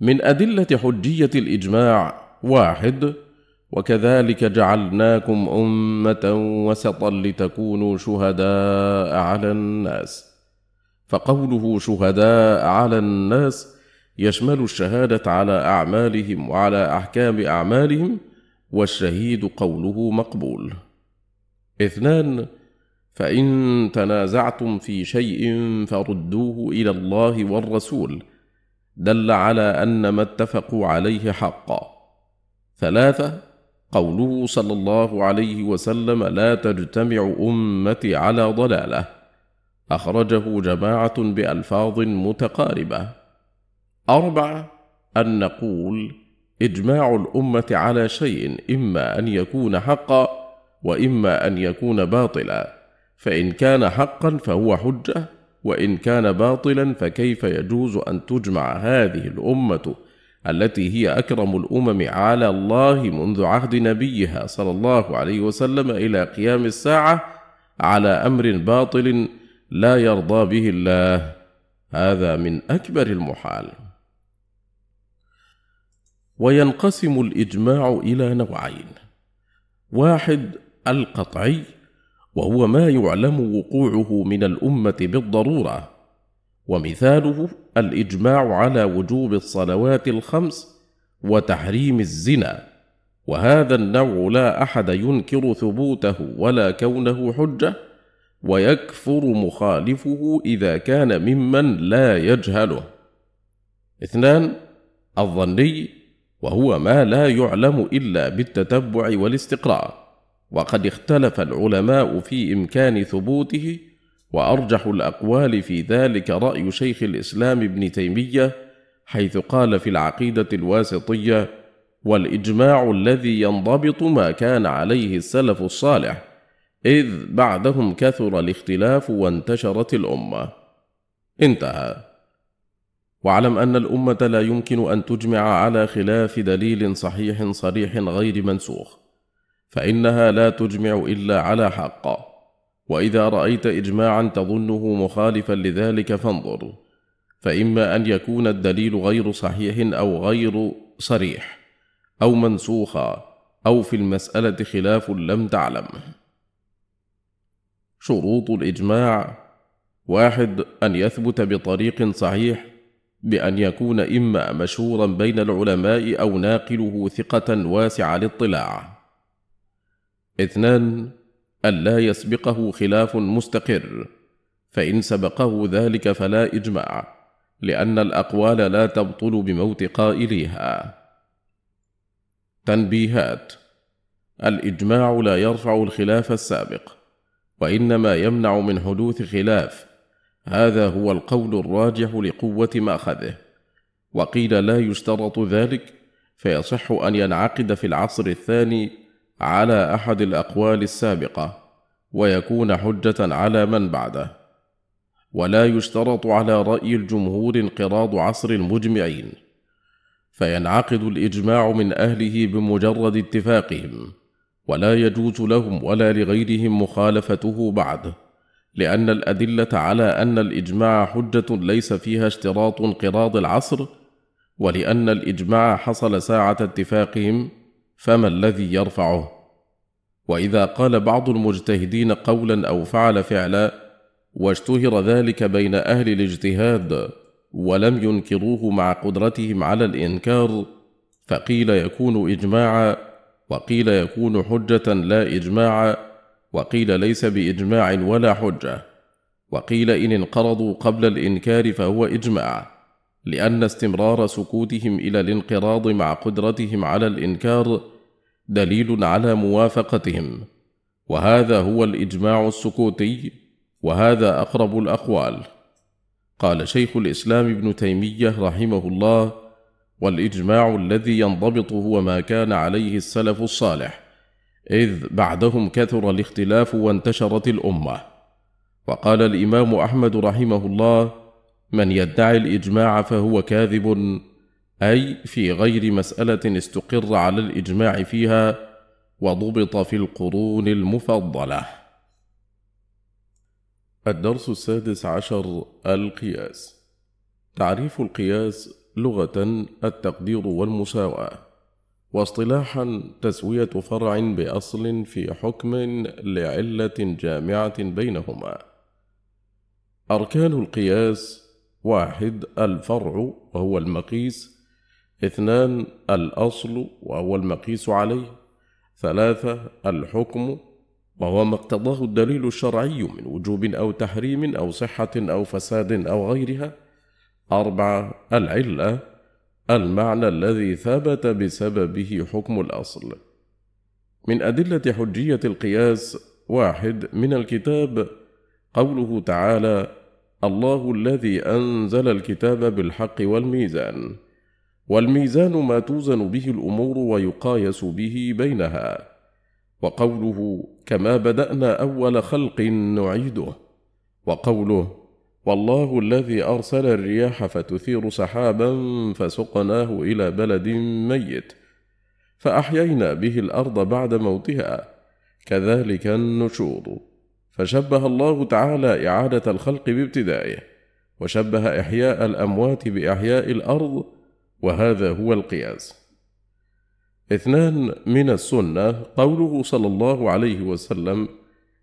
من أدلة حجية الإجماع واحد وكذلك جعلناكم أمة وسطا لتكونوا شهداء على الناس فقوله شهداء على الناس يشمل الشهادة على أعمالهم وعلى أحكام أعمالهم والشهيد قوله مقبول اثنان فإن تنازعتم في شيء فردوه إلى الله والرسول دل على ان ما اتفقوا عليه حقا ثلاثه قوله صلى الله عليه وسلم لا تجتمع امتي على ضلاله اخرجه جماعه بالفاظ متقاربه اربعه ان نقول اجماع الامه على شيء اما ان يكون حقا واما ان يكون باطلا فان كان حقا فهو حجه وان كان باطلا فكيف يجوز ان تجمع هذه الامه التي هي اكرم الامم على الله منذ عهد نبيها صلى الله عليه وسلم الى قيام الساعه على امر باطل لا يرضى به الله هذا من اكبر المحال وينقسم الاجماع الى نوعين واحد القطعي وهو ما يعلم وقوعه من الامه بالضروره ومثاله الاجماع على وجوب الصلوات الخمس وتحريم الزنا وهذا النوع لا احد ينكر ثبوته ولا كونه حجه ويكفر مخالفه اذا كان ممن لا يجهله اثنان الظني وهو ما لا يعلم الا بالتتبع والاستقراء وقد اختلف العلماء في إمكان ثبوته وأرجح الأقوال في ذلك رأي شيخ الإسلام ابن تيمية حيث قال في العقيدة الواسطية والإجماع الذي ينضبط ما كان عليه السلف الصالح إذ بعدهم كثر الاختلاف وانتشرت الأمة انتهى واعلم أن الأمة لا يمكن أن تجمع على خلاف دليل صحيح صريح غير منسوخ فانها لا تجمع الا على حق واذا رايت اجماعا تظنه مخالفا لذلك فانظر فاما ان يكون الدليل غير صحيح او غير صريح او منسوخا او في المساله خلاف لم تعلمه شروط الاجماع واحد ان يثبت بطريق صحيح بان يكون اما مشهورا بين العلماء او ناقله ثقه واسع الاطلاع اثنان ألا يسبقه خلاف مستقر فإن سبقه ذلك فلا إجماع لأن الأقوال لا تبطل بموت قائليها تنبيهات الإجماع لا يرفع الخلاف السابق وإنما يمنع من حدوث خلاف هذا هو القول الراجح لقوة مأخذه وقيل لا يشترط ذلك فيصح أن ينعقد في العصر الثاني على احد الاقوال السابقه ويكون حجه على من بعده ولا يشترط على راي الجمهور انقراض عصر المجمعين فينعقد الاجماع من اهله بمجرد اتفاقهم ولا يجوز لهم ولا لغيرهم مخالفته بعد لان الادله على ان الاجماع حجه ليس فيها اشتراط انقراض العصر ولان الاجماع حصل ساعه اتفاقهم فما الذي يرفعه واذا قال بعض المجتهدين قولا او فعل فعلا واشتهر ذلك بين اهل الاجتهاد ولم ينكروه مع قدرتهم على الانكار فقيل يكون اجماعا وقيل يكون حجه لا اجماعا وقيل ليس باجماع ولا حجه وقيل ان انقرضوا قبل الانكار فهو اجماع لان استمرار سكوتهم الى الانقراض مع قدرتهم على الانكار دليل على موافقتهم وهذا هو الاجماع السكوتي وهذا اقرب الاقوال قال شيخ الاسلام ابن تيميه رحمه الله والاجماع الذي ينضبط هو ما كان عليه السلف الصالح اذ بعدهم كثر الاختلاف وانتشرت الامه وقال الامام احمد رحمه الله من يدعي الإجماع فهو كاذب أي في غير مسألة استقر على الإجماع فيها وضبط في القرون المفضلة. الدرس السادس عشر القياس تعريف القياس لغة التقدير والمساواة، واصطلاحا تسوية فرع بأصل في حكم لعلة جامعة بينهما. أركان القياس واحد الفرع وهو المقيس اثنان الأصل وهو المقيس عليه ثلاثة الحكم وهو ما اقتضاه الدليل الشرعي من وجوب أو تحريم أو صحة أو فساد أو غيرها أربعة العلة المعنى الذي ثبت بسببه حكم الأصل من أدلة حجية القياس واحد من الكتاب قوله تعالى الله الذي أنزل الكتاب بالحق والميزان والميزان ما توزن به الأمور ويقايس به بينها وقوله كما بدأنا أول خلق نعيده وقوله والله الذي أرسل الرياح فتثير سحابا فسقناه إلى بلد ميت فأحيينا به الأرض بعد موتها كذلك النشور فشبه الله تعالى إعادة الخلق بابتدائه وشبه إحياء الأموات بإحياء الأرض وهذا هو القياس اثنان من السنة قوله صلى الله عليه وسلم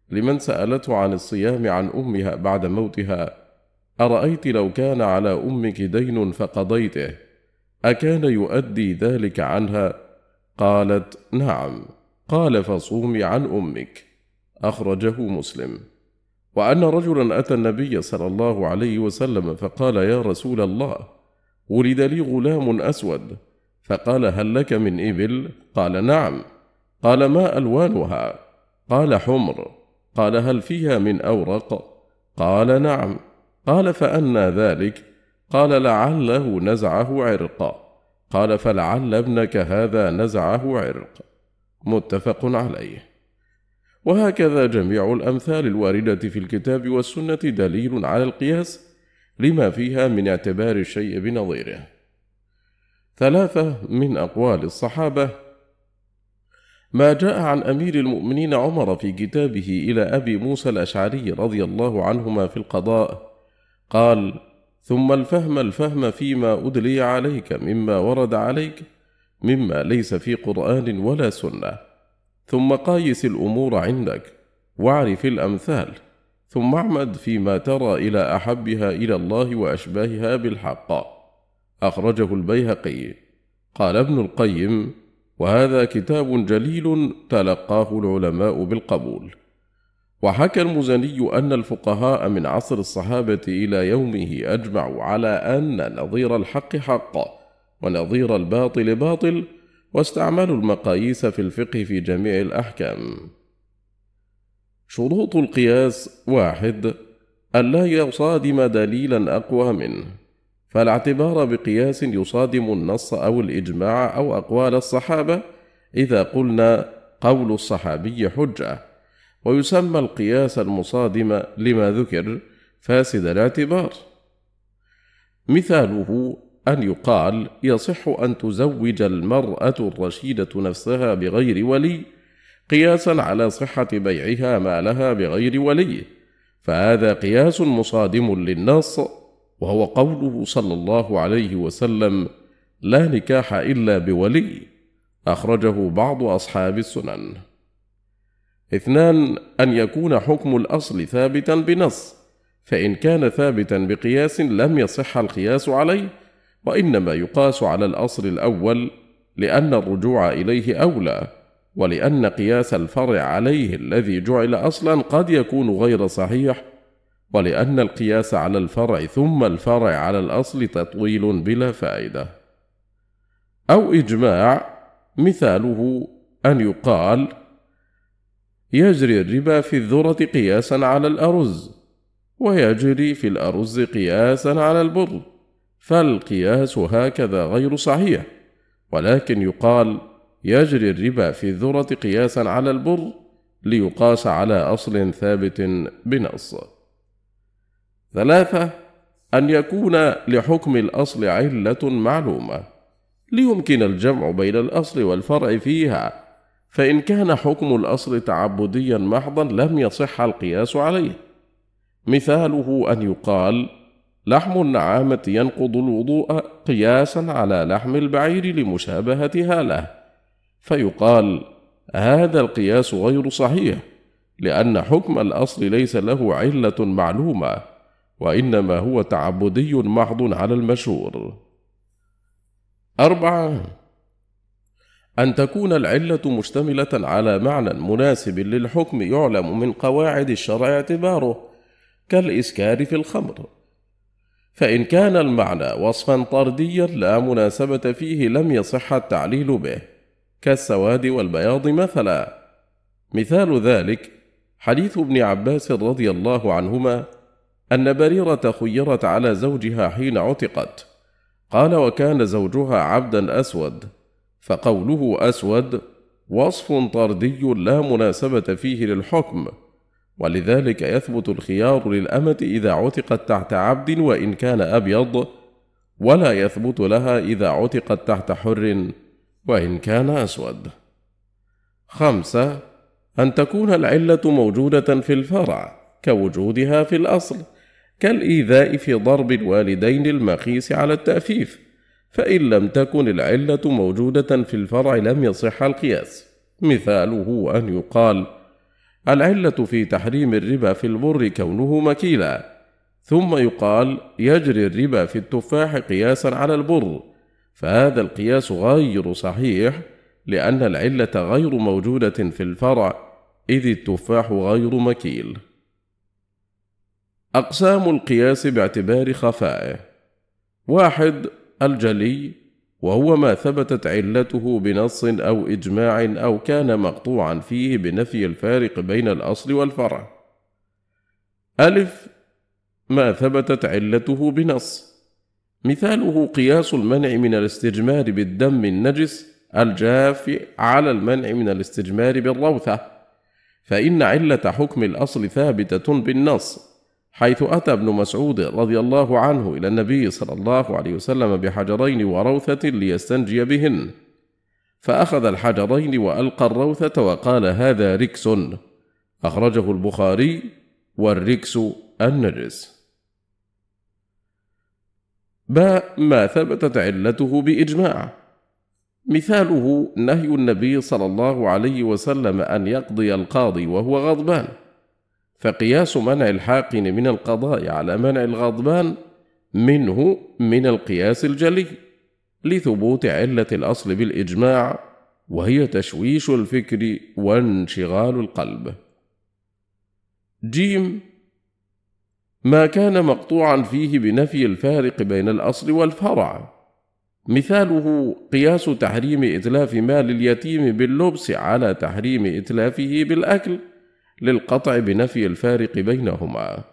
لمن سألته عن الصيام عن أمها بعد موتها أرأيت لو كان على أمك دين فقضيته أكان يؤدي ذلك عنها؟ قالت نعم قال فصومي عن أمك أخرجه مسلم وأن رجلا أتى النبي صلى الله عليه وسلم فقال يا رسول الله ولد لي غلام أسود فقال هل لك من إبل؟ قال نعم قال ما ألوانها؟ قال حمر قال هل فيها من أورق؟ قال نعم قال فأنى ذلك؟ قال لعله نزعه عرق قال فلعل ابنك هذا نزعه عرق متفق عليه وهكذا جميع الأمثال الواردة في الكتاب والسنة دليل على القياس لما فيها من اعتبار الشيء بنظيره ثلاثة من أقوال الصحابة ما جاء عن أمير المؤمنين عمر في كتابه إلى أبي موسى الأشعري رضي الله عنهما في القضاء قال ثم الفهم الفهم فيما أدلي عليك مما ورد عليك مما ليس في قرآن ولا سنة ثم قايس الأمور عندك واعرف الأمثال ثم اعمد فيما ترى إلى أحبها إلى الله وأشباهها بالحق أخرجه البيهقي قال ابن القيم وهذا كتاب جليل تلقاه العلماء بالقبول وحكى المزني أن الفقهاء من عصر الصحابة إلى يومه أجمعوا على أن نظير الحق حق ونظير الباطل باطل واستعملوا المقاييس في الفقه في جميع الأحكام. شروط القياس واحد ألا يصادم دليلا أقوى منه فالاعتبار بقياس يصادم النص أو الإجماع أو أقوال الصحابة إذا قلنا قول الصحابي حجة ويسمى القياس المصادم لما ذكر فاسد الاعتبار مثاله أن يقال يصح أن تزوج المرأة الرشيدة نفسها بغير ولي قياسا على صحة بيعها مالها بغير ولي فهذا قياس مصادم للنص وهو قوله صلى الله عليه وسلم لا نكاح إلا بولي أخرجه بعض أصحاب السنن اثنان أن يكون حكم الأصل ثابتا بنص فإن كان ثابتا بقياس لم يصح القياس عليه وإنما يقاس على الأصل الأول لأن الرجوع إليه أولى ولأن قياس الفرع عليه الذي جعل أصلا قد يكون غير صحيح ولأن القياس على الفرع ثم الفرع على الأصل تطويل بلا فائدة أو إجماع مثاله أن يقال يجري الربا في الذرة قياسا على الأرز ويجري في الأرز قياسا على البر فالقياس هكذا غير صحيح ولكن يقال يجري الربا في الذرة قياسا على البر ليقاس على أصل ثابت بنص ثلاثة أن يكون لحكم الأصل علة معلومة ليمكن الجمع بين الأصل والفرع فيها فإن كان حكم الأصل تعبديا محضا لم يصح القياس عليه مثاله أن يقال لحم النعامة ينقض الوضوء قياسا على لحم البعير لمشابهتها له فيقال هذا القياس غير صحيح لأن حكم الأصل ليس له علة معلومة وإنما هو تعبدي محض على المشهور أربعة أن تكون العلة مشتملة على معنى مناسب للحكم يعلم من قواعد الشرع اعتباره كالإسكار في الخمر فإن كان المعنى وصفا طرديا لا مناسبة فيه لم يصح التعليل به كالسواد والبياض مثلا مثال ذلك حديث ابن عباس رضي الله عنهما أن بريرة خيرت على زوجها حين عتقت قال وكان زوجها عبدا أسود فقوله أسود وصف طردي لا مناسبة فيه للحكم ولذلك يثبت الخيار للأمة إذا عتقت تحت عبد وإن كان أبيض، ولا يثبت لها إذا عتقت تحت حر وإن كان أسود. خمسة: أن تكون العلة موجودة في الفرع كوجودها في الأصل، كالإيذاء في ضرب الوالدين المقيس على التأفيف، فإن لم تكن العلة موجودة في الفرع لم يصح القياس، مثاله أن يقال: العلة في تحريم الربا في البر كونه مكيلا، ثم يقال يجري الربا في التفاح قياسا على البر، فهذا القياس غير صحيح، لأن العلة غير موجودة في الفرع، إذ التفاح غير مكيل. أقسام القياس باعتبار خفائه واحد الجلي وهو ما ثبتت علته بنص أو إجماع أو كان مقطوعا فيه بنفي الفارق بين الأصل والفرع. ألف ما ثبتت علته بنص مثاله قياس المنع من الاستجمار بالدم النجس الجاف على المنع من الاستجمار بالروثة فإن علة حكم الأصل ثابتة بالنص حيث أتى ابن مسعود رضي الله عنه إلى النبي صلى الله عليه وسلم بحجرين وروثة ليستنجي بهن، فأخذ الحجرين وألقى الروثة وقال هذا ركس، أخرجه البخاري والركس النجس. باء ما ثبتت علته بإجماع. مثاله نهي النبي صلى الله عليه وسلم أن يقضي القاضي وهو غضبان. فقياس منع الحاقن من القضاء على منع الغضبان منه من القياس الجلي لثبوت علة الأصل بالإجماع وهي تشويش الفكر وانشغال القلب. جيم ما كان مقطوعا فيه بنفي الفارق بين الأصل والفرع مثاله قياس تحريم إتلاف مال اليتيم باللبس على تحريم إتلافه بالأكل للقطع بنفي الفارق بينهما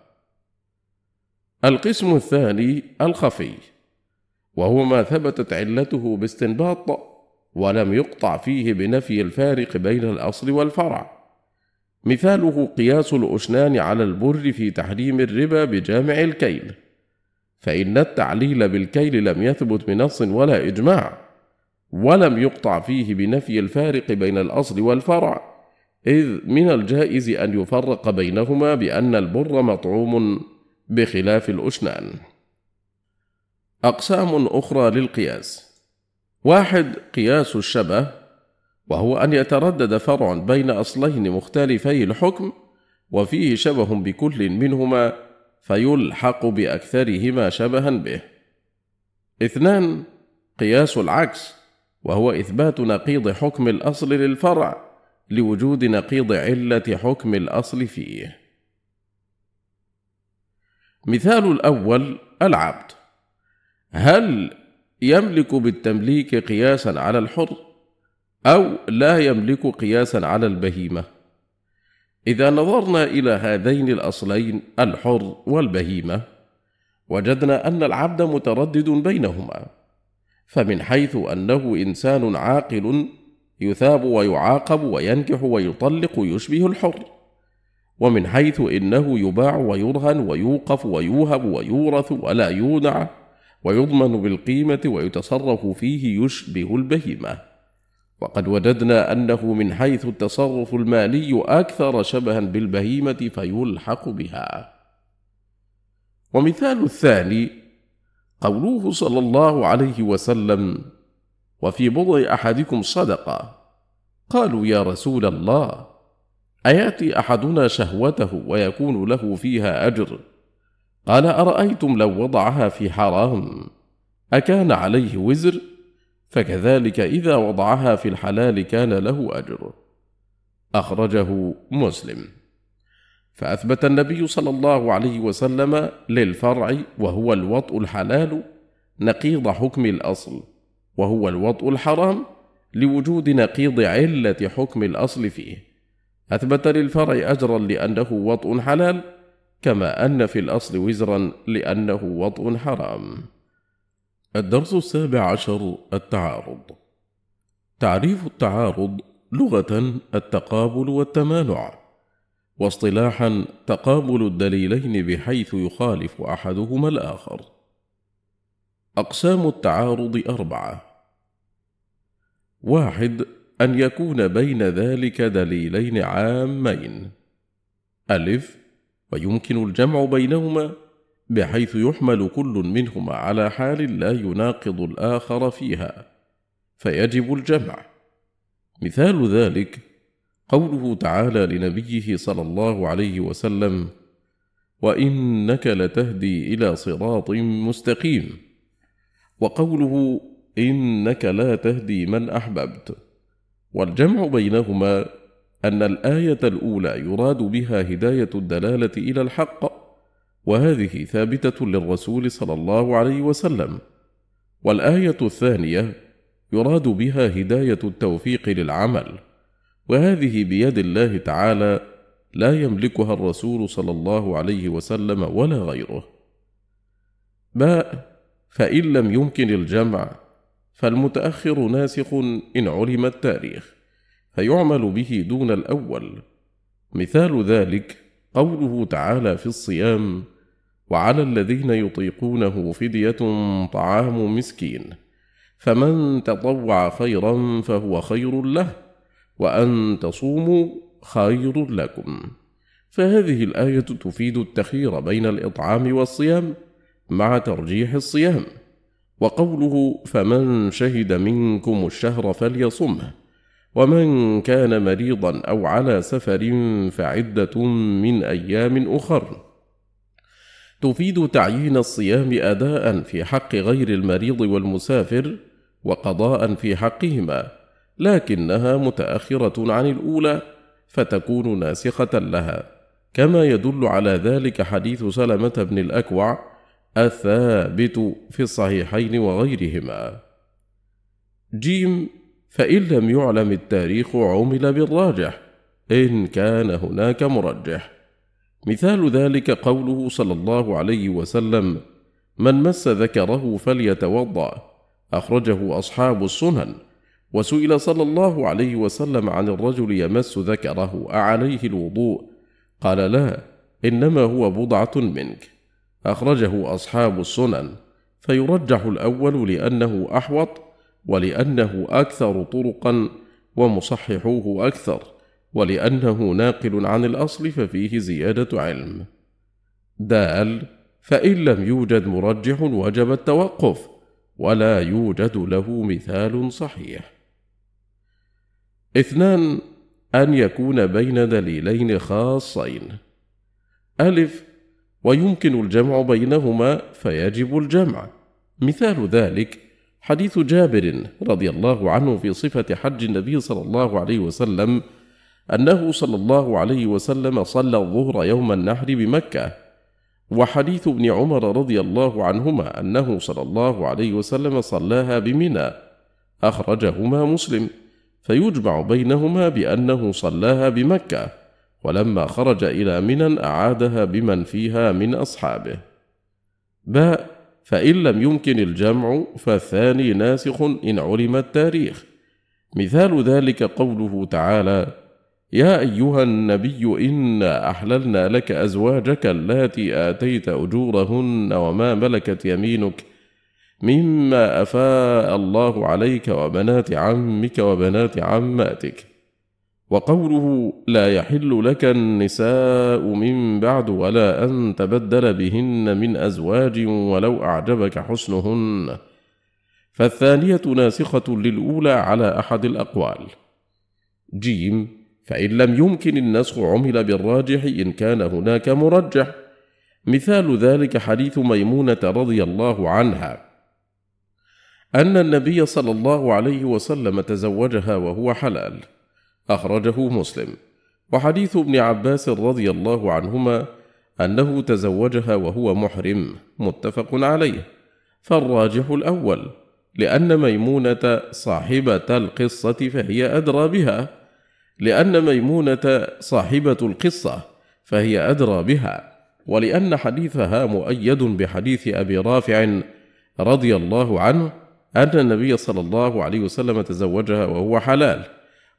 القسم الثاني الخفي وهو ما ثبتت علته باستنباط ولم يقطع فيه بنفي الفارق بين الاصل والفرع مثاله قياس الاشنان على البر في تحريم الربا بجامع الكيل فان التعليل بالكيل لم يثبت بنص ولا اجماع ولم يقطع فيه بنفي الفارق بين الاصل والفرع إذ من الجائز أن يفرق بينهما بأن البر مطعوم بخلاف الأشنان. أقسام أخرى للقياس واحد قياس الشبه وهو أن يتردد فرع بين أصلين مختلفي الحكم وفيه شبه بكل منهما فيلحق بأكثرهما شبها به. اثنان قياس العكس وهو إثبات نقيض حكم الأصل للفرع لوجود نقيض علة حكم الأصل فيه. مثال الأول العبد هل يملك بالتمليك قياسا على الحر أو لا يملك قياسا على البهيمة؟ إذا نظرنا إلى هذين الأصلين الحر والبهيمة وجدنا أن العبد متردد بينهما فمن حيث أنه إنسان عاقل يثاب ويعاقب وينكح ويطلق يشبه الحر ومن حيث انه يباع ويرهن ويوقف ويوهب ويورث ولا يودع ويضمن بالقيمه ويتصرف فيه يشبه البهيمه وقد وجدنا انه من حيث التصرف المالي اكثر شبها بالبهيمه فيلحق بها ومثال الثاني قوله صلى الله عليه وسلم وفي بضع احدكم صدقه قالوا يا رسول الله اياتي احدنا شهوته ويكون له فيها اجر قال ارايتم لو وضعها في حرام اكان عليه وزر فكذلك اذا وضعها في الحلال كان له اجر اخرجه مسلم فاثبت النبي صلى الله عليه وسلم للفرع وهو الوطء الحلال نقيض حكم الاصل وهو الوطء الحرام لوجود نقيض علة حكم الأصل فيه أثبت للفرع أجرا لأنه وطء حلال كما أن في الأصل وزرا لأنه وطء حرام الدرس السابع عشر التعارض تعريف التعارض لغة التقابل والتمانع واصطلاحا تقابل الدليلين بحيث يخالف أحدهما الآخر أقسام التعارض أربعة: واحد: أن يكون بين ذلك دليلين عامين. ألف: ويمكن الجمع بينهما بحيث يحمل كل منهما على حال لا يناقض الآخر فيها، فيجب الجمع. مثال ذلك قوله تعالى لنبيه صلى الله عليه وسلم: وإنك لتهدي إلى صراط مستقيم. وقوله انك لا تهدي من احببت والجمع بينهما ان الايه الاولى يراد بها هدايه الدلاله الى الحق وهذه ثابته للرسول صلى الله عليه وسلم والايه الثانيه يراد بها هدايه التوفيق للعمل وهذه بيد الله تعالى لا يملكها الرسول صلى الله عليه وسلم ولا غيره باء فان لم يمكن الجمع فالمتاخر ناسخ ان علم التاريخ فيعمل به دون الاول مثال ذلك قوله تعالى في الصيام وعلى الذين يطيقونه فديه طعام مسكين فمن تطوع خيرا فهو خير له وان تصوموا خير لكم فهذه الايه تفيد التخير بين الاطعام والصيام مع ترجيح الصيام وقوله فمن شهد منكم الشهر فليصمه ومن كان مريضا أو على سفر فعدة من أيام أخر تفيد تعيين الصيام أداء في حق غير المريض والمسافر وقضاء في حقهما لكنها متأخرة عن الأولى فتكون ناسخة لها كما يدل على ذلك حديث سلمة بن الأكوع الثابت في الصحيحين وغيرهما جيم فإن لم يعلم التاريخ عمل بالراجح إن كان هناك مرجح مثال ذلك قوله صلى الله عليه وسلم من مس ذكره فليتوضأ أخرجه أصحاب السنن وسئل صلى الله عليه وسلم عن الرجل يمس ذكره أعليه الوضوء قال لا إنما هو بضعة منك أخرجه أصحاب السنن فيرجح الأول لأنه أحوط ولأنه أكثر طرقا ومصححوه أكثر ولأنه ناقل عن الأصل ففيه زيادة علم دال فإن لم يوجد مرجح وجب التوقف ولا يوجد له مثال صحيح اثنان أن يكون بين دليلين خاصين ألف ويمكن الجمع بينهما فيجب الجمع مثال ذلك حديث جابر رضي الله عنه في صفة حج النبي صلى الله عليه وسلم أنه صلى الله عليه وسلم صلى الظهر يوم النحر بمكة، وحديث ابن عمر رضي الله عنهما أنه صلى الله عليه وسلم صلاها بمنى، أخرجهما مسلم، فيجمع بينهما بأنه صلاها بمكة. ولما خرج إلى منى أعادها بمن فيها من أصحابه. باء فإن لم يمكن الجمع فالثاني ناسخ إن علم التاريخ. مثال ذلك قوله تعالى: يا أيها النبي إنا أحللنا لك أزواجك اللاتي آتيت أجورهن وما ملكت يمينك مما أفاء الله عليك وبنات عمك وبنات عماتك. وقوله لا يحل لك النساء من بعد ولا أن تبدل بهن من أزواج ولو أعجبك حسنهن فالثانية ناسخة للأولى على أحد الأقوال جيم فإن لم يمكن النسخ عمل بالراجح إن كان هناك مرجح مثال ذلك حديث ميمونة رضي الله عنها أن النبي صلى الله عليه وسلم تزوجها وهو حلال أخرجه مسلم وحديث ابن عباس رضي الله عنهما أنه تزوجها وهو محرم متفق عليه فالراجح الأول لأن ميمونة صاحبة القصة فهي أدرى بها لأن ميمونة صاحبة القصة فهي أدرى بها ولأن حديثها مؤيد بحديث أبي رافع رضي الله عنه أن النبي صلى الله عليه وسلم تزوجها وهو حلال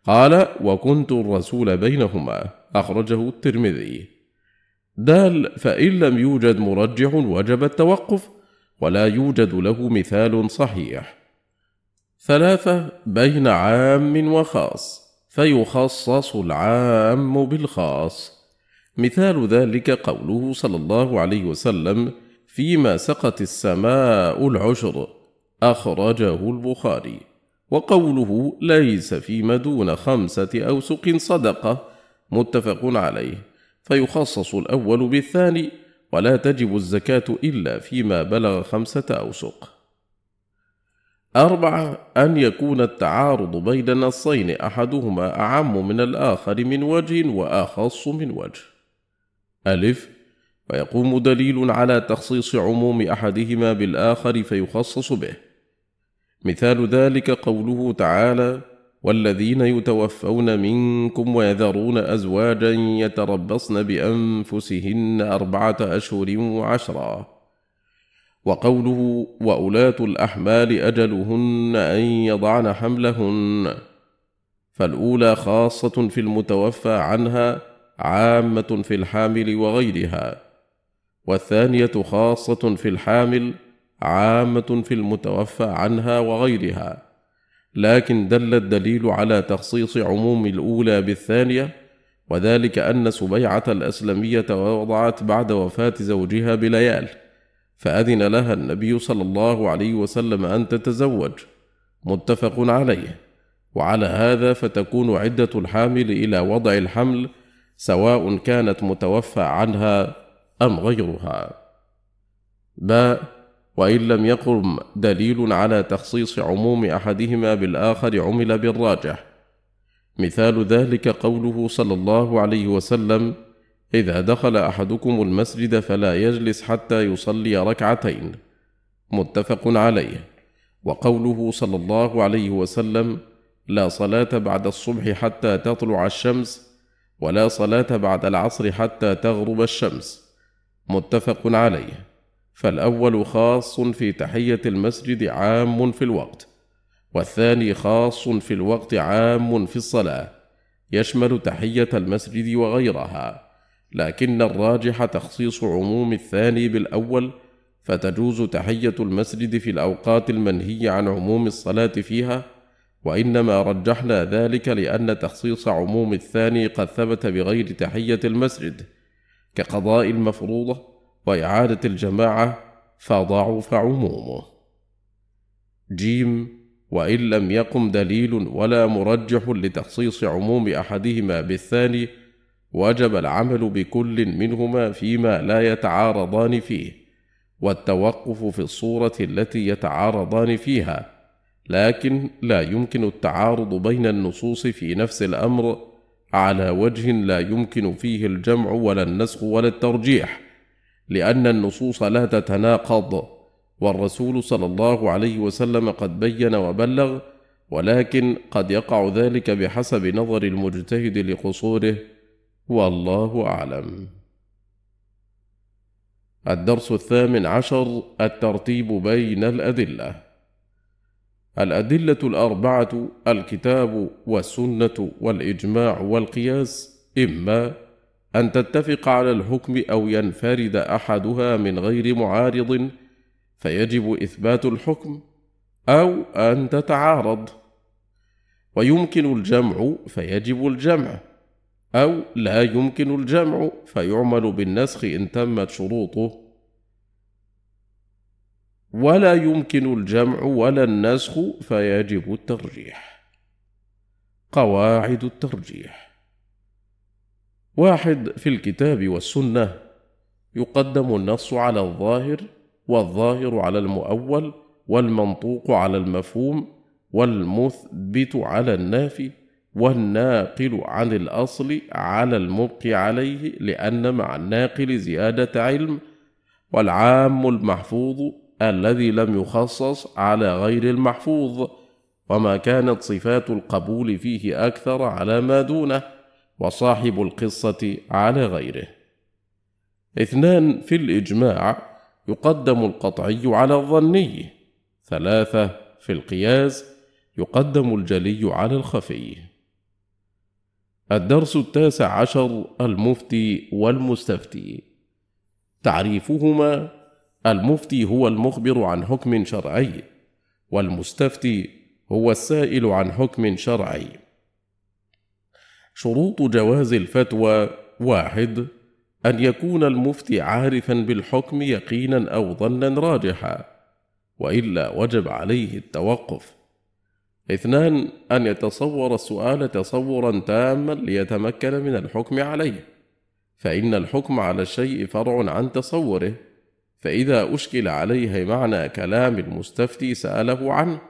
قال وكنت الرسول بينهما أخرجه الترمذي دال فإن لم يوجد مرجع وجب التوقف ولا يوجد له مثال صحيح ثلاثة بين عام وخاص فيخصص العام بالخاص مثال ذلك قوله صلى الله عليه وسلم فيما سقت السماء العشر أخرجه البخاري وقوله ليس فيما دون خمسة أوسق صدقة متفق عليه فيخصص الأول بالثاني ولا تجب الزكاة إلا فيما بلغ خمسة أوسق أربعة أن يكون التعارض بين النصين أحدهما أعم من الآخر من وجه وأخص من وجه ألف فيقوم دليل على تخصيص عموم أحدهما بالآخر فيخصص به مثال ذلك قوله تعالى والذين يتوفون منكم ويذرون ازواجا يتربصن بانفسهن اربعه اشهر وعشرا وقوله واولاه الاحمال اجلهن ان يضعن حملهن فالاولى خاصه في المتوفى عنها عامه في الحامل وغيرها والثانيه خاصه في الحامل عامة في المتوفى عنها وغيرها، لكن دل الدليل على تخصيص عموم الأولى بالثانية، وذلك أن سبيعة الأسلمية وضعت بعد وفاة زوجها بليال، فأذن لها النبي صلى الله عليه وسلم أن تتزوج، متفق عليه، وعلى هذا فتكون عدة الحامل إلى وضع الحمل سواء كانت متوفى عنها أم غيرها. باء وان لم يقم دليل على تخصيص عموم احدهما بالاخر عمل بالراجح مثال ذلك قوله صلى الله عليه وسلم اذا دخل احدكم المسجد فلا يجلس حتى يصلي ركعتين متفق عليه وقوله صلى الله عليه وسلم لا صلاه بعد الصبح حتى تطلع الشمس ولا صلاه بعد العصر حتى تغرب الشمس متفق عليه فالاول خاص في تحيه المسجد عام في الوقت والثاني خاص في الوقت عام في الصلاه يشمل تحيه المسجد وغيرها لكن الراجح تخصيص عموم الثاني بالاول فتجوز تحيه المسجد في الاوقات المنهي عن عموم الصلاه فيها وانما رجحنا ذلك لان تخصيص عموم الثاني قد ثبت بغير تحيه المسجد كقضاء المفروضه وإعادة الجماعة فضعف عمومه جيم وإن لم يقم دليل ولا مرجح لتخصيص عموم أحدهما بالثاني وجب العمل بكل منهما فيما لا يتعارضان فيه والتوقف في الصورة التي يتعارضان فيها لكن لا يمكن التعارض بين النصوص في نفس الأمر على وجه لا يمكن فيه الجمع ولا النسخ ولا الترجيح لان النصوص لا تتناقض والرسول صلى الله عليه وسلم قد بين وبلغ ولكن قد يقع ذلك بحسب نظر المجتهد لقصوره والله اعلم الدرس الثامن عشر الترتيب بين الادله الادله الاربعه الكتاب والسنه والاجماع والقياس اما أن تتفق على الحكم أو ينفرد أحدها من غير معارض فيجب إثبات الحكم أو أن تتعارض ويمكن الجمع فيجب الجمع أو لا يمكن الجمع فيعمل بالنسخ إن تمت شروطه ولا يمكن الجمع ولا النسخ فيجب الترجيح قواعد الترجيح واحد في الكتاب والسنه يقدم النص على الظاهر والظاهر على المؤول والمنطوق على المفهوم والمثبت على النافي والناقل عن الاصل على المبقي عليه لان مع الناقل زياده علم والعام المحفوظ الذي لم يخصص على غير المحفوظ وما كانت صفات القبول فيه اكثر على ما دونه وصاحب القصة على غيره. اثنان في الإجماع يقدم القطعي على الظني. ثلاثة في القياس يقدم الجلي على الخفي. الدرس التاسع عشر المفتي والمستفتي. تعريفهما المفتي هو المخبر عن حكم شرعي، والمستفتي هو السائل عن حكم شرعي. شروط جواز الفتوى واحد أن يكون المفتي عارفا بالحكم يقينا أو ظنا راجحا وإلا وجب عليه التوقف اثنان أن يتصور السؤال تصورا تاما ليتمكن من الحكم عليه فإن الحكم على الشيء فرع عن تصوره فإذا أشكل عليه معنى كلام المستفتي سأله عنه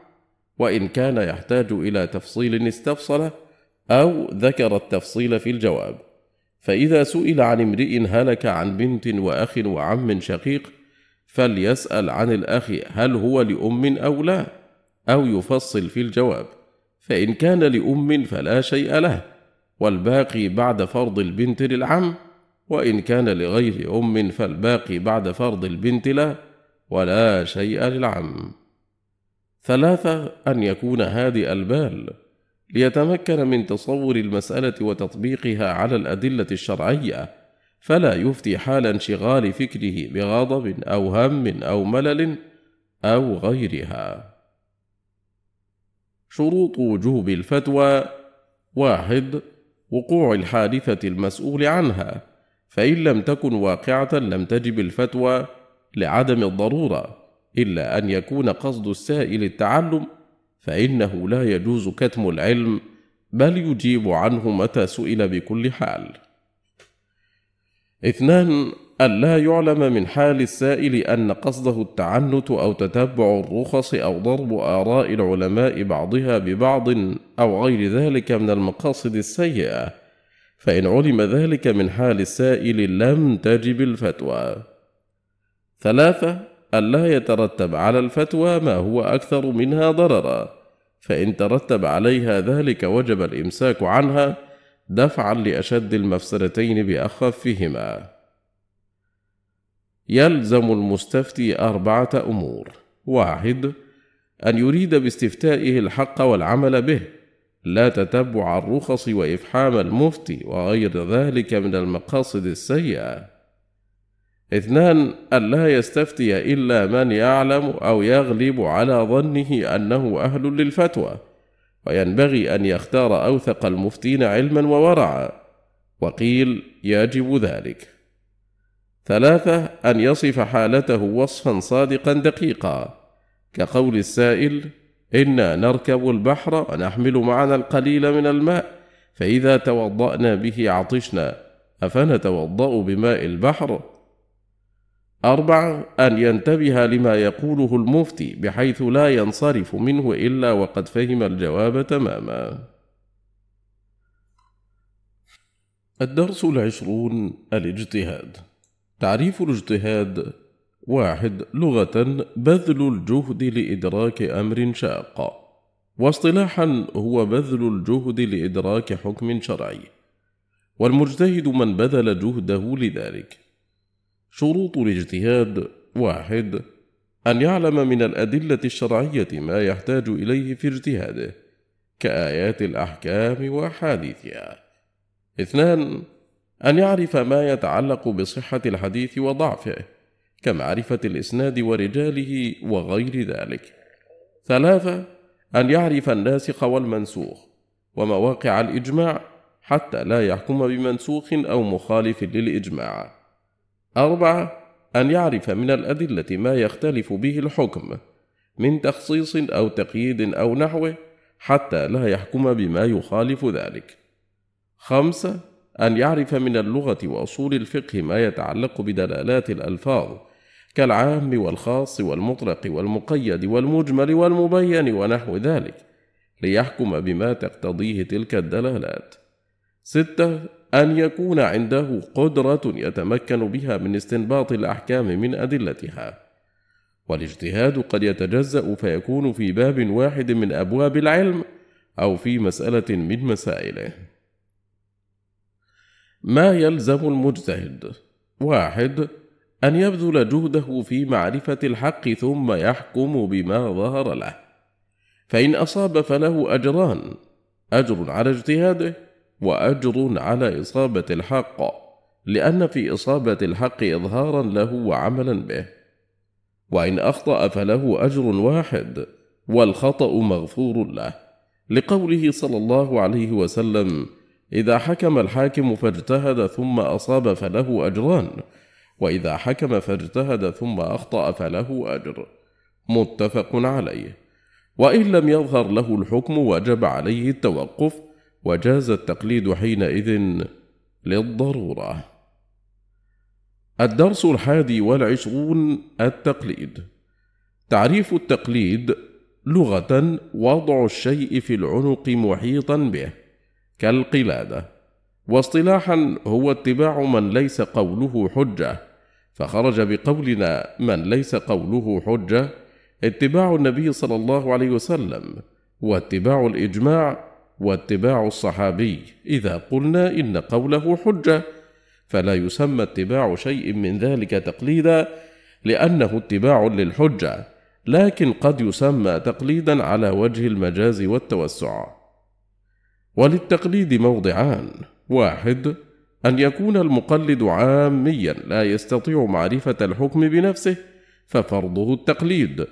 وإن كان يحتاج إلى تفصيل استفصله أو ذكر التفصيل في الجواب فإذا سئل عن امرئ هلك عن بنت وأخ وعم شقيق فليسأل عن الأخ هل هو لأم أو لا أو يفصل في الجواب فإن كان لأم فلا شيء له والباقي بعد فرض البنت للعم وإن كان لغير أم فالباقي بعد فرض البنت له ولا شيء للعم ثلاثة أن يكون هادئ البال ليتمكن من تصور المسألة وتطبيقها على الأدلة الشرعية، فلا يفتي حال انشغال فكره بغضب أو هم أو ملل أو غيرها. شروط وجوب الفتوى: واحد: وقوع الحادثة المسؤول عنها، فإن لم تكن واقعة لم تجب الفتوى لعدم الضرورة، إلا أن يكون قصد السائل التعلم فانه لا يجوز كتم العلم بل يجيب عنه متى سئل بكل حال اثنان ألا يعلم من حال السائل أن قصده التعنت أو تتبع الرخص أو ضرب آراء العلماء بعضها ببعض أو غير ذلك من المقاصد السيئة، فإن علم ذلك من حال السائل لم تجب الفتوى. ثلاثة ألا يترتب على الفتوى ما هو أكثر منها ضررا فإن ترتب عليها ذلك وجب الإمساك عنها دفعا لأشد المفسرتين بأخفهما يلزم المستفتي أربعة أمور واحد أن يريد باستفتائه الحق والعمل به لا تتبع الرخص وإفحام المفتي وغير ذلك من المقاصد السيئة اثنان ألا يستفتي إلا من يعلم أو يغلب على ظنه أنه أهل للفتوى وينبغي أن يختار أوثق المفتين علما وورعا وقيل يجب ذلك ثلاثة أن يصف حالته وصفا صادقا دقيقا كقول السائل إنا نركب البحر ونحمل معنا القليل من الماء فإذا توضأنا به عطشنا أفنتوضأ بماء البحر؟ أربعة أن ينتبه لما يقوله المفتي بحيث لا ينصرف منه إلا وقد فهم الجواب تماما. الدرس العشرون الاجتهاد تعريف الاجتهاد واحد لغة بذل الجهد لإدراك أمر شاق واصطلاحا هو بذل الجهد لإدراك حكم شرعي والمجتهد من بذل جهده لذلك شروط الاجتهاد واحد أن يعلم من الأدلة الشرعية ما يحتاج إليه في اجتهاده كآيات الأحكام وأحاديثها اثنان أن يعرف ما يتعلق بصحة الحديث وضعفه كمعرفة الإسناد ورجاله وغير ذلك ثلاثة أن يعرف الناسخ والمنسوخ ومواقع الإجماع حتى لا يحكم بمنسوخ أو مخالف للإجماع أربعة أن يعرف من الأدلة ما يختلف به الحكم من تخصيص أو تقييد أو نحوه حتى لا يحكم بما يخالف ذلك. خمسة أن يعرف من اللغة وأصول الفقه ما يتعلق بدلالات الألفاظ كالعام والخاص والمطلق والمقيد والمجمل والمبين ونحو ذلك ليحكم بما تقتضيه تلك الدلالات. ستة أن يكون عنده قدرة يتمكن بها من استنباط الأحكام من أدلتها. والاجتهاد قد يتجزأ فيكون في باب واحد من أبواب العلم أو في مسألة من مسائله. ما يلزم المجتهد: واحد: أن يبذل جهده في معرفة الحق ثم يحكم بما ظهر له. فإن أصاب فله أجران: أجر على اجتهاده واجر على اصابه الحق لان في اصابه الحق اظهارا له وعملا به وان اخطا فله اجر واحد والخطا مغفور له لقوله صلى الله عليه وسلم اذا حكم الحاكم فاجتهد ثم اصاب فله اجران واذا حكم فاجتهد ثم اخطا فله اجر متفق عليه وان لم يظهر له الحكم وجب عليه التوقف وجاز التقليد حينئذ للضروره الدرس الحادي والعشرون التقليد تعريف التقليد لغه وضع الشيء في العنق محيطا به كالقلاده واصطلاحا هو اتباع من ليس قوله حجه فخرج بقولنا من ليس قوله حجه اتباع النبي صلى الله عليه وسلم واتباع الاجماع واتباع الصحابي إذا قلنا إن قوله حجة فلا يسمى اتباع شيء من ذلك تقليدا لأنه اتباع للحجة لكن قد يسمى تقليدا على وجه المجاز والتوسع وللتقليد موضعان واحد أن يكون المقلد عاميا لا يستطيع معرفة الحكم بنفسه ففرضه التقليد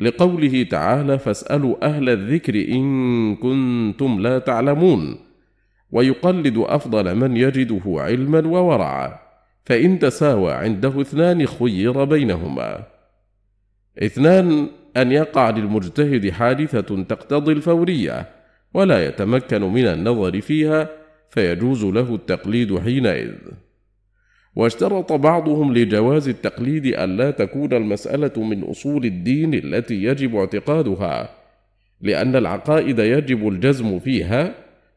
لقوله تعالى فاسالوا اهل الذكر ان كنتم لا تعلمون ويقلد افضل من يجده علما وورعا فان تساوى عنده اثنان خير بينهما اثنان ان يقع للمجتهد حادثه تقتضي الفوريه ولا يتمكن من النظر فيها فيجوز له التقليد حينئذ واشترط بعضهم لجواز التقليد ألا تكون المسألة من أصول الدين التي يجب اعتقادها، لأن العقائد يجب الجزم فيها،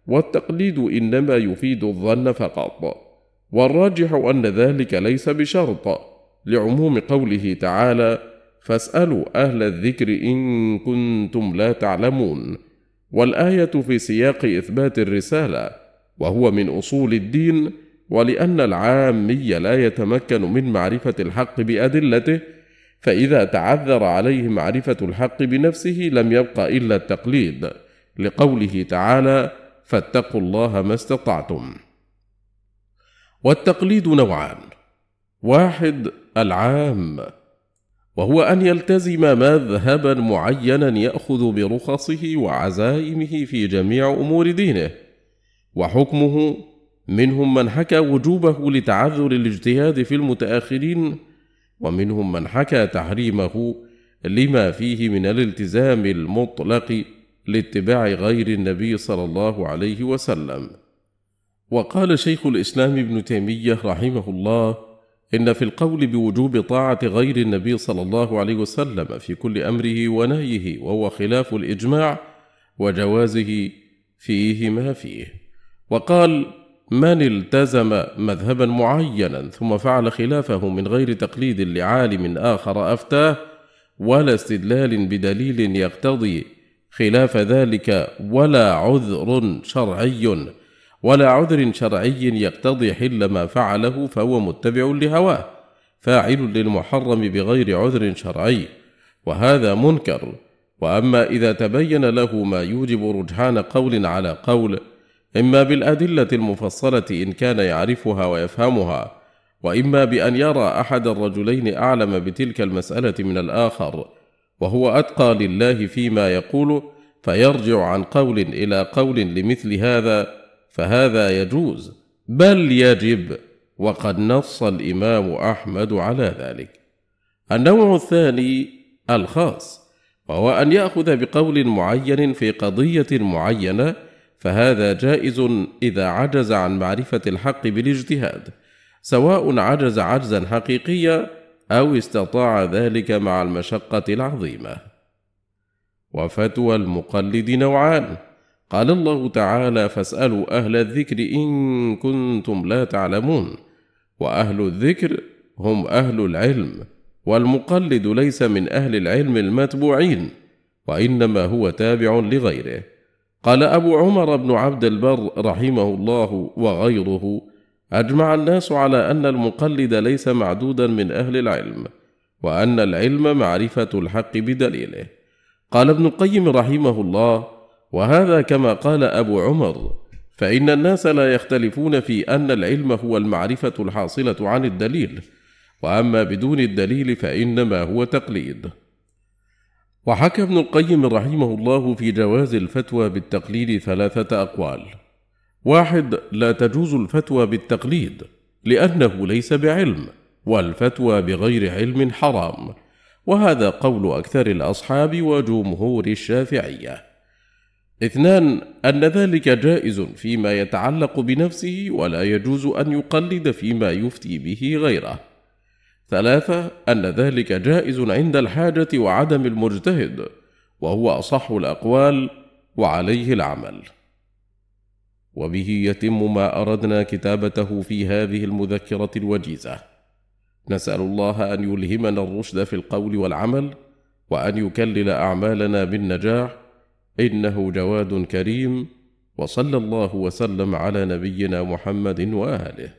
والتقليد إنما يفيد الظن فقط، والراجح أن ذلك ليس بشرط، لعموم قوله تعالى: فاسألوا أهل الذكر إن كنتم لا تعلمون، والآية في سياق إثبات الرسالة، وهو من أصول الدين، ولأن العامي لا يتمكن من معرفة الحق بأدلته فإذا تعذر عليه معرفة الحق بنفسه لم يبق إلا التقليد لقوله تعالى فاتقوا الله ما استطعتم والتقليد نوعان واحد العام وهو أن يلتزم مذهبا معينا يأخذ برخصه وعزائمه في جميع أمور دينه وحكمه منهم من حكى وجوبه لتعذر الاجتهاد في المتاخرين ومنهم من حكى تحريمه لما فيه من الالتزام المطلق لاتباع غير النبي صلى الله عليه وسلم وقال شيخ الاسلام ابن تيميه رحمه الله ان في القول بوجوب طاعه غير النبي صلى الله عليه وسلم في كل امره ونهيه وهو خلاف الاجماع وجوازه فيه ما فيه وقال من التزم مذهبا معينا ثم فعل خلافه من غير تقليد لعالم آخر أفتاه ولا استدلال بدليل يقتضي خلاف ذلك ولا عذر شرعي ولا عذر شرعي يقتضي حل ما فعله فهو متبع لهواه فاعل للمحرم بغير عذر شرعي وهذا منكر واما اذا تبين له ما يوجب رجحان قول على قول إما بالأدلة المفصلة إن كان يعرفها ويفهمها، وإما بأن يرى أحد الرجلين أعلم بتلك المسألة من الآخر، وهو أتقى لله فيما يقول، فيرجع عن قول إلى قول لمثل هذا، فهذا يجوز، بل يجب، وقد نص الإمام أحمد على ذلك. النوع الثاني الخاص، وهو أن يأخذ بقول معين في قضية معينة فهذا جائز إذا عجز عن معرفة الحق بالاجتهاد، سواء عجز عجزا حقيقيا أو استطاع ذلك مع المشقة العظيمة. وفتوى المقلد نوعان، قال الله تعالى: فاسألوا أهل الذكر إن كنتم لا تعلمون، وأهل الذكر هم أهل العلم، والمقلد ليس من أهل العلم المتبوعين، وإنما هو تابع لغيره. قال أبو عمر بن عبد البر رحمه الله وغيره: أجمع الناس على أن المقلد ليس معدودا من أهل العلم، وأن العلم معرفة الحق بدليله. قال ابن القيم رحمه الله: وهذا كما قال أبو عمر، فإن الناس لا يختلفون في أن العلم هو المعرفة الحاصلة عن الدليل، وأما بدون الدليل فإنما هو تقليد. وحكى ابن القيم رحمه الله في جواز الفتوى بالتقليد ثلاثة أقوال واحد لا تجوز الفتوى بالتقليد لأنه ليس بعلم والفتوى بغير علم حرام وهذا قول أكثر الأصحاب وجمهور الشافعية اثنان أن ذلك جائز فيما يتعلق بنفسه ولا يجوز أن يقلد فيما يفتي به غيره ثلاثة أن ذلك جائز عند الحاجة وعدم المجتهد وهو أصح الأقوال وعليه العمل وبه يتم ما أردنا كتابته في هذه المذكرة الوجيزة نسأل الله أن يلهمنا الرشد في القول والعمل وأن يكلل أعمالنا بالنجاح إنه جواد كريم وصلى الله وسلم على نبينا محمد وآله